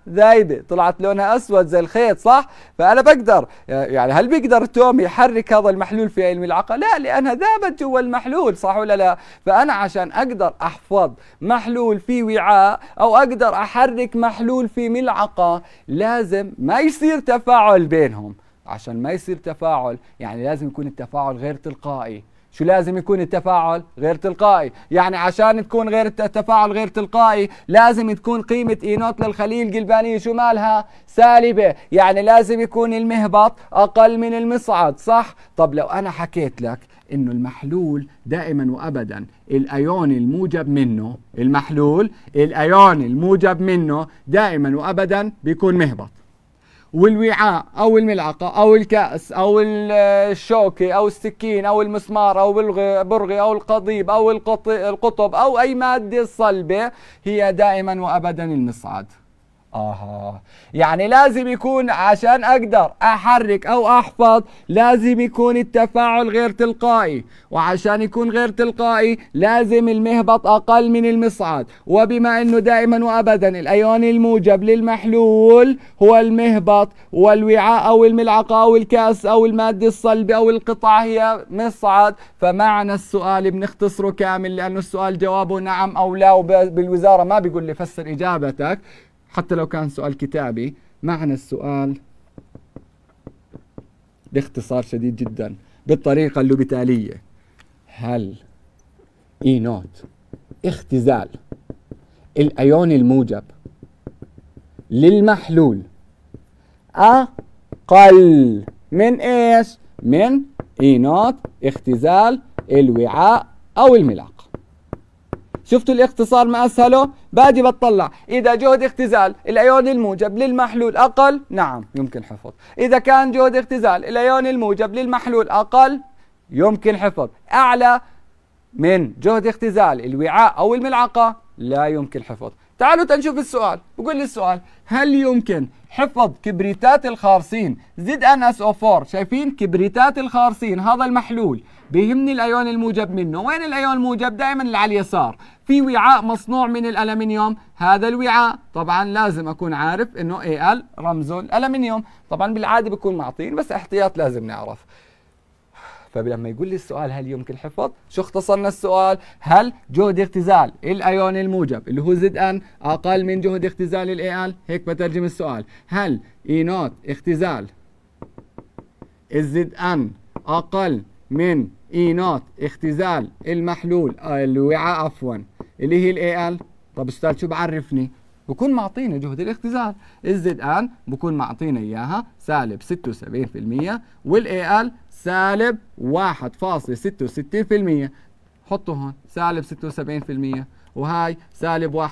طلعت لونها اسود زي الخيط صح فانا بقدر يعني هل بيقدر توم يحرك هذا المحلول في الملعقة لا لانها ذابت جوا المحلول صح ولا لا فانا عشان اقدر احفظ محلول في وعاء او اقدر احرك محلول في ملعقه لازم ما يصير تفاعل بينهم عشان ما يصير تفاعل يعني لازم يكون التفاعل غير تلقائي شو لازم يكون التفاعل غير تلقائي يعني عشان تكون غير التفاعل غير تلقائي لازم تكون قيمة اي نوت للخلية الجلبانية شو مالها سالبة يعني لازم يكون المهبط أقل من المصعد صح طب لو أنا حكيت لك انه المحلول دائما وابدا الايون الموجب منه المحلول الايون الموجب منه دائما وابدا بيكون مهبط والوعاء او الملعقه او الكاس او الشوكه او السكين او المسمار او البرغي او القضيب او القطب او اي ماده صلبه هي دائما وابدا المصعد اها يعني لازم يكون عشان اقدر احرك او احفظ لازم يكون التفاعل غير تلقائي وعشان يكون غير تلقائي لازم المهبط اقل من المصعد وبما انه دائما وابدا الايون الموجب للمحلول هو المهبط والوعاء او الملعقه او الكاس او الماده الصلبه او القطعه هي مصعد فمعنى السؤال بنختصره كامل لانه السؤال جوابه نعم او لا وبالوزاره ما بيقول لي فسر اجابتك حتى لو كان سؤال كتابي معنى السؤال باختصار شديد جدا بالطريقة اللي بتالية هل إي نوت اختزال الأيون الموجب للمحلول أقل من إيش؟ من إي نوت اختزال الوعاء أو الملعقة شفتوا الاختصار ما اسهله باجي بطلع اذا جهد اختزال الايون الموجب للمحلول اقل نعم يمكن حفظ اذا كان جهد اختزال الايون الموجب للمحلول اقل يمكن حفظ اعلى من جهد اختزال الوعاء او الملعقه لا يمكن حفظ تعالوا تنشوف السؤال بقول لي السؤال هل يمكن حفظ كبريتات الخارصين زد ان اس او 4 شايفين كبريتات الخارصين هذا المحلول بيهمني الايون الموجب منه وين الايون الموجب دائما اللي على اليسار في وعاء مصنوع من الالمنيوم هذا الوعاء طبعا لازم اكون عارف انه اي ال رمزه الالمنيوم طبعا بالعاده بكون معطين بس احتياط لازم نعرف فلما يقول لي السؤال هل يمكن حفظ شو اختصرنا السؤال هل جهد اختزال الايون الموجب اللي هو زد ان اقل من جهد اختزال الاي ال هيك بترجم السؤال هل اي e نوت اختزال الزد ان اقل من اي نوت اختزال المحلول آه، الوعاء عفوا اللي هي الاي ال طب استاذ شو بعرفني؟ بكون معطينا جهد الاختزال الزد ان بكون معطينا اياها سالب 76% والاي ال سالب 1.66% حطوا هون سالب 76% وهاي سالب 61.6%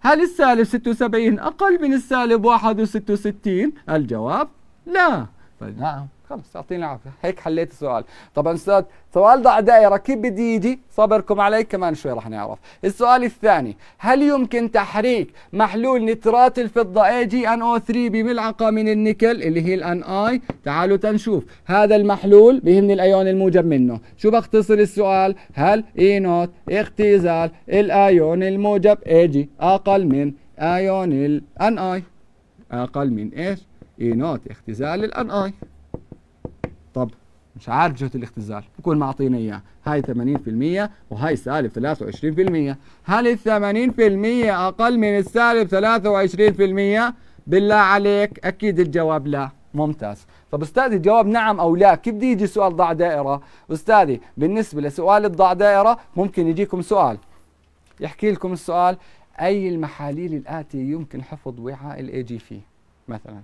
هل السالب 76 أقل من السالب 61 الجواب لا فلا خلص اعطيني العافيه هيك حليت السؤال طبعا استاذ سؤال ضع دائره كيف بدي يجي صبركم علي كمان شوي رح نعرف السؤال الثاني هل يمكن تحريك محلول نترات الفضه AgNO3 بملعقه من النيكل اللي هي الان اي تعالوا تنشوف هذا المحلول بيهمني الايون الموجب منه شو بختصر السؤال هل اي e نوت اختزال الايون الموجب Ag اقل من ايون الان اي اقل من ايش اي e نوت اختزال الان اي طب مش عارف جهه الاختزال بكون معطينا اياه هاي 80% وهاي سالب 23% هل ال 80% اقل من السالب 23% بالله عليك اكيد الجواب لا ممتاز طب استاذي الجواب نعم او لا كيف بده يجي سؤال ضع دائره استاذي بالنسبه لسؤال الضع دائره ممكن يجيكم سؤال يحكي لكم السؤال اي المحاليل الاتيه يمكن حفظ وعاء الاي جي فيه مثلا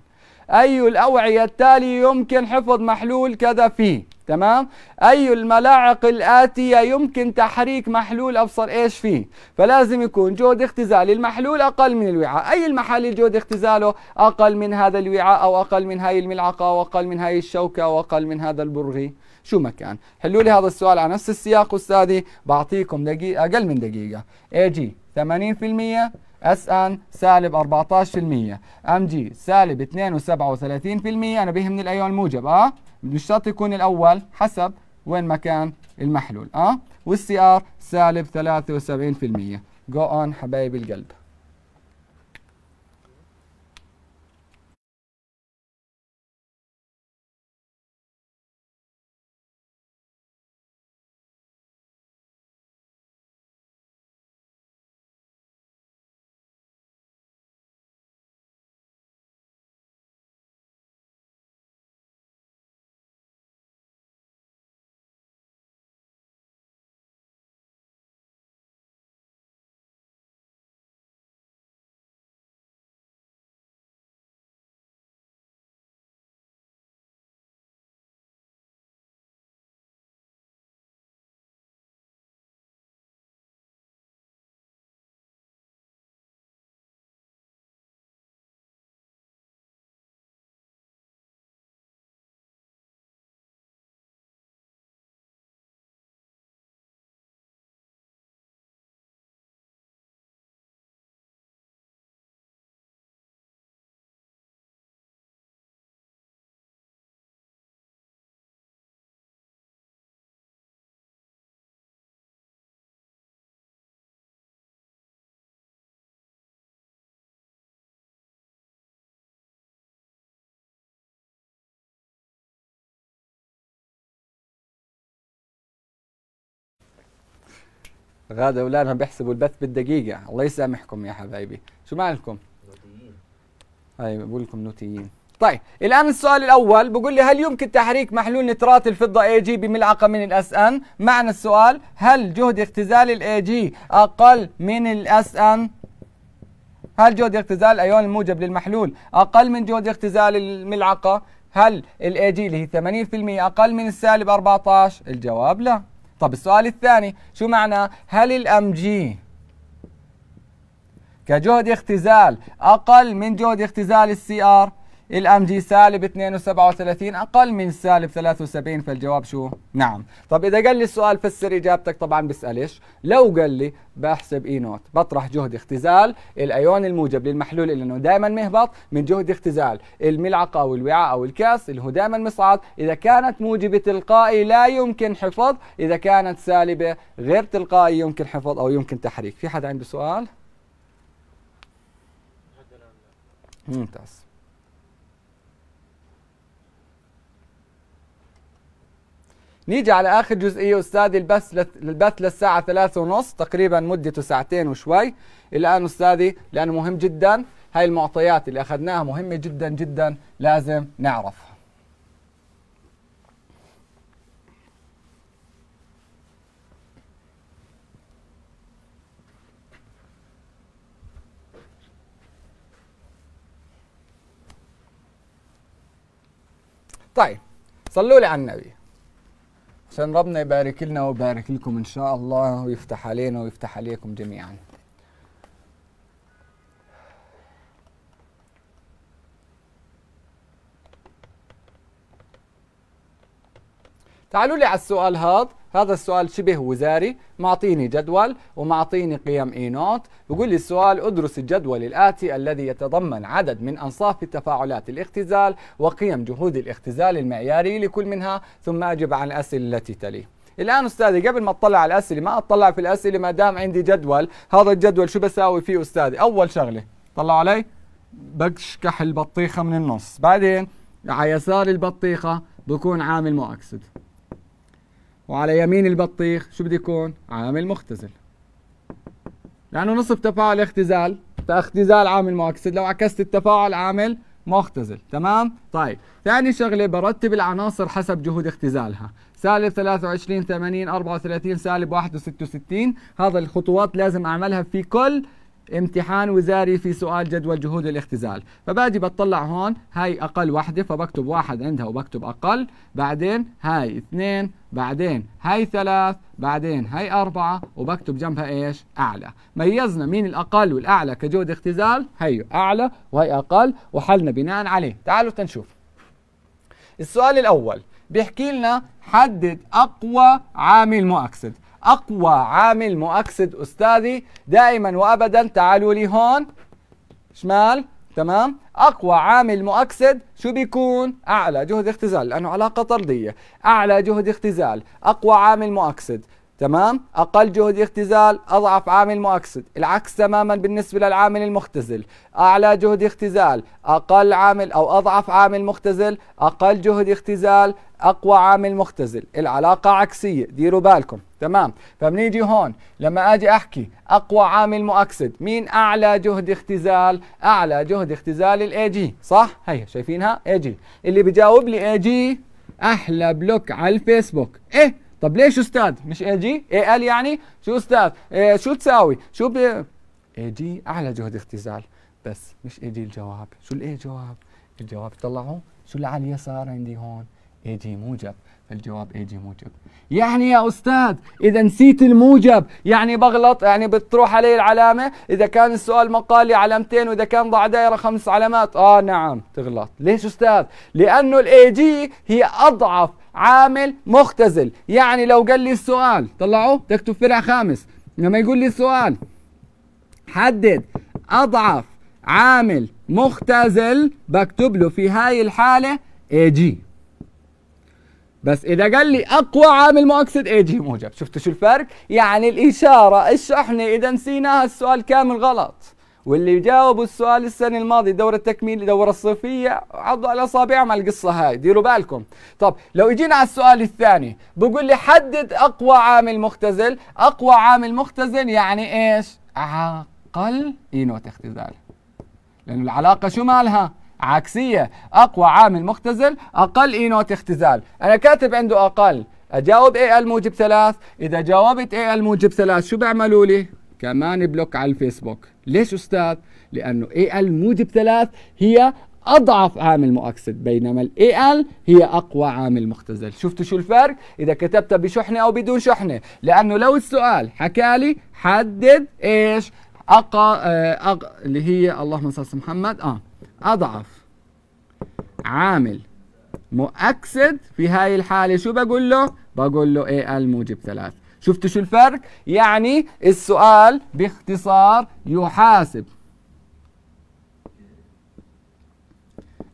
أي الأوعية التالية يمكن حفظ محلول كذا فيه تمام أي الملاعق الآتية يمكن تحريك محلول أبصر إيش فيه فلازم يكون جهد اختزال المحلول أقل من الوعاء أي المحل جهد اختزاله أقل من هذا الوعاء أو أقل من هاي الملعقة أو أقل من هاي الشوكة أو أقل من هذا البرغي شو مكان حلوا لي هذا السؤال على نفس السياق أستاذي بعطيكم دقيقة أقل من دقيقة أجي 80% اس ان سالب 14% ام جي سالب 32% انا بيهمني الايون الموجب اه مش شرط يكون الاول حسب وين مكان المحلول اه والسي ار سالب 73% جو اون حبايب القلب غاده اولادهم بيحسبوا البث بالدقيقه الله يسامحكم يا حبايبي شو مالكم نوتيين طيب، بقول لكم نوتيين طيب الآن السؤال الأول بقول لي هل يمكن تحريك محلول نترات الفضة اي جي بملعقة من الاس ان؟ معنى السؤال هل جهد اختزال الاي جي أقل من الاس ان؟ هل جهد اختزال الأيون الموجب للمحلول أقل من جهد اختزال الملعقة؟ هل الاي جي اللي هي 80% أقل من السالب 14؟ الجواب لا طب السؤال الثاني شو معنى هل الام جي كجهد اختزال اقل من جهد اختزال السي ار الام جي سالب 2.37 اقل من سالب 73 فالجواب شو؟ نعم، طب اذا قال لي السؤال فسر اجابتك طبعا بسالش، لو قال لي بحسب اي نوت، بطرح جهد اختزال الايون الموجب للمحلول اللي انه دائما مهبط من جهد اختزال الملعقه او الوعاء او الكاس اللي هو دائما مصعد، اذا كانت موجبه تلقائي لا يمكن حفظ، اذا كانت سالبه غير تلقائي يمكن حفظ او يمكن تحريك، في حد عنده سؤال؟ ممتاز نيجي على اخر جزئيه استاذي البث البث للساعه ثلاثة ونص تقريبا مدته ساعتين وشوي الان استاذي لانه مهم جدا هاي المعطيات اللي اخذناها مهمه جدا جدا لازم نعرفها طيب صلوا لي على النبي عشان ربنا يبارك لنا ويبارك لكم ان شاء الله ويفتح علينا ويفتح عليكم جميعا تعالوا لي على السؤال هذا هذا السؤال شبه وزاري معطيني جدول ومعطيني قيم اي نوت بقول لي السؤال ادرس الجدول الاتي الذي يتضمن عدد من انصاف التفاعلات الاختزال وقيم جهود الاختزال المعياري لكل منها ثم اجب عن الاسئله التي تليه الان استاذي قبل ما اطلع على الاسئله ما اطلع في الاسئله ما دام عندي جدول هذا الجدول شو بساوي فيه استاذي اول شغله طلعوا علي بشكح البطيخه من النص بعدين على يسار البطيخه بكون عامل مؤكسد وعلى يمين البطيخ شو بده يكون عامل مختزل لانه نصف تفاعل اختزال فاختزال عامل مؤكسد لو عكست التفاعل عامل مختزل تمام طيب ثاني شغله برتب العناصر حسب جهود اختزالها سالب 23 80 34 سالب 61 هذا الخطوات لازم اعملها في كل امتحان وزاري في سؤال جدول جهود الاختزال فباجي بطلع هون هاي أقل وحدة فبكتب واحد عندها وبكتب أقل بعدين هاي اثنين بعدين هاي ثلاث بعدين هاي أربعة وبكتب جنبها إيش أعلى ميزنا مين الأقل والأعلى كجهد اختزال هي أعلى وهي أقل وحلنا بناء عليه تعالوا تنشوف السؤال الأول بيحكي لنا حدد أقوى عامل مؤكسد اقوى عامل مؤكسد استاذي دائما وابدا تعالوا لي هون شمال تمام اقوى عامل مؤكسد شو بيكون اعلى جهد اختزال لانه علاقه طرديه اعلى جهد اختزال اقوى عامل مؤكسد تمام اقل جهد اختزال اضعف عامل مؤكسد العكس تماما بالنسبه للعامل المختزل اعلى جهد اختزال اقل عامل او اضعف عامل مختزل اقل جهد اختزال اقوى عامل مختزل العلاقه عكسيه ديروا بالكم تمام فبنيجي هون لما اجي احكي اقوى عامل مؤكسد مين اعلى جهد اختزال اعلى جهد اختزال الاي جي صح هي شايفينها اي جي اللي بجاوب لي اي جي احلى بلوك على الفيسبوك ايه طب ليش استاذ مش اي جي اي ال يعني شو استاذ إيه شو تساوي شو بي اي جي اعلى جهد اختزال بس مش اي جي الجواب شو الاي جواب الجواب طلعوا شو اللي على اليسار عندي هون اي جي موجب فالجواب اي جي موجب يعني يا استاذ اذا نسيت الموجب يعني بغلط يعني بتروح علي العلامه اذا كان السؤال مقالي علامتين واذا كان ضع دائره خمس علامات اه نعم تغلط ليش استاذ لانه الاي جي هي اضعف عامل مختزل يعني لو قال لي السؤال طلعوه تكتب فرع خامس لما يقول لي السؤال حدد أضعف عامل مختزل بكتب له في هاي الحالة اي جي بس إذا قال لي أقوى عامل مؤكسد اي جي موجب شفتوا شو الفرق؟ يعني الإشارة الشحنة إذا نسيناها السؤال كامل غلط واللي جاوبوا السؤال السنة الماضية دورة التكميل دورة الصيفية عضوا على أصابعهم على القصة هاي ديروا بالكم طب لو اجينا على السؤال الثاني بقول لي حدد أقوى عامل مختزل أقوى عامل مختزل يعني إيش عقل نوت اختزال لأنه العلاقة شو مالها عكسية أقوى عامل مختزل أقل إي نوت اختزال أنا كاتب عنده أقل أجاوب إيه الموجب ثلاث إذا جاوبت إيه الموجب ثلاث شو بيعملوا لي كمان بلوك على الفيسبوك ليش أستاذ؟ لأنه اي ال موجب ثلاث هي أضعف عامل مؤكسد بينما الاي ال هي أقوى عامل مختزل شفتوا شو الفرق؟ إذا كتبت بشحنة أو بدون شحنة لأنه لو السؤال حكالي حدد إيش؟ أقا آه، أق... اللي هي اللهم صل محمد آه أضعف عامل مؤكسد في هاي الحالة شو بقول له؟ بقول له اي ال موجب ثلاث شفتوا شو الفرق يعني السؤال باختصار يحاسب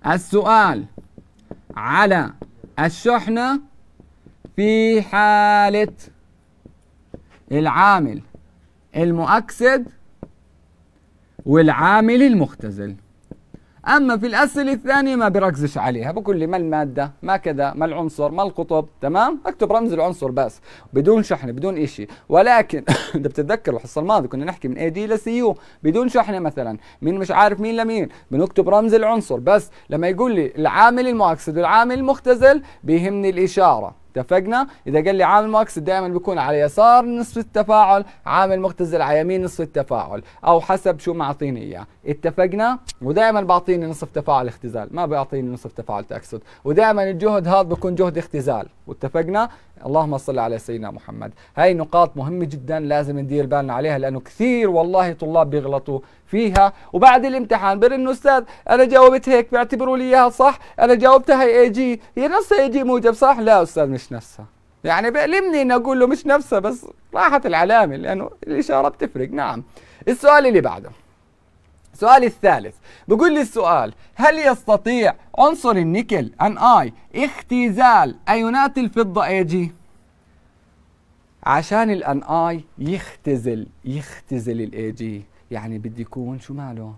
السؤال على الشحنة في حالة العامل المؤكسد والعامل المختزل أما في الأسئلة الثانية ما بركزش عليها بقول لي ما المادة ما كذا ما العنصر ما القطب تمام أكتب رمز العنصر بس بدون شحنة بدون إشي ولكن [coughs] إذا بتتذكروا الحصة الماضية كنا نحكي من اي دي لسي يو بدون شحنة مثلا من مش عارف مين لمين بنكتب رمز العنصر بس لما يقول لي العامل المؤكسد والعامل المختزل بيهمني الإشارة اتفقنا اذا قال لي عامل ماكس دائما بيكون على يسار نصف التفاعل عامل مختزل على يمين نصف التفاعل او حسب شو معطيني اياه اتفقنا ودائما بعطيني نصف تفاعل اختزال ما بيعطيني نصف تفاعل تاكسد ودائما الجهد هذا بيكون جهد اختزال واتفقنا اللهم صل على سيدنا محمد هاي نقاط مهمة جدا لازم ندير بالنا عليها لأنه كثير والله طلاب بيغلطوا فيها وبعد الامتحان برنوا أستاذ أنا جاوبت هيك بيعتبروا لي إياها صح أنا جاوبتها هي اي جي هي نفسها اي جي موجب صح لا أستاذ مش نفسها يعني بألمني إني أقول له مش نفسها بس راحت العلامة لأنه الإشارة بتفرق نعم السؤال اللي بعده سؤالي الثالث بقول لي السؤال هل يستطيع عنصر النيكل ان اي اختزال ايونات الفضه اي جي عشان الان اي يختزل يختزل الاي جي يعني بده يكون شو ماله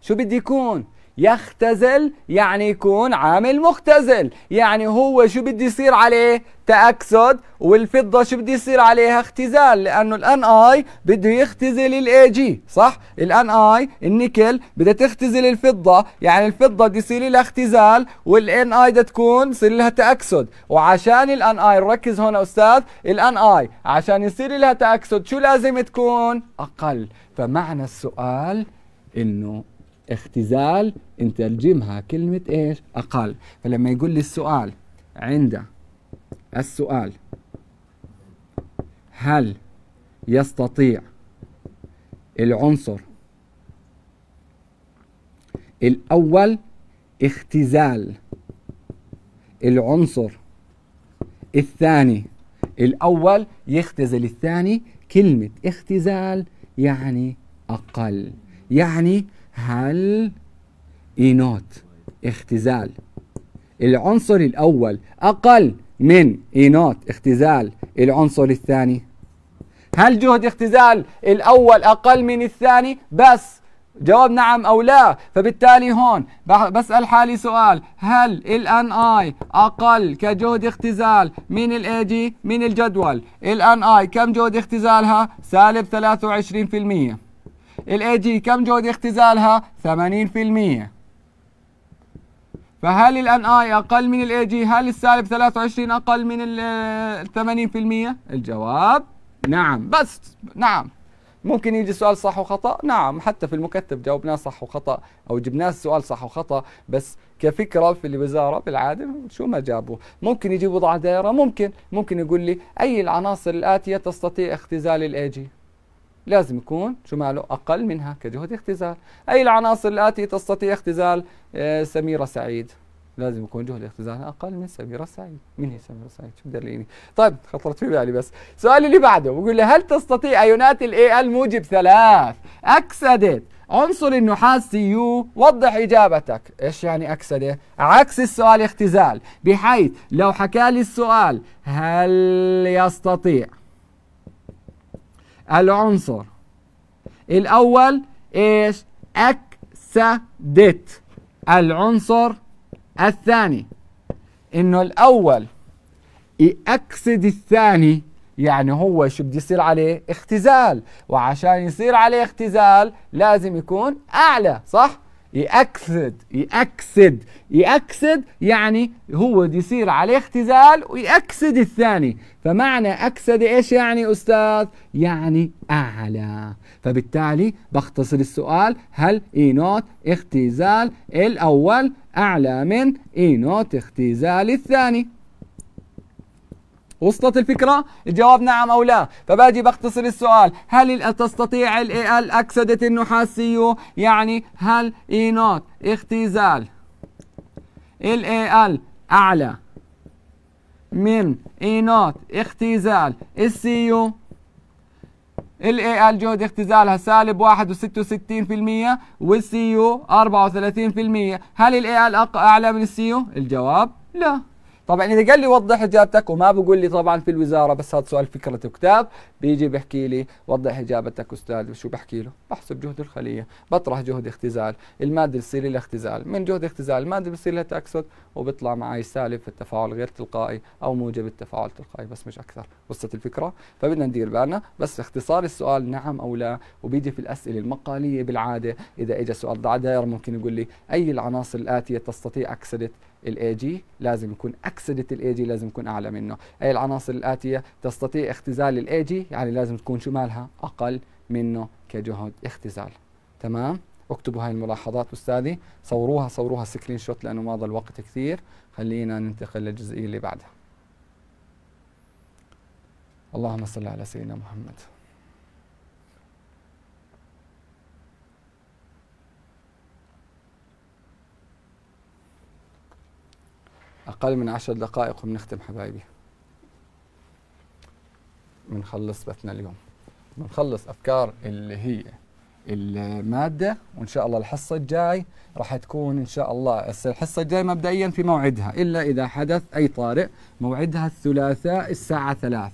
شو بده يكون يختزل يعني يكون عامل مختزل يعني هو شو بده يصير عليه تأكسد والفضة شو بده يصير عليها اختزال لأنه الان اي بده يختزل الاي جي صح الان اي النيكل بدها تختزل الفضة يعني الفضة بده يصير لها اختزال والان اي بدها تكون يصير لها تأكسد وعشان الان اي ركز هنا أستاذ الان اي عشان يصير لها تأكسد شو لازم تكون أقل فمعنى السؤال إنه اختزال نترجمها كلمة ايش؟ أقل فلما يقول لي السؤال عند السؤال هل يستطيع العنصر الأول اختزال العنصر الثاني الأول يختزل الثاني كلمة اختزال يعني أقل يعني هل نوت اختزال العنصر الأول أقل من نوت اختزال العنصر الثاني هل جهد اختزال الأول أقل من الثاني بس جواب نعم أو لا فبالتالي هون بسأل حالي سؤال هل الان NI أقل كجهد اختزال من الاي AG من الجدول الان NI كم جهد اختزالها سالب 23% الاي جي كم جهد اختزالها 80% فهل الان اي اقل من الاي جي هل السالب 23 اقل من ال 80% الجواب نعم بس نعم ممكن يجي سؤال صح وخطا نعم حتى في المكتب جاوبناه صح وخطا او جبناه السؤال صح وخطا بس كفكره في الوزاره بالعاده شو ما جابوه ممكن يجيب وضع دائره ممكن ممكن يقول لي اي العناصر الاتيه تستطيع اختزال الاي جي لازم يكون شو ماله أقل منها كجهد اختزال أي العناصر التي تستطيع اختزال آه، سميرة سعيد لازم يكون جهد اختزالها أقل من سميرة سعيد من هي سميرة سعيد شو بدليني طيب خطرت في بالي بس سؤالي اللي بعده بقول له هل تستطيع أيونات الـ AL موجب ثلاث أكسدت عنصر النحاس يو وضح إجابتك إيش يعني أكسدة عكس السؤال اختزال بحيث لو حكى لي السؤال هل يستطيع العنصر الأول إيش أكسدت العنصر الثاني إنه الأول يأكسد الثاني يعني هو شو بده يصير عليه اختزال وعشان يصير عليه اختزال لازم يكون أعلى صح يأكسد يأكسد يأكسد يعني هو يصير عليه اختزال ويأكسد الثاني فمعنى أكسد إيش يعني أستاذ؟ يعني أعلى فبالتالي بختصر السؤال هل إي نوت اختزال الأول أعلى من إي نوت اختزال الثاني وصلت الفكرة؟ الجواب نعم أو لا فباجي بختصر السؤال هل تستطيع ال أكسدة النحاسية يعني هل إي e نوت اختزال الـ ال أعلى من إي e نوت اختزال الـ CU؟ الـ ال جهد اختزالها سالب 61.66% والسي يو 34% هل الـ AL ال اعلى من السي يو؟ الجواب لا طبعا اذا قال لي وضح اجابتك وما بقول لي طبعا في الوزاره بس هذا سؤال فكره وكتاب بيجي بحكي لي وضح اجابتك استاذ وشو بحكي له بحسب جهد الخليه بطرح جهد اختزال الماده بتصير لها اختزال من جهد اختزال الماده بتصير لها تاكسد وبيطلع معي سالب في التفاعل غير تلقائي او موجب التفاعل التلقائي بس مش اكثر وصلت الفكره فبدنا ندير بالنا بس اختصار السؤال نعم او لا وبيجي في الاسئله المقاليه بالعاده اذا اجى سؤال دائره ممكن يقول لي اي العناصر الاتيه تستطيع اكسده الاي جي لازم يكون اكسده الاي جي لازم يكون اعلى منه اي العناصر الاتيه تستطيع اختزال الاي جي يعني لازم تكون شو مالها اقل منه كجهد اختزال تمام اكتبوا هاي الملاحظات استاذي صوروها صوروها سكرين شوت لانه ما ضل وقت كثير خلينا ننتقل للجزئيه اللي بعدها اللهم صل على سيدنا محمد أقل من عشر دقائق وبنختم حبايبي بنخلص بثنا اليوم بنخلص أفكار اللي هي المادة وإن شاء الله الحصة الجاي راح تكون إن شاء الله الحصة الجاي مبدئيا في موعدها إلا إذا حدث أي طارئ موعدها الثلاثاء الساعة ثلاث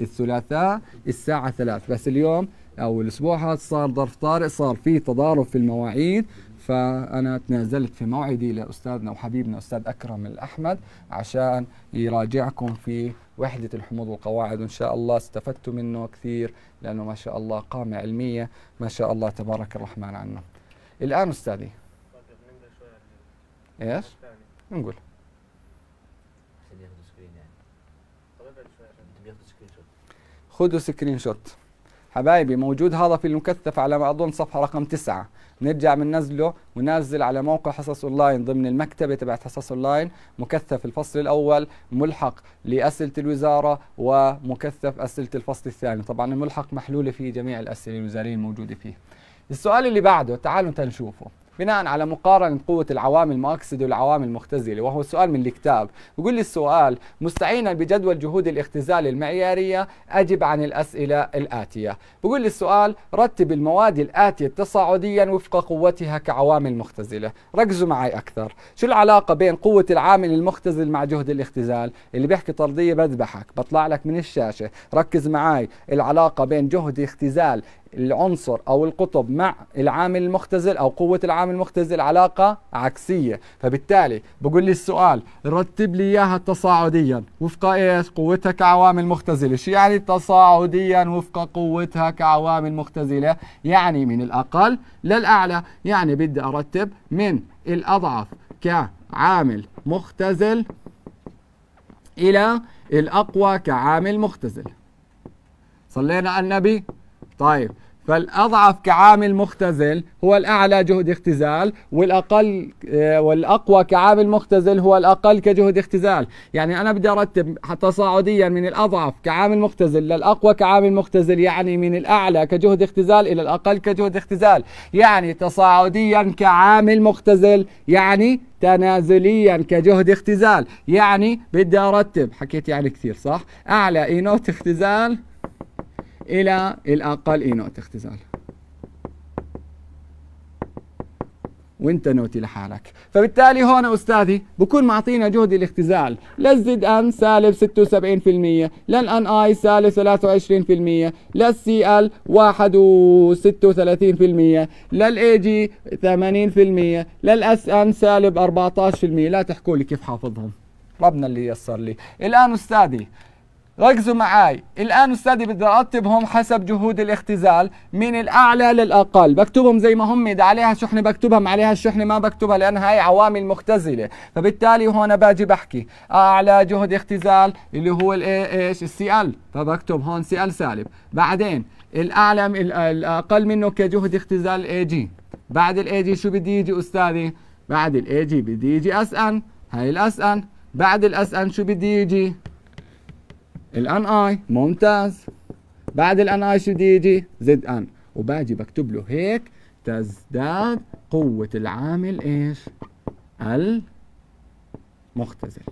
الثلاثاء الساعة ثلاث بس اليوم أو الأسبوع هذا صار ظرف طارئ صار في تضارب في المواعيد فأنا تنازلت في موعدي لأستاذنا وحبيبنا أستاذ أكرم الأحمد عشان يراجعكم في وحدة الحموض والقواعد وإن شاء الله استفدت منه كثير لأنه ما شاء الله قامة علمية ما شاء الله تبارك الرحمن عنه الآن أستاذي
إيش؟ نقول
خذوا سكرين شوت حبايبي موجود هذا في المكثف على ما أظن صفحة رقم تسعة نرجع بننزله ونازل على موقع حصص اونلاين ضمن المكتبه تبعت حصص اونلاين مكثف الفصل الاول ملحق لاسئله الوزاره ومكثف اسئله الفصل الثاني طبعا الملحق محلوله فيه جميع الاسئله الوزاريه الموجوده فيه السؤال اللي بعده تعالوا نشوفه بناء على مقارنة قوة العوامل المؤكسدة والعوامل المختزلة وهو سؤال من الكتاب بقول لي السؤال مستعينا بجدول جهود الاختزال المعيارية أجب عن الأسئلة الآتية بقول لي السؤال رتب المواد الآتية تصاعديا وفق قوتها كعوامل مختزلة ركزوا معي أكثر شو العلاقة بين قوة العامل المختزل مع جهد الاختزال اللي بيحكي طردية بذبحك بطلع لك من الشاشة ركز معي العلاقة بين جهد اختزال العنصر او القطب مع العامل المختزل او قوه العامل المختزل علاقه عكسيه فبالتالي بقول لي السؤال رتب لي اياها تصاعديا وفق ايش قوتها كعوامل مختزله شو يعني تصاعديا وفق قوتها كعوامل مختزله يعني من الاقل للاعلى يعني بدي ارتب من الاضعف كعامل مختزل الى الاقوى كعامل مختزل صلينا على النبي طيب فالأضعف كعامل مختزل هو الأعلى جهد اختزال والأقل آه، والأقوى كعامل مختزل هو الأقل كجهد اختزال يعني أنا بدي أرتب تصاعديا من الأضعف كعامل مختزل للأقوى كعامل مختزل يعني من الأعلى كجهد اختزال إلى الأقل كجهد اختزال يعني تصاعديا كعامل مختزل يعني تنازليا كجهد اختزال يعني بدي أرتب حكيت يعني كثير صح أعلى اي نوت اختزال إلى الأقل إي نوت اختزال وانت نوتي لحالك فبالتالي هون استاذي بكون معطينا جهد الاختزال للزد ان سالب 76% للان اي سالب 23% للسي ال 31 36% للاي جي 80% للاس ان سالب 14% لا تحكوا لي كيف حافظهم ربنا اللي يسر لي الان استاذي ركزوا معاي الآن أستاذي بدي أرتبهم حسب جهود الاختزال من الأعلى للأقل بكتبهم زي ما هم إذا عليها شحنة بكتبها ما عليها الشحنة ما بكتبها لأن هاي عوامل مختزلة فبالتالي هون باجي بحكي أعلى جهد اختزال اللي هو إيه إيش السي ال فبكتب هون سي ال سالب بعدين الأعلى الأقل منه كجهد اختزال اي جي بعد الاي جي شو بدي يجي أستاذي بعد الاي جي بدي يجي أس ان هاي الأس ان بعد الأس ان شو بدي يجي الان اي ممتاز بعد الان اي شو بدي يجي زد ان وباجي بكتب له هيك تزداد قوة العامل ايش؟ المختزل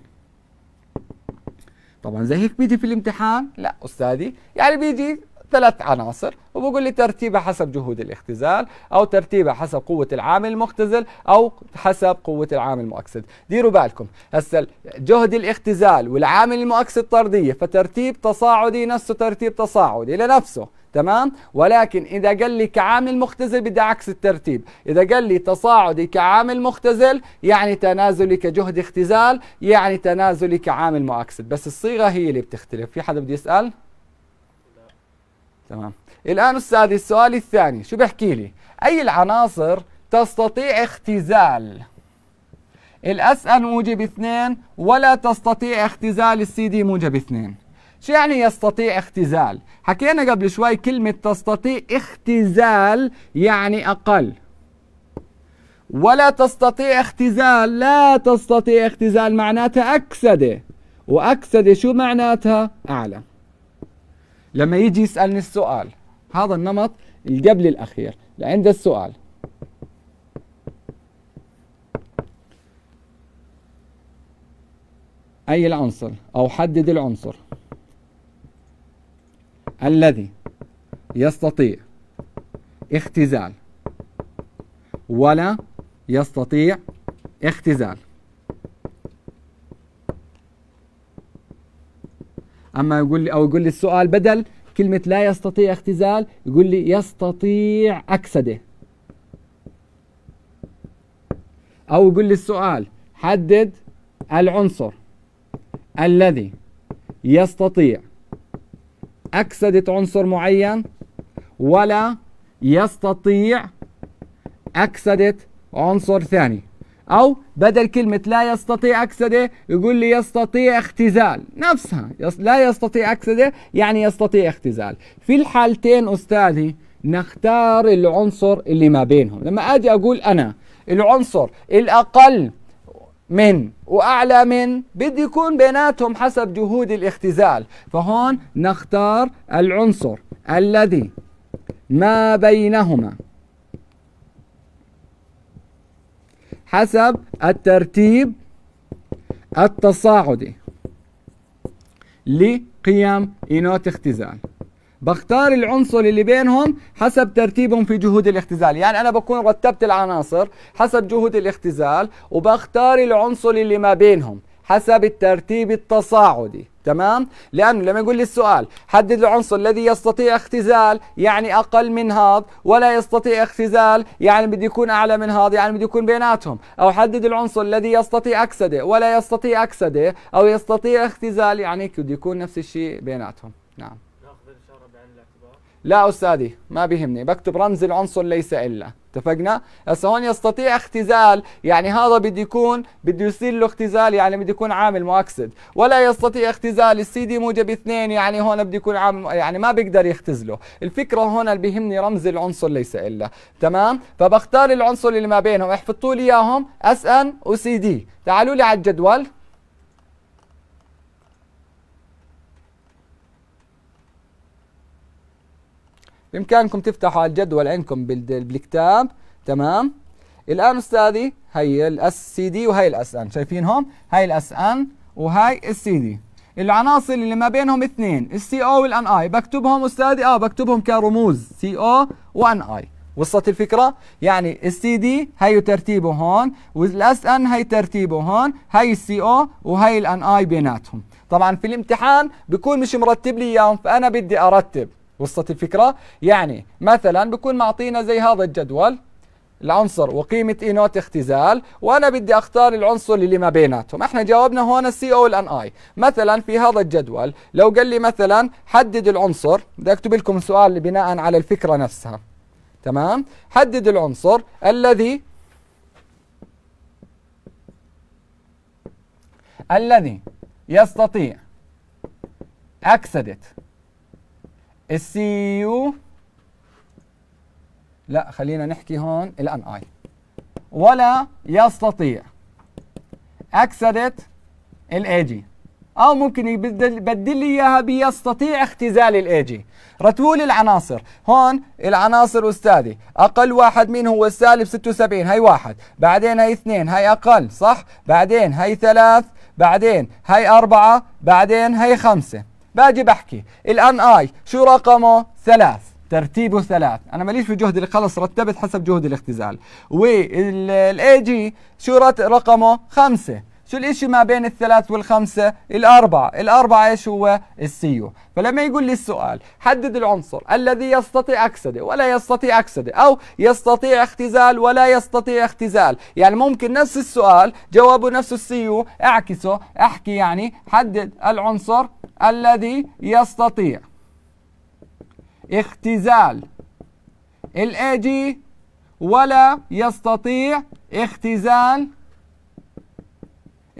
طبعا زي هيك بيجي في الامتحان؟ لا استاذي يعني بيجي ثلاث عناصر وبقول لي ترتيبها حسب جهود الاختزال او ترتيبها حسب قوه العامل المختزل او حسب قوه العامل المؤكسد ديروا بالكم هسه جهد الاختزال والعامل المؤكسد طرديه فترتيب تصاعدي نفسه ترتيب تصاعدي لنفسه تمام ولكن اذا قال لي كعامل مختزل بدي عكس الترتيب اذا قال لي تصاعدي كعامل مختزل يعني تنازلي كجهد اختزال يعني تنازلي كعامل مؤكسد بس الصيغه هي اللي بتختلف في حدا بده يسال تمام الآن أستاذي السؤال الثاني شو بحكي لي أي العناصر تستطيع اختزال الاس ان موجب 2 ولا تستطيع اختزال السي دي موجب 2 شو يعني يستطيع اختزال حكينا قبل شوي كلمة تستطيع اختزال يعني أقل ولا تستطيع اختزال لا تستطيع اختزال معناتها أكسدة وأكسدة شو معناتها أعلى لما يجي يسالني السؤال هذا النمط اللي قبل الاخير عند السؤال اي العنصر او حدد العنصر الذي يستطيع اختزال ولا يستطيع اختزال اما يقول لي او يقول لي السؤال بدل كلمه لا يستطيع اختزال يقول لي يستطيع اكسده او يقول لي السؤال حدد العنصر الذي يستطيع اكسده عنصر معين ولا يستطيع اكسده عنصر ثاني أو بدل كلمة لا يستطيع أكسدة يقول لي يستطيع اختزال نفسها لا يستطيع أكسدة يعني يستطيع اختزال في الحالتين أستاذي نختار العنصر اللي ما بينهم لما أجي أقول أنا العنصر الأقل من وأعلى من بده يكون بيناتهم حسب جهود الاختزال فهون نختار العنصر الذي ما بينهما حسب الترتيب التصاعدي لقيم إينوت اختزال بختار العنصر اللي بينهم حسب ترتيبهم في جهود الاختزال يعني أنا بكون رتبت العناصر حسب جهود الاختزال وبختار العنصر اللي ما بينهم حسب الترتيب التصاعدي تمام لانه لما يقول لي السؤال حدد العنصر الذي يستطيع اختزال يعني اقل من هذا ولا يستطيع اختزال يعني بده يكون اعلى من هذا يعني بده يكون بيناتهم او حدد العنصر الذي يستطيع اكسده ولا يستطيع اكسده او يستطيع اختزال يعني بده يكون نفس الشيء بيناتهم نعم لا أستاذي ما بيهمني بكتب رمز العنصر ليس إلا اتفقنا هسه هون يستطيع اختزال يعني هذا بده يكون بده يصير له اختزال يعني بده يكون عامل مؤكسد ولا يستطيع اختزال السي دي موجب اثنين يعني هون بده يكون عامل يعني ما بيقدر يختزله الفكره هون اللي بيهمني رمز العنصر ليس الا تمام فبختار العنصر اللي ما بينهم احفظوا لي اياهم اس ان وسي دي تعالوا لي على الجدول بامكانكم تفتحوا على الجدول عندكم بالكتاب تمام الان استاذي هي الاس سي دي وهي الاس ان شايفينهم هاي الاس ان وهي السي دي العناصر اللي ما بينهم اثنين السي او والان اي بكتبهم استاذي اه بكتبهم كرموز سي او وان اي وصلت الفكره يعني السي دي هي ترتيبه هون والاس ان هي ترتيبه هون هي السي او وهي الان اي بيناتهم طبعا في الامتحان بكون مش مرتب لي اياهم فانا بدي ارتب وصلت الفكرة يعني مثلا بكون معطينا زي هذا الجدول العنصر وقيمة اي e نوت اختزال وانا بدي اختار العنصر اللي ما بيناتهم احنا جاوبنا هون السي او والان اي مثلا في هذا الجدول لو قال لي مثلا حدد العنصر بدي اكتب لكم سؤال بناء على الفكرة نفسها تمام حدد العنصر الذي الذي يستطيع أكسدة السي يو لا خلينا نحكي هون الان اي ولا يستطيع اكسدت الاي جي او ممكن يبدل لي اياها بيستطيع اختزال الاي جي رتبوا لي العناصر هون العناصر استاذي اقل واحد مين هو السالب 76 هي واحد بعدين هي اثنين هي اقل صح بعدين هي ثلاث بعدين هي أربعة بعدين هي خمسة باجي بحكي الان اي شو رقمه ثلاث ترتيبه ثلاث انا ماليش في جهد خلص رتبت حسب جهد الاختزال والاي جي شو رقمه خمسة شو الاشي ما بين الثلاث والخمسة الاربعة الاربعة ايش هو السيو فلما يقول لي السؤال حدد العنصر الذي يستطيع اكسده ولا يستطيع اكسده او يستطيع اختزال ولا يستطيع اختزال يعني ممكن نفس السؤال جوابه نفسه السيو اعكسه احكي يعني حدد العنصر الذي يستطيع اختزال جي ولا يستطيع اختزال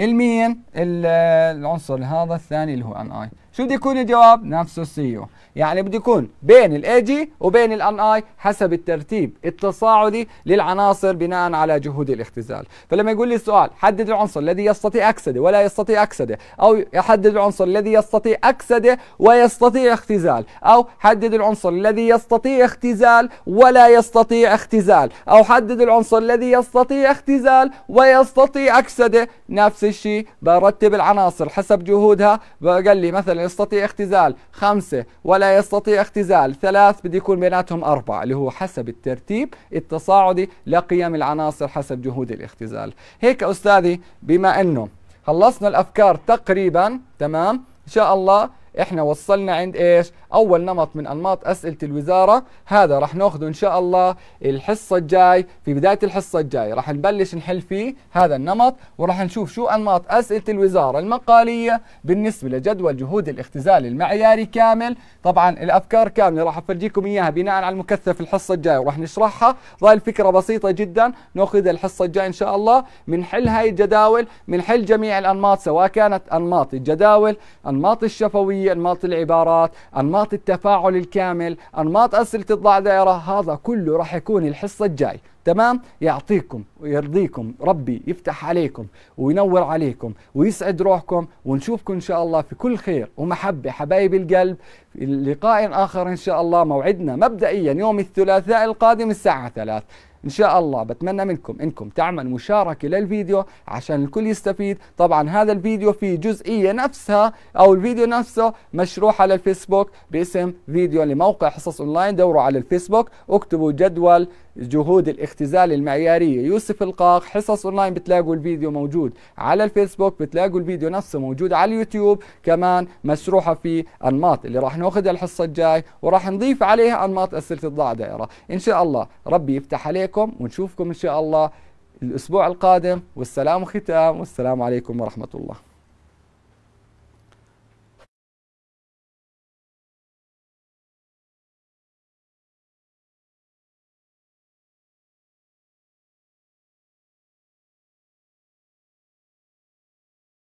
المين العنصر هذا الثاني اللي هو ان اي شو بده يكون الجواب نفسه السي يعني بده يكون بين الاي جي وبين الان اي حسب الترتيب التصاعدي للعناصر بناء على جهود الاختزال فلما يقول لي السؤال حدد العنصر الذي يستطيع اكسده ولا يستطيع اكسده او حدد العنصر الذي يستطيع اكسده ويستطيع اختزال او حدد العنصر الذي يستطيع اختزال ولا يستطيع اختزال او حدد العنصر الذي يستطيع اختزال ويستطيع اكسده نفس الشيء برتب العناصر حسب جهودها قال لي مثلا يستطيع اختزال خمسة ولا لا يستطيع اختزال ثلاث بده يكون بيناتهم أربعة اللي هو حسب الترتيب التصاعدي لقيم العناصر حسب جهود الاختزال هيك أستاذي بما أنه خلصنا الأفكار تقريبا تمام إن شاء الله إحنا وصلنا عند إيش أول نمط من أنماط أسئلة الوزارة هذا راح ناخذه إن شاء الله الحصة الجاي في بداية الحصة الجاي راح نبلش نحل فيه هذا النمط وراح نشوف شو أنماط أسئلة الوزارة المقالية بالنسبة لجدول جهود الاختزال المعياري كامل طبعا الأفكار كاملة راح أفرجيكم إياها بناء على المكثف الحصة الجاي وراح نشرحها ظاهر الفكرة بسيطة جدا ناخذها الحصة الجاي إن شاء الله بنحل هاي الجداول بنحل جميع الأنماط سواء كانت أنماط الجداول أنماط الشفوية أنماط العبارات أنماط أنماط التفاعل الكامل أنماط أسئلة تطلع دائرة هذا كله راح يكون الحصة الجاي تمام يعطيكم ويرضيكم ربي يفتح عليكم وينور عليكم ويسعد روحكم ونشوفكم ان شاء الله في كل خير ومحبه حبايب القلب في لقاء اخر ان شاء الله موعدنا مبدئيا يوم الثلاثاء القادم الساعه 3 ان شاء الله بتمنى منكم انكم تعمل مشاركه للفيديو عشان الكل يستفيد طبعا هذا الفيديو فيه جزئيه نفسها او الفيديو نفسه مشروح على الفيسبوك باسم فيديو لموقع حصص اونلاين دوروا على الفيسبوك اكتبوا جدول جهود الاختزال المعيارية يوسف القاق حصص اونلاين بتلاقوا الفيديو موجود على الفيسبوك بتلاقوا الفيديو نفسه موجود على اليوتيوب كمان مشروحة في انماط اللي راح ناخذها الحصة الجاي وراح نضيف عليها انماط اسئلة دائرة ان شاء الله ربي يفتح عليكم ونشوفكم ان شاء الله الاسبوع القادم
والسلام ختام والسلام عليكم ورحمة الله